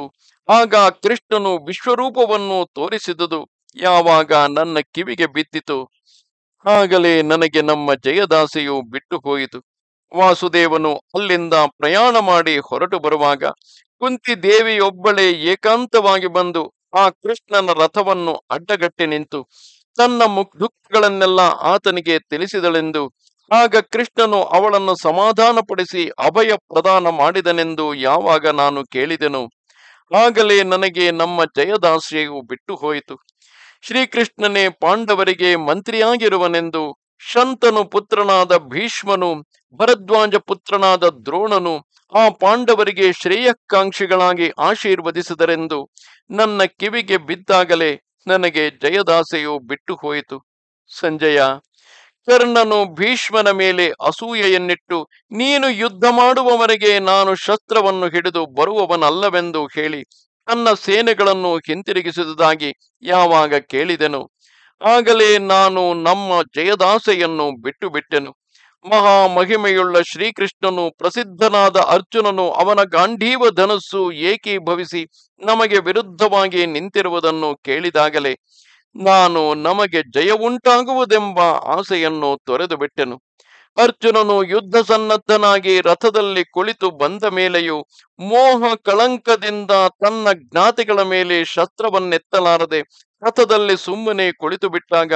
[SPEAKER 1] ಆಗ ಕೃಷ್ಣನು ವಿಶ್ವರೂಪವನ್ನು ತೋರಿಸಿದುದು ಯಾವಾಗ ನನ್ನ ಕಿವಿಗೆ ಬಿದ್ದಿತು ಆಗಲೇ ನನಗೆ ನಮ್ಮ ಜಯದಾಸೆಯು ಬಿಟ್ಟು ಹೋಯಿತು ವಾಸುದೇವನು ಅಲ್ಲಿಂದ ಪ್ರಯಾಣ ಮಾಡಿ ಹೊರಟು ಬರುವಾಗ ಕುಂತಿ ದೇವಿಯೊಬ್ಬಳೇ ಏಕಾಂತವಾಗಿ ಬಂದು ಆ ಕೃಷ್ಣನ ರಥವನ್ನು ಅಡ್ಡಗಟ್ಟಿ ನಿಂತು ತನ್ನ ದುಃಖಗಳನ್ನೆಲ್ಲ ಆತನಿಗೆ ತಿಳಿಸಿದಳೆಂದು ಆಗ ಕೃಷ್ಣನು ಅವಳನ್ನು ಸಮಾಧಾನಪಡಿಸಿ ಅಭಯ ಪ್ರದಾನ ಮಾಡಿದನೆಂದು ಯಾವಾಗ ನಾನು ಕೇಳಿದೆನು ಆಗಲೇ ನನಗೆ ನಮ್ಮ ಜಯದಾಸೆಯು ಬಿಟ್ಟು ಹೋಯಿತು ಶ್ರೀಕೃಷ್ಣನೇ ಪಾಂಡವರಿಗೆ ಮಂತ್ರಿಯಾಗಿರುವನೆಂದು ಶಂತನು ಪುತ್ರನಾದ ಭೀಷ್ಮನು ಭರದ್ವಾಜ ಪುತ್ರನಾದ ದ್ರೋಣನು ಆ ಪಾಂಡವರಿಗೆ ಶ್ರೇಯಕ್ಕಾಂಕ್ಷಿಗಳಾಗಿ ಆಶೀರ್ವದಿಸಿದರೆಂದು ನನ್ನ ಕಿವಿಗೆ ಬಿದ್ದಾಗಲೇ ನನಗೆ ಜಯದಾಸೆಯು ಬಿಟ್ಟು ಹೋಯಿತು ಸಂಜಯ ಕರ್ಣನು ಭೀಷ್ಮನ ಮೇಲೆ ಅಸೂಯೆಯನ್ನಿಟ್ಟು ನೀನು ಯುದ್ಧ ಮಾಡುವವರೆಗೆ ನಾನು ಶಸ್ತ್ರವನ್ನು ಹಿಡಿದು ಬರುವವನಲ್ಲವೆಂದು ಹೇಳಿ ನನ್ನ ಸೇನೆಗಳನ್ನು ಹಿಂತಿರುಗಿಸಿದುದಾಗಿ ಯಾವಾಗ ಕೇಳಿದೆನು ಆಗಲೇ ನಾನು ನಮ್ಮ ಜಯದಾಸೆಯನ್ನು ಬಿಟ್ಟು ಬಿಟ್ಟೆನು ಮಹಾ ಮಹಿಮೆಯುಳ್ಳ ಶ್ರೀಕೃಷ್ಣನು ಪ್ರಸಿದ್ಧನಾದ ಅರ್ಜುನನು ಅವನ ಗಾಂಧೀವ ಧನಸ್ಸು ಏಕೀಭವಿಸಿ ನಮಗೆ ವಿರುದ್ಧವಾಗಿ ನಿಂತಿರುವುದನ್ನು ಕೇಳಿದಾಗಲೇ ನಾನು ನಮಗೆ ಜಯವುಂಟಾಗುವುದೆಂಬ ಆಸೆಯನ್ನು ತೊರೆದು ಬಿಟ್ಟೆನು ಅರ್ಜುನನು ಯುದ್ಧ ಸನ್ನದ್ಧನಾಗಿ ರಥದಲ್ಲಿ ಕುಳಿತು ಬಂದ ಮೇಲೆಯೂ ಮೋಹ ಕಳಂಕದಿಂದ ತನ್ನ ಜ್ಞಾತಿಗಳ ಮೇಲೆ ಶಸ್ತ್ರವನ್ನೆತ್ತಲಾರದೆ ರಥದಲ್ಲಿ ಸುಮ್ಮನೆ ಕುಳಿತು ಬಿಟ್ಟಾಗ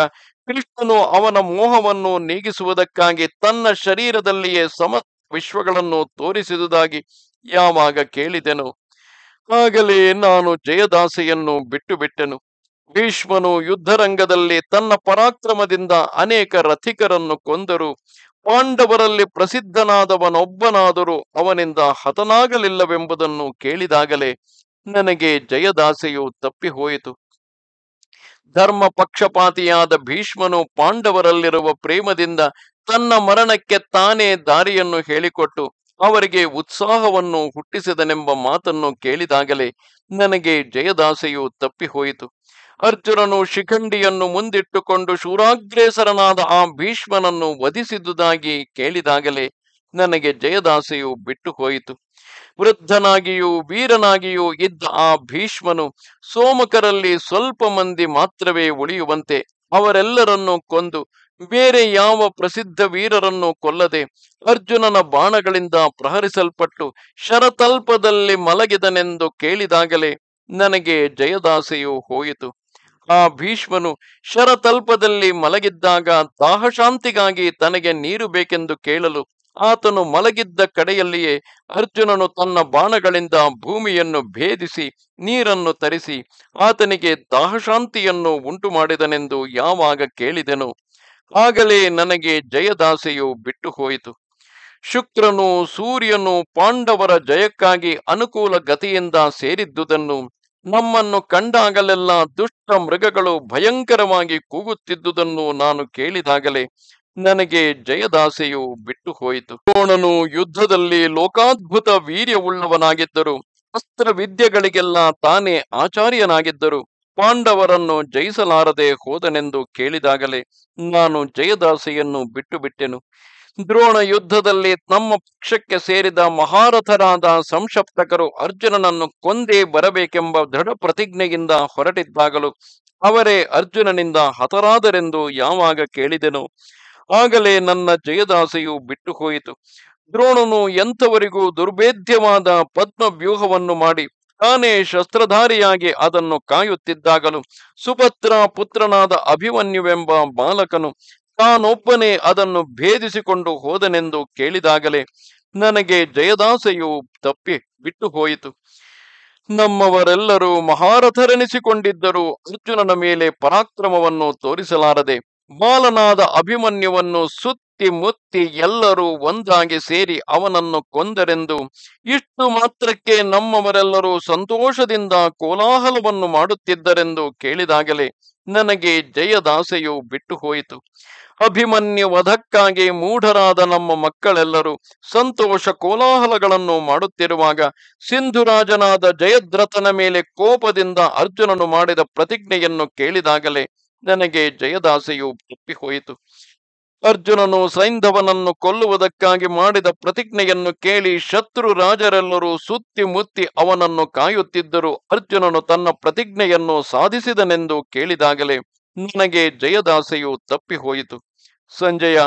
[SPEAKER 1] ಕೃಷ್ಣನು ಅವನ ಮೋಹವನ್ನು ನೀಗಿಸುವುದಕ್ಕಾಗಿ ತನ್ನ ಶರೀರದಲ್ಲಿಯೇ ಸಮ ವಿಶ್ವಗಳನ್ನು ತೋರಿಸಿದುದಾಗಿ ಯಾವಾಗ ಕೇಳಿದೆನು ಆಗಲೇ ನಾನು ಜಯದಾಸೆಯನ್ನು ಬಿಟ್ಟು ಬಿಟ್ಟೆನು ಭೀಷ್ಮನು ಯುದ್ಧರಂಗದಲ್ಲಿ ತನ್ನ ಪರಾಕ್ರಮದಿಂದ ಅನೇಕ ರಥಿಕರನ್ನು ಕೊಂದರು ಪಾಂಡವರಲ್ಲಿ ಪ್ರಸಿದ್ಧನಾದವನೊಬ್ಬನಾದರೂ ಅವನಿಂದ ಹತನಾಗಲಿಲ್ಲವೆಂಬುದನ್ನು ಕೇಳಿದಾಗಲೇ ನನಗೆ ಜಯದಾಸೆಯು ತಪ್ಪಿಹೋಯಿತು ಧರ್ಮ ಪಕ್ಷಪಾತಿಯಾದ ಭೀಷ್ಮನು ಪಾಂಡವರಲ್ಲಿರುವ ಪ್ರೇಮದಿಂದ ತನ್ನ ಮರಣಕ್ಕೆ ತಾನೇ ದಾರಿಯನ್ನು ಹೇಳಿಕೊಟ್ಟು ಅವರಿಗೆ ಉತ್ಸಾಹವನ್ನು ಹುಟ್ಟಿಸಿದನೆಂಬ ಮಾತನ್ನು ಕೇಳಿದಾಗಲೇ ನನಗೆ ಜಯದಾಸೆಯು ತಪ್ಪಿಹೋಯಿತು ಅರ್ಜುನನು ಶಿಖಂಡಿಯನ್ನು ಮುಂದಿಟ್ಟುಕೊಂಡು ಶೂರಾಗ್ರೇಸರನಾದ ಆ ಭೀಷ್ಮನನ್ನು ವಧಿಸಿದುದಾಗಿ ಕೇಳಿದಾಗಲೇ ನನಗೆ ಜಯದಾಸೆಯು ಬಿಟ್ಟು ಹೋಯಿತು ವೃದ್ಧನಾಗಿಯೂ ವೀರನಾಗಿಯೂ ಇದ್ದ ಆ ಭೀಷ್ಮನು ಸೋಮಕರಲ್ಲಿ ಸ್ವಲ್ಪ ಮಂದಿ ಮಾತ್ರವೇ ಉಳಿಯುವಂತೆ ಅವರೆಲ್ಲರನ್ನು ಕೊಂದು ಬೇರೆ ಯಾವ ಪ್ರಸಿದ್ಧ ವೀರರನ್ನು ಕೊಲ್ಲದೆ ಅರ್ಜುನನ ಬಾಣಗಳಿಂದ ಪ್ರಹರಿಸಲ್ಪಟ್ಟು ಶರತಲ್ಪದಲ್ಲಿ ಮಲಗಿದನೆಂದು ಕೇಳಿದಾಗಲೇ ನನಗೆ ಜಯದಾಸೆಯು ಹೋಯಿತು ಆ ಭೀಷ್ಮನು ಶರತಲ್ಪದಲ್ಲಿ ಮಲಗಿದ್ದಾಗ ದಾಹಶಾಂತಿಗಾಗಿ ತನಗೆ ನೀರು ಬೇಕೆಂದು ಕೇಳಲು ಆತನು ಮಲಗಿದ್ದ ಕಡೆಯಲ್ಲಿಯೇ ಅರ್ಜುನನು ತನ್ನ ಬಾಣಗಳಿಂದ ಭೂಮಿಯನ್ನು ಭೇದಿಸಿ ನೀರನ್ನು ತರಿಸಿ ಆತನಿಗೆ ದಾಹಶಾಂತಿಯನ್ನು ಉಂಟು ಮಾಡಿದನೆಂದು ಯಾವಾಗ ಕೇಳಿದೆನು ಆಗಲೇ ನನಗೆ ಜಯದಾಸೆಯು ಬಿಟ್ಟು ಹೋಯಿತು ಶುಕ್ರನು ಸೂರ್ಯನು ಪಾಂಡವರ ಜಯಕ್ಕಾಗಿ ಅನುಕೂಲ ಗತಿಯಿಂದ ಸೇರಿದ್ದುದನ್ನು ನಮ್ಮನ್ನು ಕಂಡಾಗಲೆಲ್ಲ ದುಷ್ಟ ಮೃಗಗಳು ಭಯಂಕರವಾಗಿ ಕೂಗುತ್ತಿದ್ದುದನ್ನು ನಾನು ಕೇಳಿದಾಗಲೇ ನನಗೆ ಜಯದಾಸೆಯು ಬಿಟ್ಟು ಹೋಯಿತು ಕೋಣನು ಯುದ್ಧದಲ್ಲಿ ಲೋಕಾದ್ಭುತ ವೀರ್ಯವುಳ್ಳವನಾಗಿದ್ದರು ಅಸ್ತ್ರ ವಿದ್ಯೆಗಳಿಗೆಲ್ಲ ತಾನೇ ಆಚಾರ್ಯನಾಗಿದ್ದರು ಪಾಂಡವರನ್ನು ಜಯಿಸಲಾರದೆ ಹೋದನೆಂದು ಕೇಳಿದಾಗಲೇ ನಾನು ಜಯದಾಸೆಯನ್ನು ಬಿಟ್ಟು ಬಿಟ್ಟೆನು ದ್ರೋಣ ಯುದ್ಧದಲ್ಲಿ ನಮ್ಮ ಪಕ್ಷಕ್ಕೆ ಸೇರಿದ ಮಹಾರಥರಾದ ಸಂಶಪ್ತಕರು ಅರ್ಜುನನನ್ನು ಕೊಂದೇ ಬರಬೇಕೆಂಬ ದೃಢ ಪ್ರತಿಜ್ಞೆಯಿಂದ ಹೊರಟಿದ್ದಾಗಲು ಅವರೇ ಅರ್ಜುನನಿಂದ ಹತರಾದರೆಂದು ಯಾವಾಗ ಕೇಳಿದೆನು ಆಗಲೇ ನನ್ನ ಜಯದಾಸೆಯು ಬಿಟ್ಟು ಹೋಯಿತು ದ್ರೋಣನು ಎಂಥವರಿಗೂ ದುರ್ಭೇದ್ಯವಾದ ಪದ್ಮವ್ಯೂಹವನ್ನು ಮಾಡಿ ತಾನೇ ಶಸ್ತ್ರಧಾರಿಯಾಗಿ ಅದನ್ನು ಕಾಯುತ್ತಿದ್ದಾಗಲು ಸುಭದ್ರ ಪುತ್ರನಾದ ಅಭಿಮನ್ಯುವೆಂಬ ಬಾಲಕನು ತಾನೊಬ್ಬನೇ ಅದನ್ನು ಭೇದಿಸಿಕೊಂಡು ಹೋದನೆಂದು ಕೇಳಿದಾಗಲೇ ನನಗೆ ಜಯದಾಸೆಯು ತಪ್ಪಿ ಬಿಟ್ಟು ಹೋಯಿತು ನಮ್ಮವರೆಲ್ಲರೂ ಮಹಾರಥರೆನಿಸಿಕೊಂಡಿದ್ದರೂ ಅರ್ಜುನನ ಮೇಲೆ ಪರಾಕ್ರಮವನ್ನು ತೋರಿಸಲಾರದೆ ಬಾಲನಾದ ಅಭಿಮನ್ಯುವನ್ನು ಸುತ್ತಿ ಮುತ್ತಿ ಎಲ್ಲರೂ ಒಂದಾಗಿ ಸೇರಿ ಅವನನ್ನು ಕೊಂದರೆಂದು ಇಷ್ಟು ಮಾತ್ರಕ್ಕೆ ನಮ್ಮವರೆಲ್ಲರೂ ಸಂತೋಷದಿಂದ ಕೋಲಾಹಲವನ್ನು ಮಾಡುತ್ತಿದ್ದರೆಂದು ಕೇಳಿದಾಗಲೇ ನನಗೆ ಜಯದಾಸೆಯು ಬಿಟ್ಟು ಹೋಯಿತು ಅಭಿಮನ್ಯ ವಧಕ್ಕಾಗಿ ಮೂಢರಾದ ನಮ್ಮ ಮಕ್ಕಳೆಲ್ಲರೂ ಸಂತೋಷ ಕೋಲಾಹಲಗಳನ್ನು ಮಾಡುತ್ತಿರುವಾಗ ಸಿಂಧುರಾಜನಾದ ಜಯದ್ರಥನ ಮೇಲೆ ಕೋಪದಿಂದ ಅರ್ಜುನನು ಮಾಡಿದ ಪ್ರತಿಜ್ಞೆಯನ್ನು ಕೇಳಿದಾಗಲೇ ನನಗೆ ಜಯದಾಸೆಯು ತಪ್ಪಿಹೋಯಿತು ಅರ್ಜುನನು ಸೈಂಧವನನ್ನು ಕೊಲ್ಲುವುದಕ್ಕಾಗಿ ಮಾಡಿದ ಪ್ರತಿಜ್ಞೆಯನ್ನು ಕೇಳಿ ಶತ್ರು ರಾಜರೆಲ್ಲರೂ ಸುತ್ತಿ ಮುತ್ತಿ ಅವನನ್ನು ಕಾಯುತ್ತಿದ್ದರು ಅರ್ಜುನನು ತನ್ನ ಪ್ರತಿಜ್ಞೆಯನ್ನು ಸಾಧಿಸಿದನೆಂದು ಕೇಳಿದಾಗಲೇ ನನಗೆ ಜಯದಾಸೆಯು ತಪ್ಪಿಹೋಯಿತು ಸಂಜಯ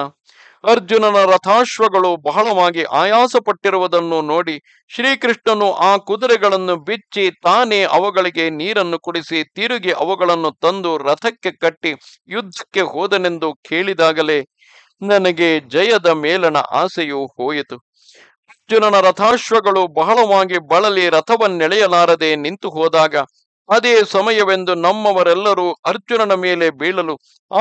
[SPEAKER 1] ಅರ್ಜುನನ ರಥಾಶ್ವಗಳು ಬಹಳವಾಗಿ ಆಯಾಸ ಪಟ್ಟಿರುವುದನ್ನು ನೋಡಿ ಶ್ರೀಕೃಷ್ಣನು ಆ ಕುದುರೆಗಳನ್ನು ಬಿಚ್ಚಿ ತಾನೇ ಅವುಗಳಿಗೆ ನೀರನ್ನು ಕುಡಿಸಿ ತಿರುಗಿ ಅವುಗಳನ್ನು ತಂದು ರಥಕ್ಕೆ ಕಟ್ಟಿ ಯುದ್ಧಕ್ಕೆ ಹೋದನೆಂದು ಕೇಳಿದಾಗಲೇ ನನಗೆ ಜಯದ ಮೇಲನ ಆಸೆಯು ಹೋಯಿತು ಅರ್ಜುನನ ರಥಾಶ್ವಗಳು ಬಹಳವಾಗಿ ಬಳಲಿ ರಥವನ್ನೆಳೆಯಲಾರದೆ ನಿಂತು ಹೋದಾಗ ಅದೇ ಸಮಯವೆಂದು ನಮ್ಮವರೆಲ್ಲರೂ ಅರ್ಜುನನ ಮೇಲೆ ಬೀಳಲು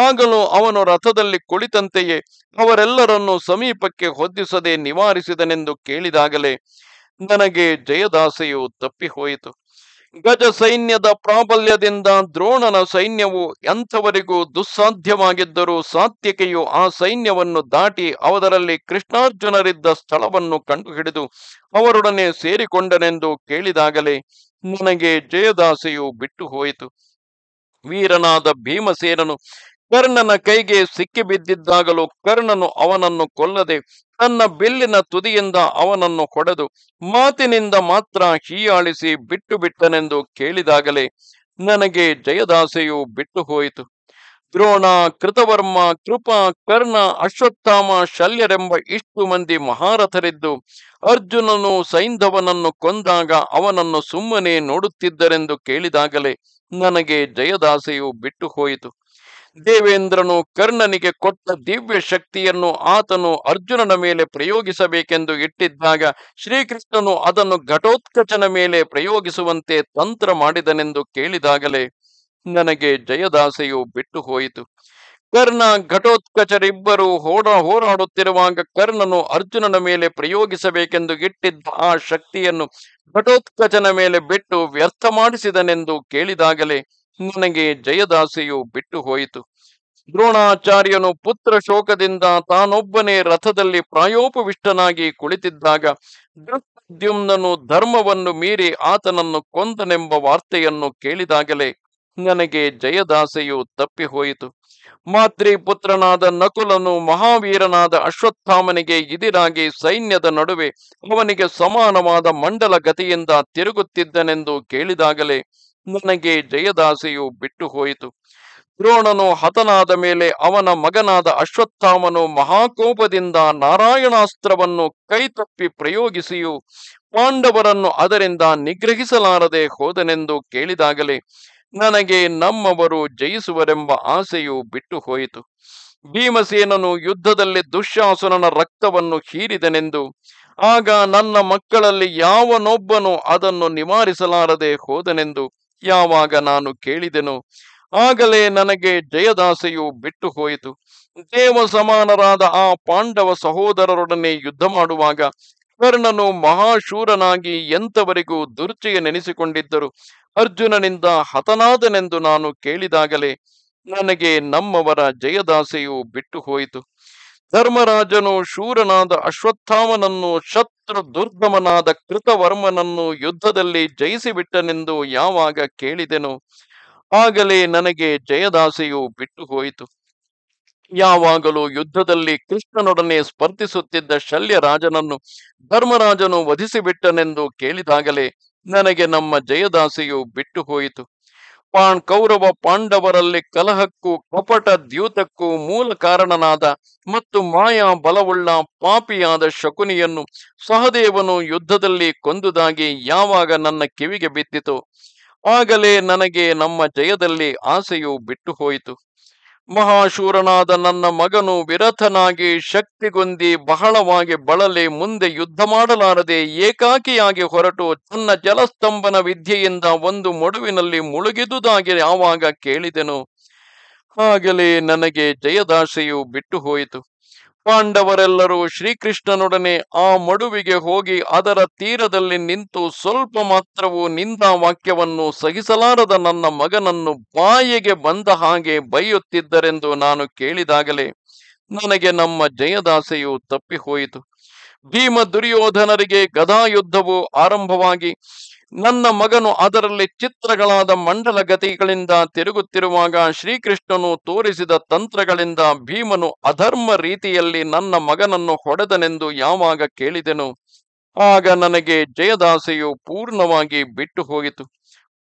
[SPEAKER 1] ಆಗಲೂ ಅವನು ರಥದಲ್ಲಿ ಕುಳಿತಂತೆಯೇ ಅವರೆಲ್ಲರನ್ನು ಸಮೀಪಕ್ಕೆ ಹೊದ್ದಿಸದೆ ನಿವಾರಿಸಿದನೆಂದು ಕೇಳಿದಾಗಲೇ ನನಗೆ ಜಯದಾಸೆಯು ತಪ್ಪಿಹೋಯಿತು ಗಜ ಸೈನ್ಯದ ಪ್ರಾಬಲ್ಯದಿಂದ ದ್ರೋಣನ ಸೈನ್ಯವು ಎಂಥವರಿಗೂ ದುಸ್ಸಾಧ್ಯವಾಗಿದ್ದರೂ ಸಾತ್ಯಕೆಯು ಆ ಸೈನ್ಯವನ್ನು ದಾಟಿ ಅವರಲ್ಲಿ ಕೃಷ್ಣಾರ್ಜುನರಿದ್ದ ಸ್ಥಳವನ್ನು ಕಂಡುಹಿಡಿದು ಅವರೊಡನೆ ಸೇರಿಕೊಂಡನೆಂದು ಕೇಳಿದಾಗಲೇ ನನಗೆ ಜಯದಾಸೆಯು ಬಿಟ್ಟು ಹೋಯಿತು ವೀರನಾದ ಭೀಮಸೇನನು ಕರ್ಣನ ಕೈಗೆ ಸಿಕ್ಕಿ ಬಿದ್ದಿದ್ದಾಗಲೂ ಕರ್ಣನು ಅವನನ್ನು ಕೊಲ್ಲದೆ ತನ್ನ ಬಿಲ್ಲಿನ ತುದಿಯಿಂದ ಅವನನ್ನು ಹೊಡೆದು ಮಾತಿನಿಂದ ಮಾತ್ರ ಹೀಯಾಳಿಸಿ ಬಿಟ್ಟು ಬಿಟ್ಟನೆಂದು ಕೇಳಿದಾಗಲೇ ನನಗೆ ಜಯದಾಸೆಯು ಬಿಟ್ಟು ಹೋಯಿತು ದ್ರೋಣ ಕೃತವರ್ಮ ಕೃಪಾ ಕರ್ಣ ಅಶ್ವತ್ಥಾಮ ಶಲ್ಯರೆಂಬ ಇಷ್ಟು ಮಂದಿ ಮಹಾರಥರಿದ್ದು ಅರ್ಜುನನು ಸೈಂಧವನನ್ನು ಕೊಂದಾಗ ಅವನನ್ನು ಸುಮ್ಮನೆ ನೋಡುತ್ತಿದ್ದರೆಂದು ಕೇಳಿದಾಗಲೇ ನನಗೆ ಜಯದಾಸೆಯು ಬಿಟ್ಟು ಹೋಯಿತು ದೇವೇಂದ್ರನು ಕರ್ಣನಿಗೆ ಕೊಟ್ಟ ದಿವ್ಯ ಶಕ್ತಿಯನ್ನು ಆತನು ಅರ್ಜುನನ ಮೇಲೆ ಪ್ರಯೋಗಿಸಬೇಕೆಂದು ಇಟ್ಟಿದ್ದಾಗ ಶ್ರೀಕೃಷ್ಣನು ಅದನ್ನು ಘಟೋತ್ಕಚನ ಮೇಲೆ ಪ್ರಯೋಗಿಸುವಂತೆ ತಂತ್ರ ಮಾಡಿದನೆಂದು ಕೇಳಿದಾಗಲೇ ನನಗೆ ಜಯದಾಸೆಯು ಬಿಟ್ಟು ಹೋಯಿತು ಕರ್ಣ ಘಟೋತ್ಕಚರಿಬ್ಬರು ಹೋಡ ಹೋರಾಡುತ್ತಿರುವಾಗ ಕರ್ಣನು ಅರ್ಜುನನ ಮೇಲೆ ಪ್ರಯೋಗಿಸಬೇಕೆಂದು ಇಟ್ಟಿದ್ದ ಆ ಶಕ್ತಿಯನ್ನು ಘಟೋತ್ಕಚನ ಮೇಲೆ ಬಿಟ್ಟು ವ್ಯರ್ಥ ಮಾಡಿಸಿದನೆಂದು ಕೇಳಿದಾಗಲೇ ನನಗೆ ಜಯದಾಸೆಯು ಬಿಟ್ಟು ಹೋಯಿತು ದ್ರೋಣಾಚಾರ್ಯನು ಪುತ್ರ ಶೋಕದಿಂದ ತಾನೊಬ್ಬನೇ ರಥದಲ್ಲಿ ಪ್ರಾಯೋಪವಿಷ್ಟನಾಗಿ ಕುಳಿತಿದ್ದಾಗ ದೃಷ್ಟದ್ಯುಮ್ನನು ಧರ್ಮವನ್ನು ಮೀರಿ ಆತನನ್ನು ಕೊಂದನೆಂಬ ವಾರ್ತೆಯನ್ನು ಕೇಳಿದಾಗಲೇ ನನಗೆ ಜಯದಾಸೆಯು ತಪ್ಪಿ ಹೋಯಿತು ಪುತ್ರನಾದ ನಕುಲನು ಮಹಾವೀರನಾದ ಅಶ್ವತ್ಥಾಮನಿಗೆ ಇದಿರಾಗಿ ಸೈನ್ಯದ ನಡುವೆ ಅವನಿಗೆ ಸಮಾನವಾದ ಮಂಡಲ ಗತಿಯಿಂದ ತಿರುಗುತ್ತಿದ್ದನೆಂದು ಕೇಳಿದಾಗಲೇ ನನಗೆ ಜಯದಾಸೆಯು ಬಿಟ್ಟು ಹೋಯಿತು ದ್ರೋಣನು ಹತನಾದ ಮೇಲೆ ಅವನ ಮಗನಾದ ಅಶ್ವತ್ಥಾಮನು ಮಹಾಕೋಪದಿಂದ ನಾರಾಯಣಾಸ್ತ್ರವನ್ನು ಕೈತಪ್ಪಿ ಪ್ರಯೋಗಿಸಿಯೂ ಪಾಂಡವರನ್ನು ಅದರಿಂದ ನಿಗ್ರಹಿಸಲಾರದೆ ಹೋದನೆಂದು ಕೇಳಿದಾಗಲೇ ನನಗೆ ನಮ್ಮವರು ಜಯಿಸುವರೆಂಬ ಆಸೆಯು ಬಿಟ್ಟು ಹೋಯಿತು ಭೀಮಸೇನನು ಯುದ್ಧದಲ್ಲಿ ದುಶ್ಯಾಸನನ ರಕ್ತವನ್ನು ಹೀರಿದನೆಂದು ಆಗ ನನ್ನ ಮಕ್ಕಳಲ್ಲಿ ಯಾವನೊಬ್ಬನು ಅದನ್ನು ನಿವಾರಿಸಲಾರದೆ ಹೋದನೆಂದು ಯಾವಾಗ ನಾನು ಕೇಳಿದೆನು ಆಗಲೇ ನನಗೆ ಜಯದಾಸೆಯು ಬಿಟ್ಟು ಹೋಯಿತು ದೇವ ಸಮಾನರಾದ ಆ ಪಾಂಡವ ಸಹೋದರರೊಡನೆ ಯುದ್ಧ ಮಾಡುವಾಗ ಕರ್ಣನು ಮಹಾಶೂರನಾಗಿ ಎಂತವರಿಗೂ ದುರ್ಚೆಯ ನೆನೆಸಿಕೊಂಡಿದ್ದರು ಅರ್ಜುನನಿಂದ ಹತನಾದನೆಂದು ನಾನು ಕೇಳಿದಾಗಲೇ ನನಗೆ ನಮ್ಮವರ ಜಯದಾಸೆಯು ಬಿಟ್ಟು ಹೋಯಿತು ಧರ್ಮರಾಜನು ಶೂರನಾದ ಅಶ್ವತ್ಥಾಮನನ್ನು ಶತ್ರು ದುರ್ಗಮನಾದ ಕೃತವರ್ಮನನ್ನು ಯುದ್ಧದಲ್ಲಿ ಜಯಿಸಿಬಿಟ್ಟನೆಂದು ಯಾವಾಗ ಕೇಳಿದೆನು ಆಗಲೇ ನನಗೆ ಜಯದಾಸೆಯು ಬಿಟ್ಟು ಹೋಯಿತು ಯಾವಾಗಲೂ ಯುದ್ಧದಲ್ಲಿ ಕೃಷ್ಣನೊಡನೆ ಸ್ಪರ್ಧಿಸುತ್ತಿದ್ದ ಶಲ್ಯ ರಾಜನನ್ನು ಧರ್ಮರಾಜನು ವಧಿಸಿಬಿಟ್ಟನೆಂದು ಕೇಳಿದಾಗಲೇ ನನಗೆ ನಮ್ಮ ಜಯದಾಸೆಯು ಬಿಟ್ಟು ಹೋಯಿತು ಪಾಣ್ ಕೌರವ ಪಾಂಡವರಲ್ಲಿ ಕಲಹಕ್ಕೂ ಕಪಟ ದ್ಯೂತಕ್ಕೂ ಮೂಲ ಕಾರಣನಾದ ಮತ್ತು ಮಾಯಾ ಬಲವುಳ್ಳ ಪಾಪಿಯಾದ ಶಕುನಿಯನ್ನು ಸಹದೇವನು ಯುದ್ಧದಲ್ಲಿ ಕೊಂದುದಾಗಿ ಯಾವಾಗ ನನ್ನ ಕಿವಿಗೆ ಬಿದ್ದಿತು ಆಗಲೇ ನನಗೆ ನಮ್ಮ ಜಯದಲ್ಲಿ ಆಸೆಯು ಬಿಟ್ಟು ಹೋಯಿತು ಮಹಾಶೂರನಾದ ನನ್ನ ಮಗನು ವಿರಥನಾಗಿ ಶಕ್ತಿಗೊಂದಿ ಬಹಳವಾಗಿ ಬಳಲಿ ಮುಂದೆ ಯುದ್ಧ ಮಾಡಲಾರದೆ ಏಕಾಕಿಯಾಗಿ ಹೊರಟು ತನ್ನ ಜಲಸ್ತಂಭನ ವಿದ್ಯೆಯಿಂದ ಒಂದು ಮೊಡುವಿನಲ್ಲಿ ಮುಳುಗಿದುದಾಗಿ ಯಾವಾಗ ಕೇಳಿದೆನು ಆಗಲೇ ನನಗೆ ಜಯದಾಸೆಯು ಬಿಟ್ಟು ಹೋಯಿತು ಪಾಂಡವರೆಲ್ಲರೂ ಶ್ರೀಕೃಷ್ಣನೊಡನೆ ಆ ಮಡುವಿಗೆ ಹೋಗಿ ಅದರ ತೀರದಲ್ಲಿ ನಿಂತು ಸ್ವಲ್ಪ ಮಾತ್ರವೂ ನಿಂದ ವಾಕ್ಯವನ್ನು ಸಹಿಸಲಾರದ ನನ್ನ ಮಗನನ್ನು ಬಾಯಿಗೆ ಬಂದ ಹಾಗೆ ಬೈಯುತ್ತಿದ್ದರೆಂದು ನಾನು ಕೇಳಿದಾಗಲೇ ನನಗೆ ನಮ್ಮ ಜಯದಾಸೆಯು ತಪ್ಪಿಹೋಯಿತು ಭೀಮ ದುರ್ಯೋಧನರಿಗೆ ಗದಾಯುದ್ಧವು ಆರಂಭವಾಗಿ ನನ್ನ ಮಗನು ಅದರಲ್ಲಿ ಚಿತ್ರಗಳಾದ ಮಂಡಲ ಗತಿಗಳಿಂದ ತಿರುಗುತ್ತಿರುವಾಗ ಶ್ರೀಕೃಷ್ಣನು ತೋರಿಸಿದ ತಂತ್ರಗಳಿಂದ ಭೀಮನು ಅಧರ್ಮ ರೀತಿಯಲ್ಲಿ ನನ್ನ ಮಗನನ್ನು ಹೊಡೆದನೆಂದು ಯಾವಾಗ ಕೇಳಿದೆನು ಆಗ ನನಗೆ ಜಯದಾಸೆಯು ಪೂರ್ಣವಾಗಿ ಬಿಟ್ಟು ಹೋಯಿತು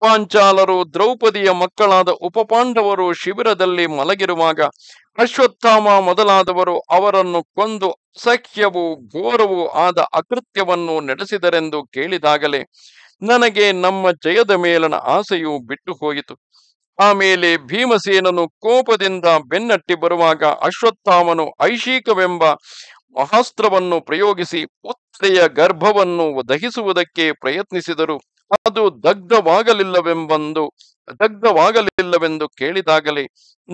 [SPEAKER 1] ಪಾಂಚಾಲರು ದ್ರೌಪದಿಯ ಮಕ್ಕಳಾದ ಉಪಪಾಂಡವರು ಶಿಬಿರದಲ್ಲಿ ಮಲಗಿರುವಾಗ ಅಶ್ವತ್ಥಾಮ ಮೊದಲಾದವರು ಅವರನ್ನು ಕೊಂದು ಅಸಖ್ಯವೂ ಘೋರವೂ ಆದ ಅಕೃತ್ಯವನ್ನು ನಡೆಸಿದರೆಂದು ಕೇಳಿದಾಗಲೇ ನನಗೆ ನಮ್ಮ ಜಯದ ಮೇಲನ ಆಸೆಯು ಬಿಟ್ಟು ಹೋಯಿತು ಆಮೇಲೆ ಭೀಮಸೇನನು ಕೋಪದಿಂದ ಬೆನ್ನಟ್ಟಿ ಬರುವಾಗ ಅಶ್ವತ್ಥಾಮನು ಐಶೀಕವೆಂಬ ಮಹಾಸ್ತ್ರವನ್ನು ಪ್ರಯೋಗಿಸಿ ಪುತ್ರೆಯ ಗರ್ಭವನ್ನು ದಹಿಸುವುದಕ್ಕೆ ಪ್ರಯತ್ನಿಸಿದರು ಅದು ದಗ್ಧವಾಗಲಿಲ್ಲವೆಂಬಂದು ದಗ್ಧವಾಗಲಿಲ್ಲವೆಂದು ಕೇಳಿದಾಗಲೇ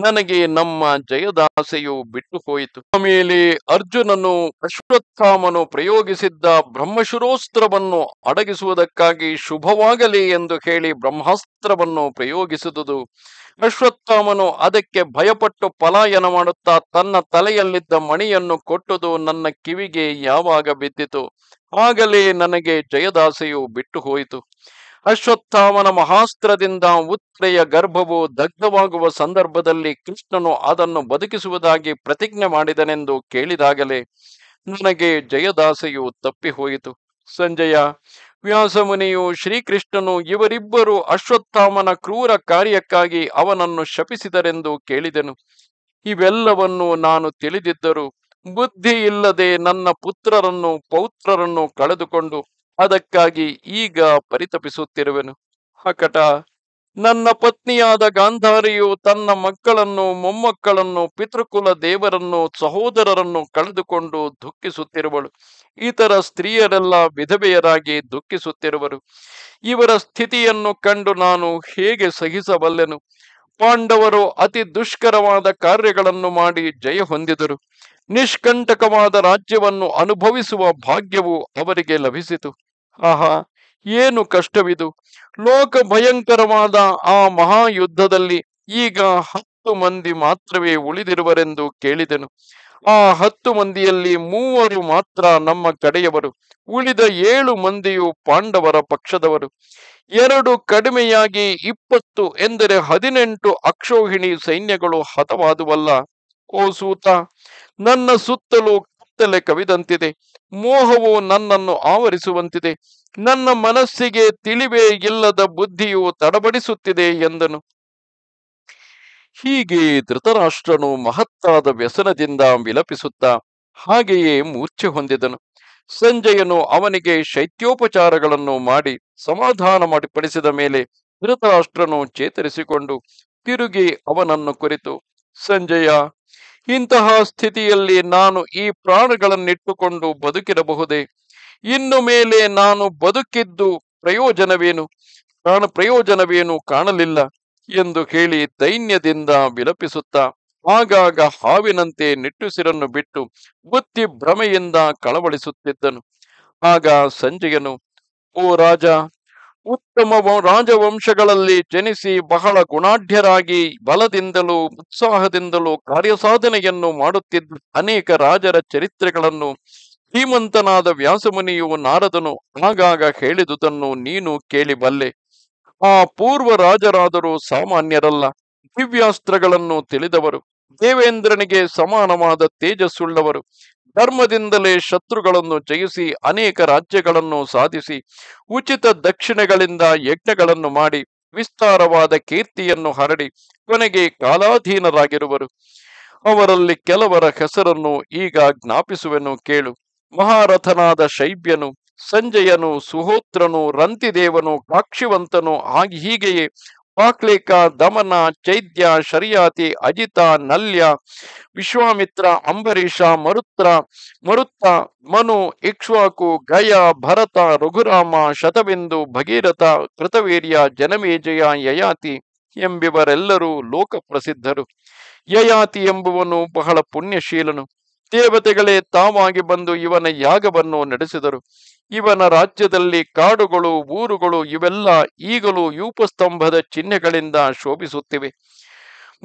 [SPEAKER 1] ನನಗೆ ನಮ್ಮ ಜಯದಾಸೆಯು ಬಿಟ್ಟು ಹೋಯಿತು ಆಮೇಲೆ ಅರ್ಜುನನು ಅಶ್ವತ್ಥಾಮನು ಪ್ರಯೋಗಿಸಿದ್ದ ಬ್ರಹ್ಮಶುರೋಸ್ತ್ರವನ್ನು ಅಡಗಿಸುವುದಕ್ಕಾಗಿ ಶುಭವಾಗಲಿ ಎಂದು ಹೇಳಿ ಬ್ರಹ್ಮಾಸ್ತ್ರವನ್ನು ಪ್ರಯೋಗಿಸಿದುದು ಅಶ್ವತ್ಥಾಮನು ಅದಕ್ಕೆ ಭಯಪಟ್ಟು ಪಲಾಯನ ಮಾಡುತ್ತಾ ತನ್ನ ತಲೆಯಲ್ಲಿದ್ದ ಮಣಿಯನ್ನು ಕೊಟ್ಟುದು ನನ್ನ ಕಿವಿಗೆ ಯಾವಾಗ ಬಿದ್ದಿತು ಆಗಲೇ ನನಗೆ ಜಯದಾಸೆಯು ಬಿಟ್ಟು ಹೋಯಿತು ಅಶ್ವತ್ಥಾಮನ ಮಹಾಸ್ತ್ರದಿಂದ ಉತ್ರೆಯ ಗರ್ಭವು ದಗ್ಧವಾಗುವ ಸಂದರ್ಭದಲ್ಲಿ ಕೃಷ್ಣನು ಅದನ್ನು ಬದುಕಿಸುವುದಾಗಿ ಪ್ರತಿಜ್ಞೆ ಮಾಡಿದನೆಂದು ಕೇಳಿದಾಗಲೇ ನನಗೆ ಜಯದಾಸೆಯು ತಪ್ಪಿ ಹೋಯಿತು ಸಂಜಯ ವ್ಯಾಸಮುನಿಯು ಶ್ರೀಕೃಷ್ಣನು ಇವರಿಬ್ಬರು ಅಶ್ವತ್ಥಾಮನ ಕ್ರೂರ ಕಾರ್ಯಕ್ಕಾಗಿ ಅವನನ್ನು ಶಪಿಸಿದರೆಂದು ಕೇಳಿದೆನು ಇವೆಲ್ಲವನ್ನು ನಾನು ತಿಳಿದಿದ್ದರು ಬುದ್ಧಿ ಇಲ್ಲದೆ ನನ್ನ ಪುತ್ರರನ್ನು ಪೌತ್ರರನ್ನು ಕಳೆದುಕೊಂಡು ಅದಕ್ಕಾಗಿ ಈಗ ಪರಿತಪಿಸುತ್ತಿರುವೆನು ಹಕಟ ನನ್ನ ಪತ್ನಿಯಾದ ಗಾಂಧಾರಿಯು ತನ್ನ ಮಕ್ಕಳನ್ನು ಮೊಮ್ಮಕ್ಕಳನ್ನು ಪಿತೃಕುಲ ದೇವರನ್ನು ಸಹೋದರರನ್ನು ಕಳೆದುಕೊಂಡು ದುಃಖಿಸುತ್ತಿರುವಳು ಇತರ ಸ್ತ್ರೀಯರೆಲ್ಲ ವಿಧವೆಯರಾಗಿ ದುಃಖಿಸುತ್ತಿರುವರು ಇವರ ಸ್ಥಿತಿಯನ್ನು ಕಂಡು ನಾನು ಹೇಗೆ ಸಹಿಸಬಲ್ಲೆನು ಪಾಂಡವರು ಅತಿ ದುಷ್ಕರವಾದ ಕಾರ್ಯಗಳನ್ನು ಮಾಡಿ ಜಯ ಹೊಂದಿದರು ನಿಷ್ಕಂಟಕವಾದ ರಾಜ್ಯವನ್ನು ಅನುಭವಿಸುವ ಭಾಗ್ಯವು ಅವರಿಗೆ ಲಭಿಸಿತು ಆಹಾ ಏನು ಕಷ್ಟವಿದು ಲೋಕ ಭಯಂಕರವಾದ ಆ ಮಹಾಯುದ್ಧದಲ್ಲಿ ಈಗ ಹತ್ತು ಮಂದಿ ಮಾತ್ರವೇ ಉಳಿದಿರುವರೆಂದು ಕೇಳಿದೆನು ಆ ಹತ್ತು ಮಂದಿಯಲ್ಲಿ ಮೂವರು ಮಾತ್ರ ನಮ್ಮ ಕಡೆಯವರು ಉಳಿದ ಏಳು ಮಂದಿಯು ಪಾಂಡವರ ಪಕ್ಷದವರು ಎರಡು ಕಡಿಮೆಯಾಗಿ ಇಪ್ಪತ್ತು ಎಂದರೆ ಹದಿನೆಂಟು ಅಕ್ಷೋಹಿಣಿ ಸೈನ್ಯಗಳು ಹತವಾದುವಲ್ಲ ಓ ನನ್ನ ಸುತ್ತಲೂ ಕತ್ತಲೆ ಕವಿದಂತಿದೆ ಮೋಹವು ನನ್ನನ್ನು ಆವರಿಸುವಂತಿದೆ ನನ್ನ ಮನಸ್ಸಿಗೆ ತಿಳಿವೇ ಇಲ್ಲದ ಬುದ್ಧಿಯು ತಡಬಡಿಸುತ್ತಿದೆ ಎಂದನು ಹೀಗೆ ಧೃತರಾಷ್ಟ್ರನು ಮಹತ್ತಾದ ವ್ಯಸನದಿಂದ ವಿಲಪಿಸುತ್ತ ಹಾಗೆಯೇ ಮೂರ್ಛೆ ಹೊಂದಿದನು ಸಂಜಯನು ಅವನಿಗೆ ಶೈತ್ಯೋಪಚಾರಗಳನ್ನು ಮಾಡಿ ಸಮಾಧಾನ ಮಾಡಿಪಡಿಸಿದ ಮೇಲೆ ಧೃತರಾಷ್ಟ್ರನು ಚೇತರಿಸಿಕೊಂಡು ತಿರುಗಿ ಅವನನ್ನು ಕುರಿತು ಸಂಜಯ ಇಂತಹ ಸ್ಥಿತಿಯಲ್ಲಿ ನಾನು ಈ ಪ್ರಾಣಗಳನ್ನಿಟ್ಟುಕೊಂಡು ಬದುಕಿರಬಹುದೇ ಇನ್ನು ಮೇಲೆ ನಾನು ಬದುಕಿದ್ದು ಪ್ರಯೋಜನವೇನು ಪ್ರಾಣ ಪ್ರಯೋಜನವೇನು ಕಾಣಲಿಲ್ಲ ಎಂದು ಹೇಳಿ ದೈನ್ಯದಿಂದ ವಿಲಪಿಸುತ್ತಾ ಆಗಾಗ ಹಾವಿನಂತೆ ನಿಟ್ಟುಸಿರನ್ನು ಬಿಟ್ಟು ಬುತ್ತಿ ಭ್ರಮೆಯಿಂದ ಕಳವಳಿಸುತ್ತಿದ್ದನು ಆಗ ಸಂಜೆಯನು ಓ ರಾಜ ಉತ್ತಮ ರಾಜವಂಶಗಳಲ್ಲಿ ಜನಿಸಿ ಬಹಳ ಗುಣಾಢ್ಯರಾಗಿ ಬಲದಿಂದಲೂ ಉತ್ಸಾಹದಿಂದಲೂ ಕಾರ್ಯಸಾಧನೆಯನ್ನು ಮಾಡುತ್ತಿದ್ದ ಅನೇಕ ರಾಜರ ಚರಿತ್ರೆಗಳನ್ನು ಶ್ರೀಮಂತನಾದ ವ್ಯಾಸಮುನಿಯು ನಾರದನು ಆಗಾಗ ಹೇಳಿದುದನ್ನು ನೀನು ಕೇಳಿಬಲ್ಲೆ ಆ ಪೂರ್ವ ರಾಜರಾದರೂ ಸಾಮಾನ್ಯರಲ್ಲ ದಿವ್ಯಾಸ್ತ್ರಗಳನ್ನು ತಿಳಿದವರು ದೇವೇಂದ್ರನಿಗೆ ಸಮಾನವಾದ ತೇಜಸ್ಸುಳ್ಳವರು ಧರ್ಮದಿಂದಲೇ ಶತ್ರುಗಳನ್ನು ಜಯಿಸಿ ಅನೇಕ ರಾಜ್ಯಗಳನ್ನು ಸಾಧಿಸಿ ಉಚಿತ ದಕ್ಷಿಣೆಗಳಿಂದ ಯಜ್ಞಗಳನ್ನು ಮಾಡಿ ವಿಸ್ತಾರವಾದ ಕೀರ್ತಿಯನ್ನು ಹರಡಿ ಕೊನೆಗೆ ಕಾಲಾಧೀನರಾಗಿರುವರು ಅವರಲ್ಲಿ ಕೆಲವರ ಹೆಸರನ್ನು ಈಗ ಜ್ಞಾಪಿಸುವೆನು ಕೇಳು ಮಹಾರಥನಾದ ಶೈಬ್ಯನು ಸಂಜಯನು ಸುಹೋತ್ರನು ರಂತಿದೇವನು ಕಾಕ್ಷಿವಂತನು ಹಾಗೆ ಹೀಗೆಯೇ ಪಾಕ್ಲೇಕ ದಮನ ಚೈತ್ಯ ಶರಿಯಾತಿ ಅಜಿತ ನಲ್ಯ ವಿಶ್ವಾಮಿತ್ರ ಅಂಬರೀಷ ಮರುತ್ರ ಮರುತ್ತ ಮನು ಇಕ್ಷ್ವಾಕು ಗಯ ಭರತ ರಘುರಾಮ ಶತಬಿಂದು ಭಗೀರಥ ಕೃತವೀರ್ಯ ಜನಮೇಜಯ ಯಯಾತಿ ಎಂಬಿವರೆಲ್ಲರೂ ಲೋಕ ಪ್ರಸಿದ್ಧರು ಯಯಾತಿ ಎಂಬುವನು ಬಹಳ ಪುಣ್ಯಶೀಲನು ದೇವತೆಗಳೇ ತಾವಾಗಿ ಬಂದು ಇವನ ಯಾಗವನ್ನು ನಡೆಸಿದರು ಇವನ ರಾಜ್ಯದಲ್ಲಿ ಕಾಡುಗಳು ಊರುಗಳು ಇವೆಲ್ಲ ಈಗಲೂ ಯೂಪಸ್ತಂಭದ ಚಿಹ್ನೆಗಳಿಂದ ಶೋಭಿಸುತ್ತಿವೆ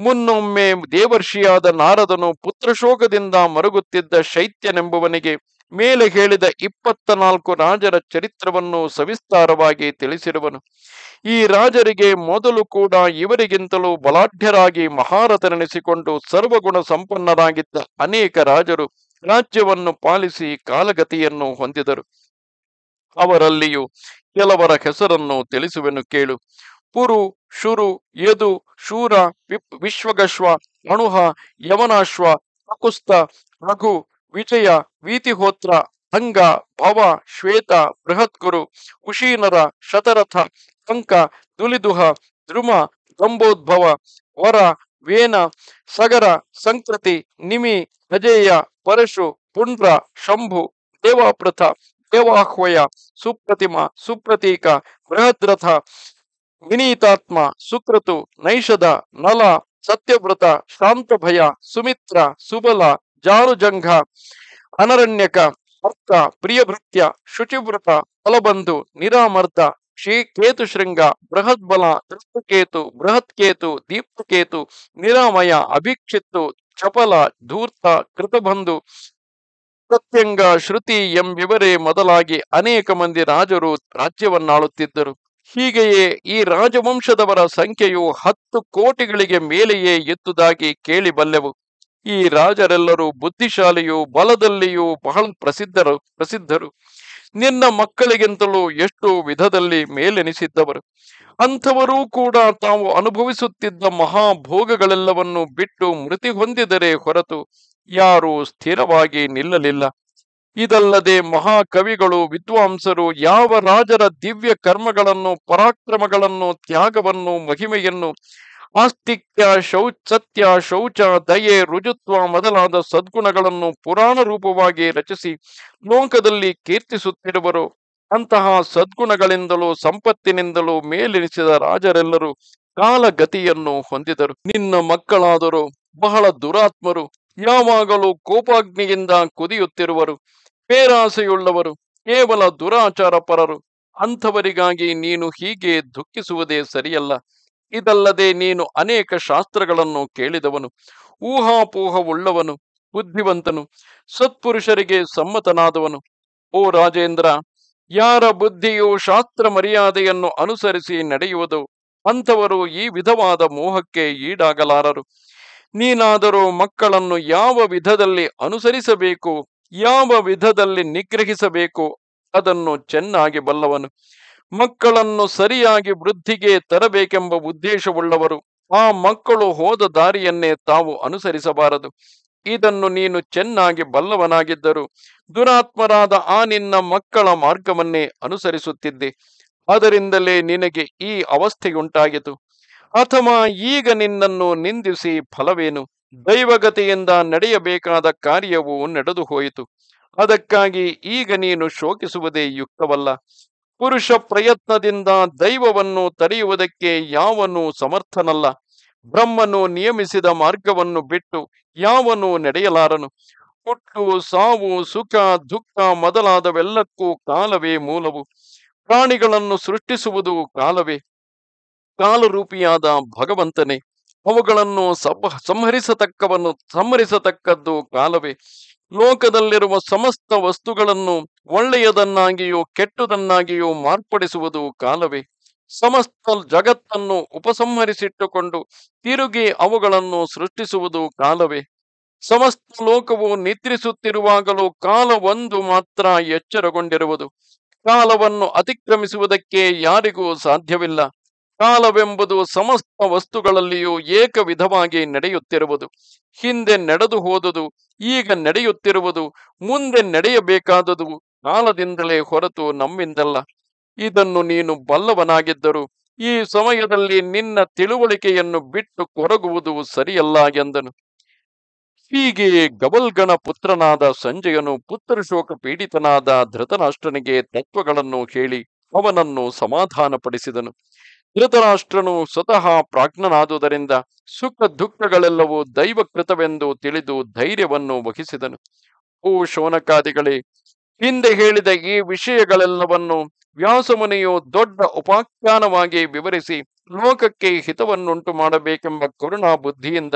[SPEAKER 1] ಮುನ್ನೊಮ್ಮೆ ದೇವರ್ಷಿಯಾದ ನಾರದನು ಪುತ್ರಶೋಕದಿಂದ ಮರುಗುತ್ತಿದ್ದ ಶೈತ್ಯನೆಂಬುವನಿಗೆ ಮೇಲೆ ಹೇಳಿದ ಇಪ್ಪತ್ತ ನಾಲ್ಕು ರಾಜರ ಚರಿತ್ರವನ್ನು ಸವಿಸ್ತಾರವಾಗಿ ತಿಳಿಸಿರುವನು ಈ ರಾಜರಿಗೆ ಮೊದಲು ಕೂಡ ಇವರಿಗಿಂತಲೂ ಬಲಾಢ್ಯರಾಗಿ ಮಹಾರಥನೆನಿಸಿಕೊಂಡು ಸರ್ವಗುಣ ಸಂಪನ್ನರಾಗಿದ್ದ ಅನೇಕ ರಾಜರು ರಾಜ್ಯವನ್ನು ಪಾಲಿಸಿ ಕಾಲಗತಿಯನ್ನು ಹೊಂದಿದರು ಅವರಲ್ಲಿಯೂ ಕೆಲವರ ಹೆಸರನ್ನು ತಿಳಿಸುವೆನು ಕೇಳು ಪುರು ಶುರು ಯದು ಶೂರ ವಿಶ್ವಗಶ್ವ ಅಣುಹ ಯವನಾಶ್ವ ಅಕುಸ್ತ ರಘು ವಿಜಯ ವೀತಿಹೋತ್ರ ಅಂಗ ಭವ ಶ್ವೇತ ಬೃಹತ್ ಗುರು ಕುಶೀನರ ಶತರಥ ಅಂಕ ದುಲಿದುಹ ದ್ರುಮ ಗಂಬೋದ್ಭವ ವರ ವೇನ ಸಗರ ಸಂಕೃತಿ ನಿಮಿ ಅಜೇಯ ಪರಶು ಪುಂಡ್ರ ಶಂಭು ದೇವಾಪ್ರಥ ದೇವಾಹ್ವಯ ಸುಪ್ರತಿಮ ಸುಪ್ರತೀಕ ಬೃಹದ್ರಥ ವಿನೀತಾತ್ಮ ಸುಕ್ರತು ನೈಷದ ನಲ ಸತ್ಯವ್ರತ ಶಾಂತಭಯ ಸುಮಿತ್ರ ಸುಬಲ ಜಾರುಜಂಘ ಅನರಣ್ಯಕ ಅರ್ಥ ಪ್ರಿಯಭೃತ್ಯ ಶುಚಿವ್ರತ ಫಲಬಂಧು ನಿರಾಮರ್ಧ ಶ್ರೀ ಕೇತು ಶೃಂಗ ಬೃಹದ್ಬಲ ದೃಷ್ಟಕೇತು ಕೇತು ದೀಪ್ತಕೇತು ನಿರಾಮಯ ಅಭಿಕ್ಷಿತ್ತು ಚಪಲ ಧೂರ್ತ ಕೃತಬಂಧು ಪ್ರತ್ಯಂಗ ಶ್ರುತಿ ಎಂಬಿವರೇ ಮೊದಲಾಗಿ ಅನೇಕ ಮಂದಿ ರಾಜರು ರಾಜ್ಯವನ್ನಾಳುತ್ತಿದ್ದರು ಹೀಗೆಯೇ ಈ ರಾಜವಂಶದವರ ಸಂಖ್ಯೆಯು ಹತ್ತು ಕೋಟಿಗಳಿಗೆ ಮೇಲೆಯೇ ಎದ್ದುದಾಗಿ ಕೇಳಿಬಲ್ಲೆವು ಈ ರಾಜರೆಲ್ಲರೂ ಬುದ್ಧಿಶಾಲಿಯು ಬಲದಲ್ಲಿಯೂ ಬಹಳ ಪ್ರಸಿದ್ಧರು ಪ್ರಸಿದ್ಧರು ನಿನ್ನ ಮಕ್ಕಳಿಗಿಂತಲೂ ಎಷ್ಟು ವಿಧದಲ್ಲಿ ಮೇಲೆನಿಸಿದ್ದವರು ಅಂಥವರೂ ಕೂಡ ತಾವು ಅನುಭವಿಸುತ್ತಿದ್ದ ಮಹಾಭೋಗಗಳೆಲ್ಲವನ್ನು ಬಿಟ್ಟು ಮೃತಿ ಹೊಂದಿದರೆ ಹೊರತು ಯಾರೂ ಸ್ಥಿರವಾಗಿ ನಿಲ್ಲಲಿಲ್ಲ ಇದಲ್ಲದೆ ಮಹಾಕವಿಗಳು ವಿದ್ವಾಂಸರು ಯಾವ ರಾಜರ ದಿವ್ಯ ಕರ್ಮಗಳನ್ನು ಪರಾಕ್ರಮಗಳನ್ನು ತ್ಯಾಗವನ್ನು ಮಹಿಮೆಯನ್ನು ಆಸ್ತಿಕ್ಯ ಶೌಚ ಸತ್ಯ ಶೌಚ ದಯೆ ರುಜುತ್ವ ಮೊದಲಾದ ಸದ್ಗುಣಗಳನ್ನು ಪುರಾಣ ರೂಪವಾಗಿ ರಚಿಸಿ ಲೋಕದಲ್ಲಿ ಕೀರ್ತಿಸುತ್ತಿರುವರು ಅಂತಹ ಸದ್ಗುಣಗಳಿಂದಲೂ ಸಂಪತ್ತಿನಿಂದಲೂ ಮೇಲಿರಿಸಿದ ರಾಜರೆಲ್ಲರೂ ಕಾಲಗತಿಯನ್ನು ಹೊಂದಿದರು ನಿನ್ನ ಮಕ್ಕಳಾದರೂ ಬಹಳ ದುರಾತ್ಮರು ಯಾವಾಗಲೂ ಕೋಪಾಗ್ನಿಯಿಂದ ಕುದಿಯುತ್ತಿರುವರು ಪೇರಾಸೆಯುಳ್ಳವರು ಕೇವಲ ದುರಾಚಾರ ಪರರು ಅಂಥವರಿಗಾಗಿ ನೀನು ಹೀಗೆ ದುಃಖಿಸುವುದೇ ಸರಿಯಲ್ಲ ಇದಲ್ಲದೆ ನೀನು ಅನೇಕ ಶಾಸ್ತ್ರಗಳನ್ನು ಕೇಳಿದವನು ಊಹಾಪೋಹವುಳ್ಳವನು ಬುದ್ಧಿವಂತನು ಸತ್ಪುರುಷರಿಗೆ ಸಮ್ಮತನಾದವನು ಓ ರಾಜೇಂದ್ರ ಯಾರ ಬುದ್ಧಿಯು ಶಾಸ್ತ್ರ ಮರ್ಯಾದೆಯನ್ನು ಅನುಸರಿಸಿ ನಡೆಯುವುದು ಅಂಥವರು ಈ ವಿಧವಾದ ಮೋಹಕ್ಕೆ ಈಡಾಗಲಾರರು ನೀನಾದರೂ ಮಕ್ಕಳನ್ನು ಯಾವ ವಿಧದಲ್ಲಿ ಅನುಸರಿಸಬೇಕು ಯಾವ ವಿಧದಲ್ಲಿ ನಿಗ್ರಹಿಸಬೇಕು ಅದನ್ನು ಚೆನ್ನಾಗಿ ಬಲ್ಲವನು ಮಕ್ಕಳನ್ನು ಸರಿಯಾಗಿ ವೃದ್ಧಿಗೆ ತರಬೇಕೆಂಬ ಉದ್ದೇಶವುಳ್ಳವರು ಆ ಮಕ್ಕಳು ಹೋದ ದಾರಿಯನ್ನೇ ತಾವು ಅನುಸರಿಸಬಾರದು ಇದನ್ನು ನೀನು ಚೆನ್ನಾಗಿ ಬಲ್ಲವನಾಗಿದ್ದರು ದುರಾತ್ಮರಾದ ಆ ನಿನ್ನ ಮಕ್ಕಳ ಮಾರ್ಗವನ್ನೇ ಅನುಸರಿಸುತ್ತಿದ್ದೆ ಅದರಿಂದಲೇ ನಿನಗೆ ಈ ಅವಸ್ಥೆಯುಂಟಾಗಿತು ಅಥವಾ ಈಗ ನಿನ್ನನ್ನು ನಿಂದಿಸಿ ಫಲವೇನು ದೈವಗತಿಯಿಂದ ನಡೆಯಬೇಕಾದ ಕಾರ್ಯವು ನಡೆದು ಹೋಯಿತು ಅದಕ್ಕಾಗಿ ಈಗ ನೀನು ಶೋಕಿಸುವುದೇ ಯುಕ್ತವಲ್ಲ ಪುರುಷ ಪ್ರಯತ್ನದಿಂದ ದೈವವನ್ನು ತಡೆಯುವುದಕ್ಕೆ ಯಾವನು ಸಮರ್ಥನಲ್ಲ ಬ್ರಹ್ಮನು ನಿಯಮಿಸಿದ ಮಾರ್ಗವನ್ನು ಬಿಟ್ಟು ಯಾವನು ನಡೆಯಲಾರನು ಹುಟ್ಟು ಸಾವು ಸುಖ ದುಃಖ ಮೊದಲಾದವೆಲ್ಲಕ್ಕೂ ಕಾಲವೇ ಮೂಲವು ಪ್ರಾಣಿಗಳನ್ನು ಸೃಷ್ಟಿಸುವುದು ಕಾಲವೇ ಕಾಲರೂಪಿಯಾದ ಭಗವಂತನೇ ಅವುಗಳನ್ನು ಸಂಹರಿಸತಕ್ಕವನು ಸಂಹರಿಸತಕ್ಕವನ್ನು ಸಂಹರಿಸತಕ್ಕದ್ದು ಕಾಲವೇ ಲೋಕದಲ್ಲಿರುವ ಸಮಸ್ತ ವಸ್ತುಗಳನ್ನು ಒಳ್ಳೆಯದನ್ನಾಗಿಯೋ ಕೆಟ್ಟದನ್ನಾಗಿಯೋ ಮಾರ್ಪಡಿಸುವುದು ಕಾಲವೇ ಸಮಸ್ತ ಜಗತ್ತನ್ನು ಉಪಸಂಹರಿಸಿಟ್ಟುಕೊಂಡು ತಿರುಗಿ ಅವುಗಳನ್ನು ಸೃಷ್ಟಿಸುವುದು ಕಾಲವೇ ಸಮಸ್ತ ಲೋಕವು ನಿದ್ರಿಸುತ್ತಿರುವಾಗಲೂ ಕಾಲ ಒಂದು ಮಾತ್ರ ಎಚ್ಚರಗೊಂಡಿರುವುದು ಕಾಲವನ್ನು ಅತಿಕ್ರಮಿಸುವುದಕ್ಕೆ ಯಾರಿಗೂ ಸಾಧ್ಯವಿಲ್ಲ ಕಾಲವೆಂಬುದು ಸಮಸ್ತ ವಸ್ತುಗಳಲ್ಲಿಯೂ ಏಕವಿಧವಾಗಿ ನಡೆಯುತ್ತಿರುವುದು ಹಿಂದೆ ನಡೆದು ಹೋದುದು ಈಗ ನಡೆಯುತ್ತಿರುವುದು ಮುಂದೆ ನಡೆಯಬೇಕಾದುದು ಕಾಲದಿಂದಲೇ ಹೊರತು ನಮ್ಮಿಂದಲ್ಲ ಇದನ್ನು ನೀನು ಬಲ್ಲವನಾಗಿದ್ದರು ಈ ಸಮಯದಲ್ಲಿ ನಿನ್ನ ತಿಳುವಳಿಕೆಯನ್ನು ಬಿಟ್ಟು ಕೊರಗುವುದು ಸರಿಯಲ್ಲ ಎಂದನು ಹೀಗೆ ಗಬಲ್ಗಣ ಪುತ್ರನಾದ ಸಂಜಯನು ಪುತ್ರಶೋಕ ಪೀಡಿತನಾದ ಧೃತರಾಷ್ಟ್ರನಿಗೆ ತತ್ವಗಳನ್ನು ಹೇಳಿ ಅವನನ್ನು ಸಮಾಧಾನಪಡಿಸಿದನು ಧೃತರಾಷ್ಟ್ರನು ಸ್ವತಃ ಪ್ರಾಜ್ಞನಾದುದರಿಂದ ಸುಖ ದುಃಖಗಳೆಲ್ಲವೂ ದೈವಕೃತವೆಂದು ತಿಳಿದು ಧೈರ್ಯವನ್ನು ವಹಿಸಿದನು ಓ ಶೋನಕಾದಿಗಳೇ ಹಿಂದೆ ಹೇಳಿದ ಈ ವಿಷಯಗಳೆಲ್ಲವನ್ನು ವ್ಯಾಸಮುನಿಯು ದೊಡ್ಡ ಉಪಾಖ್ಯಾನವಾಗಿ ವಿವರಿಸಿ ಲೋಕಕ್ಕೆ ಹಿತವನ್ನುಂಟು ಮಾಡಬೇಕೆಂಬ ಕರುಣಾ ಬುದ್ಧಿಯಿಂದ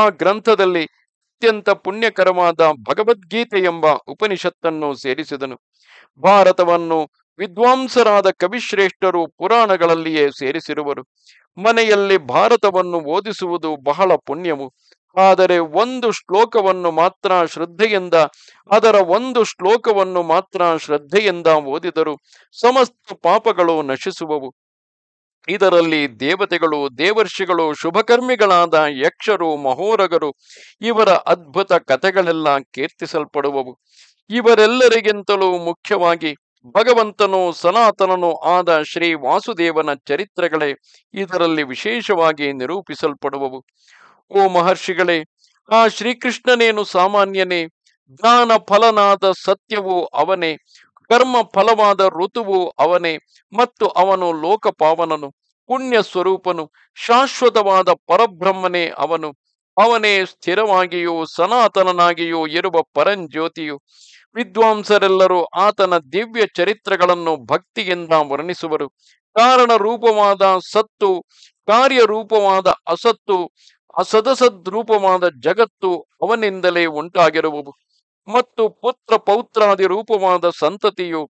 [SPEAKER 1] ಆ ಗ್ರಂಥದಲ್ಲಿ ಅತ್ಯಂತ ಪುಣ್ಯಕರವಾದ ಭಗವದ್ಗೀತೆ ಎಂಬ ಉಪನಿಷತ್ತನ್ನು ಸೇರಿಸಿದನು ಭಾರತವನ್ನು ವಿದ್ವಾಂಸರಾದ ಕವಿಶ್ರೇಷ್ಠರು ಪುರಾಣಗಳಲ್ಲಿಯೇ ಸೇರಿಸಿರುವರು ಮನೆಯಲ್ಲಿ ಭಾರತವನ್ನು ಓದಿಸುವುದು ಬಹಳ ಪುಣ್ಯವು ಆದರೆ ಒಂದು ಶ್ಲೋಕವನ್ನು ಮಾತ್ರ ಶ್ರದ್ಧೆಯಿಂದ ಅದರ ಒಂದು ಶ್ಲೋಕವನ್ನು ಮಾತ್ರ ಶ್ರದ್ಧೆಯಿಂದ ಓದಿದರು ಸಮಸ್ತ ಪಾಪಗಳು ನಶಿಸುವವು ಇದರಲ್ಲಿ ದೇವತೆಗಳು ದೇವರ್ಷಿಗಳು ಶುಭಕರ್ಮಿಗಳಾದ ಯಕ್ಷರು ಮಹೋರಗರು ಇವರ ಅದ್ಭುತ ಕಥೆಗಳೆಲ್ಲ ಕೀರ್ತಿಸಲ್ಪಡುವವು ಇವರೆಲ್ಲರಿಗಿಂತಲೂ ಮುಖ್ಯವಾಗಿ ಭಗವಂತನು ಸನಾತನನು ಆದ ಶ್ರೀ ವಾಸುದೇವನ ಚರಿತ್ರೆಗಳೇ ಇದರಲ್ಲಿ ವಿಶೇಷವಾಗಿ ನಿರೂಪಿಸಲ್ಪಡುವವು ಓ ಮಹರ್ಷಿಗಳೇ ಆ ಶ್ರೀಕೃಷ್ಣನೇನು ಸಾಮಾನ್ಯನೇ ಜ್ಞಾನ ಫಲನಾದ ಸತ್ಯವೂ ಅವನೇ ಕರ್ಮ ಫಲವಾದ ಋತುವು ಅವನೇ ಮತ್ತು ಅವನು ಲೋಕಪಾವನನು ಪುಣ್ಯ ಸ್ವರೂಪನು ಶಾಶ್ವತವಾದ ಪರಬ್ರಹ್ಮನೇ ಅವನು ಅವನೇ ಸ್ಥಿರವಾಗಿಯೂ ಸನಾತನನಾಗಿಯೂ ಇರುವ ಪರಂಜ್ಯೋತಿಯು ವಿದ್ವಾಂಸರೆಲ್ಲರೂ ಆತನ ದಿವ್ಯ ಚರಿತ್ರೆಗಳನ್ನು ಭಕ್ತಿಯಿಂದ ವರ್ಣಿಸುವರು ಕಾರಣ ರೂಪವಾದ ಸತ್ತು ಕಾರ್ಯರೂಪವಾದ ಅಸತ್ತು ರೂಪವಾದ ಜಗತ್ತು ಅವನಿಂದಲೇ ಉಂಟಾಗಿರುವವು ಮತ್ತು ಪುತ್ರ ಪೌತ್ರಾದಿ ರೂಪವಾದ ಸಂತತಿಯು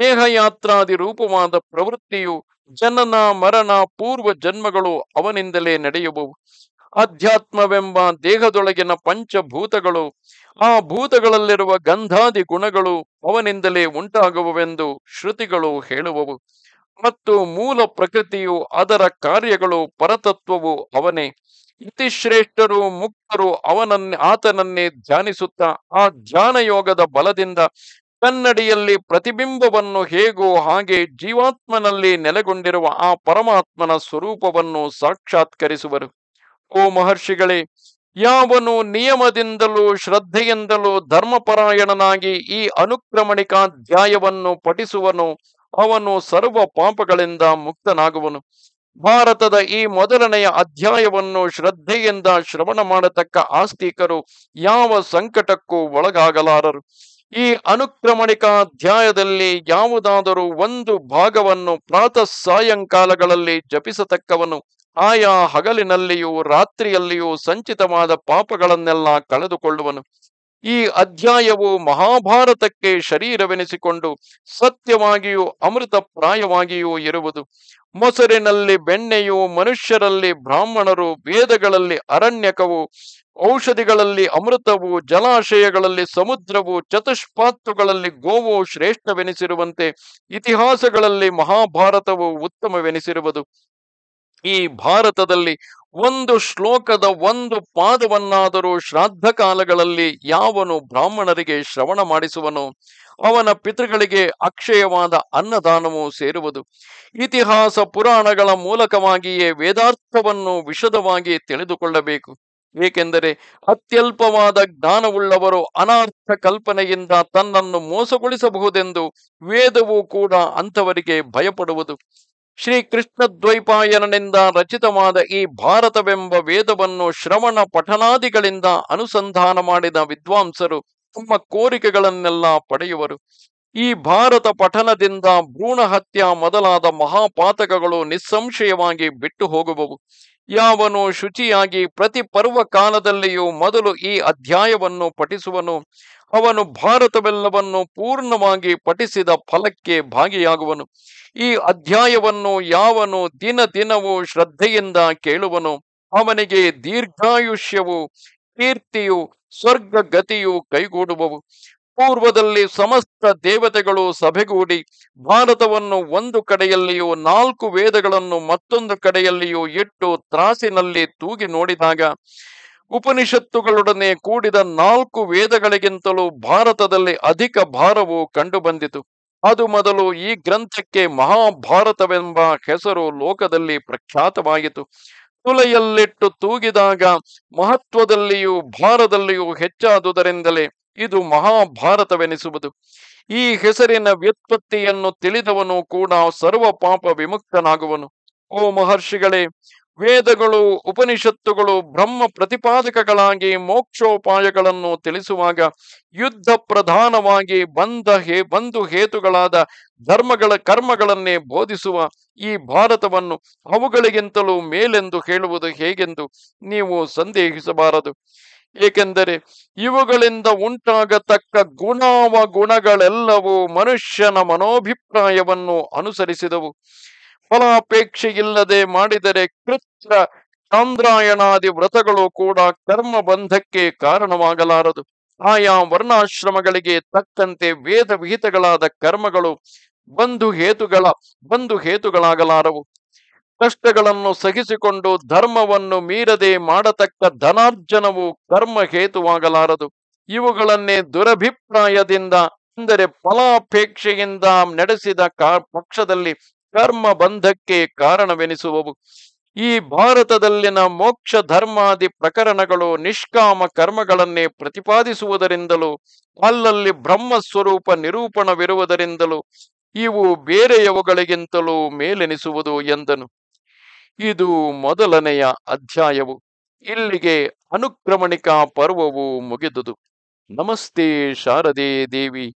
[SPEAKER 1] ದೇಹಯಾತ್ರಾದಿ ರೂಪವಾದ ಪ್ರವೃತ್ತಿಯು ಜನನ ಮರಣ ಪೂರ್ವ ಜನ್ಮಗಳು ಅವನಿಂದಲೇ ನಡೆಯುವವು ಅಧ್ಯಾತ್ಮವೆಂಬ ದೇಹದೊಳಗಿನ ಪಂಚಭೂತಗಳು ಆ ಭೂತಗಳಲ್ಲಿರುವ ಗಂಧಾದಿ ಗುಣಗಳು ಅವನಿಂದಲೇ ಉಂಟಾಗುವವೆಂದು ಶ್ರುತಿಗಳು ಹೇಳುವವು ಮತ್ತು ಮೂಲ ಪ್ರಕೃತಿಯು ಅದರ ಕಾರ್ಯಗಳು ಪರತತ್ವವು ಅವನೇ ಇತಿಶ್ರೇಷ್ಠರು ಮುಕ್ತರು ಅವನನ್ನೇ ಆತನನ್ನೇ ಧ್ಯಾನಿಸುತ್ತ ಆ ಧ್ಯಾನಯೋಗದ ಬಲದಿಂದ ಕನ್ನಡಿಯಲ್ಲಿ ಪ್ರತಿಬಿಂಬವನ್ನು ಹೇಗೋ ಹಾಗೆ ಜೀವಾತ್ಮನಲ್ಲಿ ನೆಲೆಗೊಂಡಿರುವ ಆ ಪರಮಾತ್ಮನ ಸ್ವರೂಪವನ್ನು ಸಾಕ್ಷಾತ್ಕರಿಸುವರು ಓ ಮಹರ್ಷಿಗಳೇ ಯಾವನು ನಿಯಮದಿಂದಲೂ ಶ್ರದ್ಧೆಯಿಂದಲೂ ಧರ್ಮಪರಾಯಣನಾಗಿ ಈ ಅನುಕ್ರಮಣಿಕಾಧ್ಯಾಯವನ್ನು ಪಠಿಸುವನು ಅವನು ಸರ್ವ ಪಾಪಗಳಿಂದ ಮುಕ್ತನಾಗುವನು ಭಾರತದ ಈ ಮೊದಲನೆಯ ಅಧ್ಯಾಯವನ್ನು ಶ್ರದ್ಧೆಯಿಂದ ಶ್ರವಣ ಮಾಡತಕ್ಕ ಆಸ್ತಿಕರು ಯಾವ ಸಂಕಟಕ್ಕೂ ಒಳಗಾಗಲಾರರು ಈ ಅಧ್ಯಾಯದಲ್ಲಿ ಯಾವುದಾದರೂ ಒಂದು ಭಾಗವನ್ನು ಪ್ರಾತಃ ಸಾಯಂಕಾಲಗಳಲ್ಲಿ ಜಪಿಸತಕ್ಕವನು ಆಯಾ ಹಗಲಿನಲ್ಲಿಯೂ ರಾತ್ರಿಯಲ್ಲಿಯೂ ಸಂಚಿತವಾದ ಪಾಪಗಳನ್ನೆಲ್ಲ ಕಳೆದುಕೊಳ್ಳುವನು ಈ ಅಧ್ಯಾಯವು ಮಹಾಭಾರತಕ್ಕೆ ಶರೀರವೆನಿಸಿಕೊಂಡು ಸತ್ಯವಾಗಿಯೂ ಅಮೃತ ಪ್ರಾಯವಾಗಿಯೂ ಇರುವುದು ಮೊಸರಿನಲ್ಲಿ ಬೆಣ್ಣೆಯು ಮನುಷ್ಯರಲ್ಲಿ ಬ್ರಾಹ್ಮಣರು ವೇದಗಳಲ್ಲಿ ಅರಣ್ಯಕವು ಔಷಧಿಗಳಲ್ಲಿ ಅಮೃತವು ಜಲಾಶಯಗಳಲ್ಲಿ ಸಮುದ್ರವು ಚತುಷ್ಪಾತ್ವಗಳಲ್ಲಿ ಗೋವು ಶ್ರೇಷ್ಠವೆನಿಸಿರುವಂತೆ ಇತಿಹಾಸಗಳಲ್ಲಿ ಮಹಾಭಾರತವು ಉತ್ತಮವೆನಿಸಿರುವುದು ಈ ಭಾರತದಲ್ಲಿ ಒಂದು ಶ್ಲೋಕದ ಒಂದು ಪಾದವನ್ನಾದರೂ ಶ್ರಾದ್ದ ಕಾಲಗಳಲ್ಲಿ ಯಾವನು ಬ್ರಾಹ್ಮಣರಿಗೆ ಶ್ರವಣ ಮಾಡಿಸುವನು ಅವನ ಪಿತೃಗಳಿಗೆ ಅಕ್ಷಯವಾದ ಅನ್ನದಾನವೂ ಸೇರುವುದು ಇತಿಹಾಸ ಪುರಾಣಗಳ ಮೂಲಕವಾಗಿಯೇ ವೇದಾರ್ಥವನ್ನು ವಿಷದವಾಗಿ ತಿಳಿದುಕೊಳ್ಳಬೇಕು ಏಕೆಂದರೆ ಅತ್ಯಲ್ಪವಾದ ಜ್ಞಾನವುಳ್ಳವರು ಅನಾರ್ಥ ಕಲ್ಪನೆಯಿಂದ ತನ್ನನ್ನು ಮೋಸಗೊಳಿಸಬಹುದೆಂದು ವೇದವೂ ಕೂಡ ಅಂಥವರಿಗೆ ಭಯಪಡುವುದು ಶ್ರೀ ದ್ವೈಪಾಯನಿಂದ ರಚಿತವಾದ ಈ ಭಾರತವೆಂಬ ವೇದವನ್ನು ಶ್ರವಣ ಪಠನಾದಿಗಳಿಂದ ಅನುಸಂಧಾನ ಮಾಡಿದ ವಿದ್ವಾಂಸರು ತಮ್ಮ ಕೋರಿಕೆಗಳನ್ನೆಲ್ಲ ಪಡೆಯುವರು ಈ ಭಾರತ ಪಠನದಿಂದ ಭ್ರೂಣ ಹತ್ಯ ಮೊದಲಾದ ಮಹಾಪಾತಕಗಳು ನಿಸ್ಸಂಶಯವಾಗಿ ಬಿಟ್ಟು ಹೋಗುವವು ಯಾವನು ಶುಚಿಯಾಗಿ ಪ್ರತಿ ಪರ್ವ ಕಾಲದಲ್ಲಿಯೂ ಮೊದಲು ಈ ಅಧ್ಯಾಯವನ್ನು ಪಠಿಸುವನು ಅವನು ಭಾರತವೆಲ್ಲವನ್ನು ಪೂರ್ಣವಾಗಿ ಪಠಿಸಿದ ಫಲಕ್ಕೆ ಭಾಗಿಯಾಗುವನು ಈ ಅಧ್ಯಾಯವನ್ನು ಯಾವನು ದಿನ ದಿನವೂ ಶ್ರದ್ಧೆಯಿಂದ ಕೇಳುವನು ಅವನಿಗೆ ದೀರ್ಘಾಯುಷ್ಯವು ಕೀರ್ತಿಯು ಸ್ವರ್ಗ ಗತಿಯು ಕೈಗೂಡುವವು ಪೂರ್ವದಲ್ಲಿ ಸಮಸ್ತ ದೇವತೆಗಳು ಸಭೆಗೂಡಿ ಭಾರತವನ್ನು ಒಂದು ಕಡೆಯಲ್ಲಿಯೂ ನಾಲ್ಕು ವೇದಗಳನ್ನು ಮತ್ತೊಂದು ಕಡೆಯಲ್ಲಿಯೂ ಇಟ್ಟು ತ್ರಾಸಿನಲ್ಲಿ ತೂಗಿ ನೋಡಿದಾಗ ಉಪನಿಷತ್ತುಗಳೊಡನೆ ಕೂಡಿದ ನಾಲ್ಕು ವೇದಗಳಿಗಿಂತಲೂ ಭಾರತದಲ್ಲಿ ಅಧಿಕ ಭಾರವು ಕಂಡುಬಂದಿತು ಅದು ಮೊದಲು ಈ ಗ್ರಂಥಕ್ಕೆ ಮಹಾಭಾರತವೆಂಬ ಹೆಸರು ಲೋಕದಲ್ಲಿ ಪ್ರಖ್ಯಾತವಾಯಿತು ತುಲೆಯಲ್ಲಿಟ್ಟು ತೂಗಿದಾಗ ಮಹತ್ವದಲ್ಲಿಯೂ ಭಾರದಲ್ಲಿಯೂ ಹೆಚ್ಚಾದುದರಿಂದಲೇ ಇದು ಮಹಾಭಾರತವೆನಿಸುವುದು ಈ ಹೆಸರಿನ ವ್ಯುತ್ಪತ್ತಿಯನ್ನು ತಿಳಿದವನು ಕೂಡ ಸರ್ವ ಪಾಪ ವಿಮುಕ್ತನಾಗುವನು ಓ ಮಹರ್ಷಿಗಳೇ ವೇದಗಳು ಉಪನಿಷತ್ತುಗಳು ಬ್ರಹ್ಮ ಪ್ರತಿಪಾದಕಗಳಾಗಿ ಮೋಕ್ಷೋಪಾಯಗಳನ್ನು ತಿಳಿಸುವಾಗ ಯುದ್ಧ ಪ್ರಧಾನವಾಗಿ ಬಂದ ಹೇ ಬಂಧು ಹೇತುಗಳಾದ ಧರ್ಮಗಳ ಕರ್ಮಗಳನ್ನೇ ಬೋಧಿಸುವ ಈ ಭಾರತವನ್ನು ಅವುಗಳಿಗಿಂತಲೂ ಮೇಲೆಂದು ಹೇಳುವುದು ಹೇಗೆಂದು ನೀವು ಸಂದೇಹಿಸಬಾರದು ಏಕೆಂದರೆ ಇವುಗಳಿಂದ ಉಂಟಾಗತಕ್ಕ ಗುಣಾವ ಗುಣಗಳೆಲ್ಲವೂ ಮನುಷ್ಯನ ಮನೋಭಿಪ್ರಾಯವನ್ನು ಅನುಸರಿಸಿದವು ಇಲ್ಲದೆ ಮಾಡಿದರೆ ಕೃತ್ರ ಚಾಂದ್ರಾಯಣಾದಿ ವ್ರತಗಳು ಕೂಡ ಕರ್ಮ ಬಂಧಕ್ಕೆ ಕಾರಣವಾಗಲಾರದು ಆಯಾ ವರ್ಣಾಶ್ರಮಗಳಿಗೆ ತಕ್ಕಂತೆ ವೇದ ವಿಹಿತಗಳಾದ ಕರ್ಮಗಳು ಬಂಧು ಹೇತುಗಳ ಬಂಧು ಹೇತುಗಳಾಗಲಾರವು ಕಷ್ಟಗಳನ್ನು ಸಹಿಸಿಕೊಂಡು ಧರ್ಮವನ್ನು ಮೀರದೆ ಮಾಡತಕ್ಕ ಧನಾರ್ಜನವು ಕರ್ಮ ಹೇತುವಾಗಲಾರದು ಇವುಗಳನ್ನೇ ದುರಭಿಪ್ರಾಯದಿಂದ ಅಂದರೆ ಫಲಾಪೇಕ್ಷೆಯಿಂದ ನಡೆಸಿದ ಪಕ್ಷದಲ್ಲಿ ಕರ್ಮ ಬಂಧಕ್ಕೆ ಕಾರಣವೆನಿಸುವವು ಈ ಭಾರತದಲ್ಲಿನ ಮೋಕ್ಷ ಧರ್ಮಾದಿ ಪ್ರಕರಣಗಳು ನಿಷ್ಕಾಮ ಕರ್ಮಗಳನ್ನೇ ಪ್ರತಿಪಾದಿಸುವುದರಿಂದಲೂ ಅಲ್ಲಲ್ಲಿ ಸ್ವರೂಪ ನಿರೂಪಣವಿರುವುದರಿಂದಲೂ ಇವು ಬೇರೆಯವುಗಳಿಗಿಂತಲೂ ಮೇಲೆನಿಸುವುದು ಎಂದನು ಇದು ಮೊದಲನೆಯ ಅಧ್ಯಾಯವು ಇಲ್ಲಿಗೆ ಅನುಕ್ರಮಣಿಕ ಪರ್ವವು ಮುಗಿದುದು ನಮಸ್ತೆ ಶಾರದೆ ದೇವಿ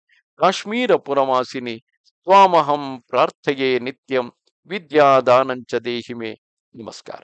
[SPEAKER 1] ಕಾಶ್ಮೀರ ಪುರವಾಸಿನಿ ತ್ವಾಮಹಂ ಪ್ರಾರ್ಥೆಯೇ ನಿತ್ಯಂ ವಿದ್ಯಾದಾನಂಚ ದೇಹಿಮೆ ನಮಸ್ಕಾರ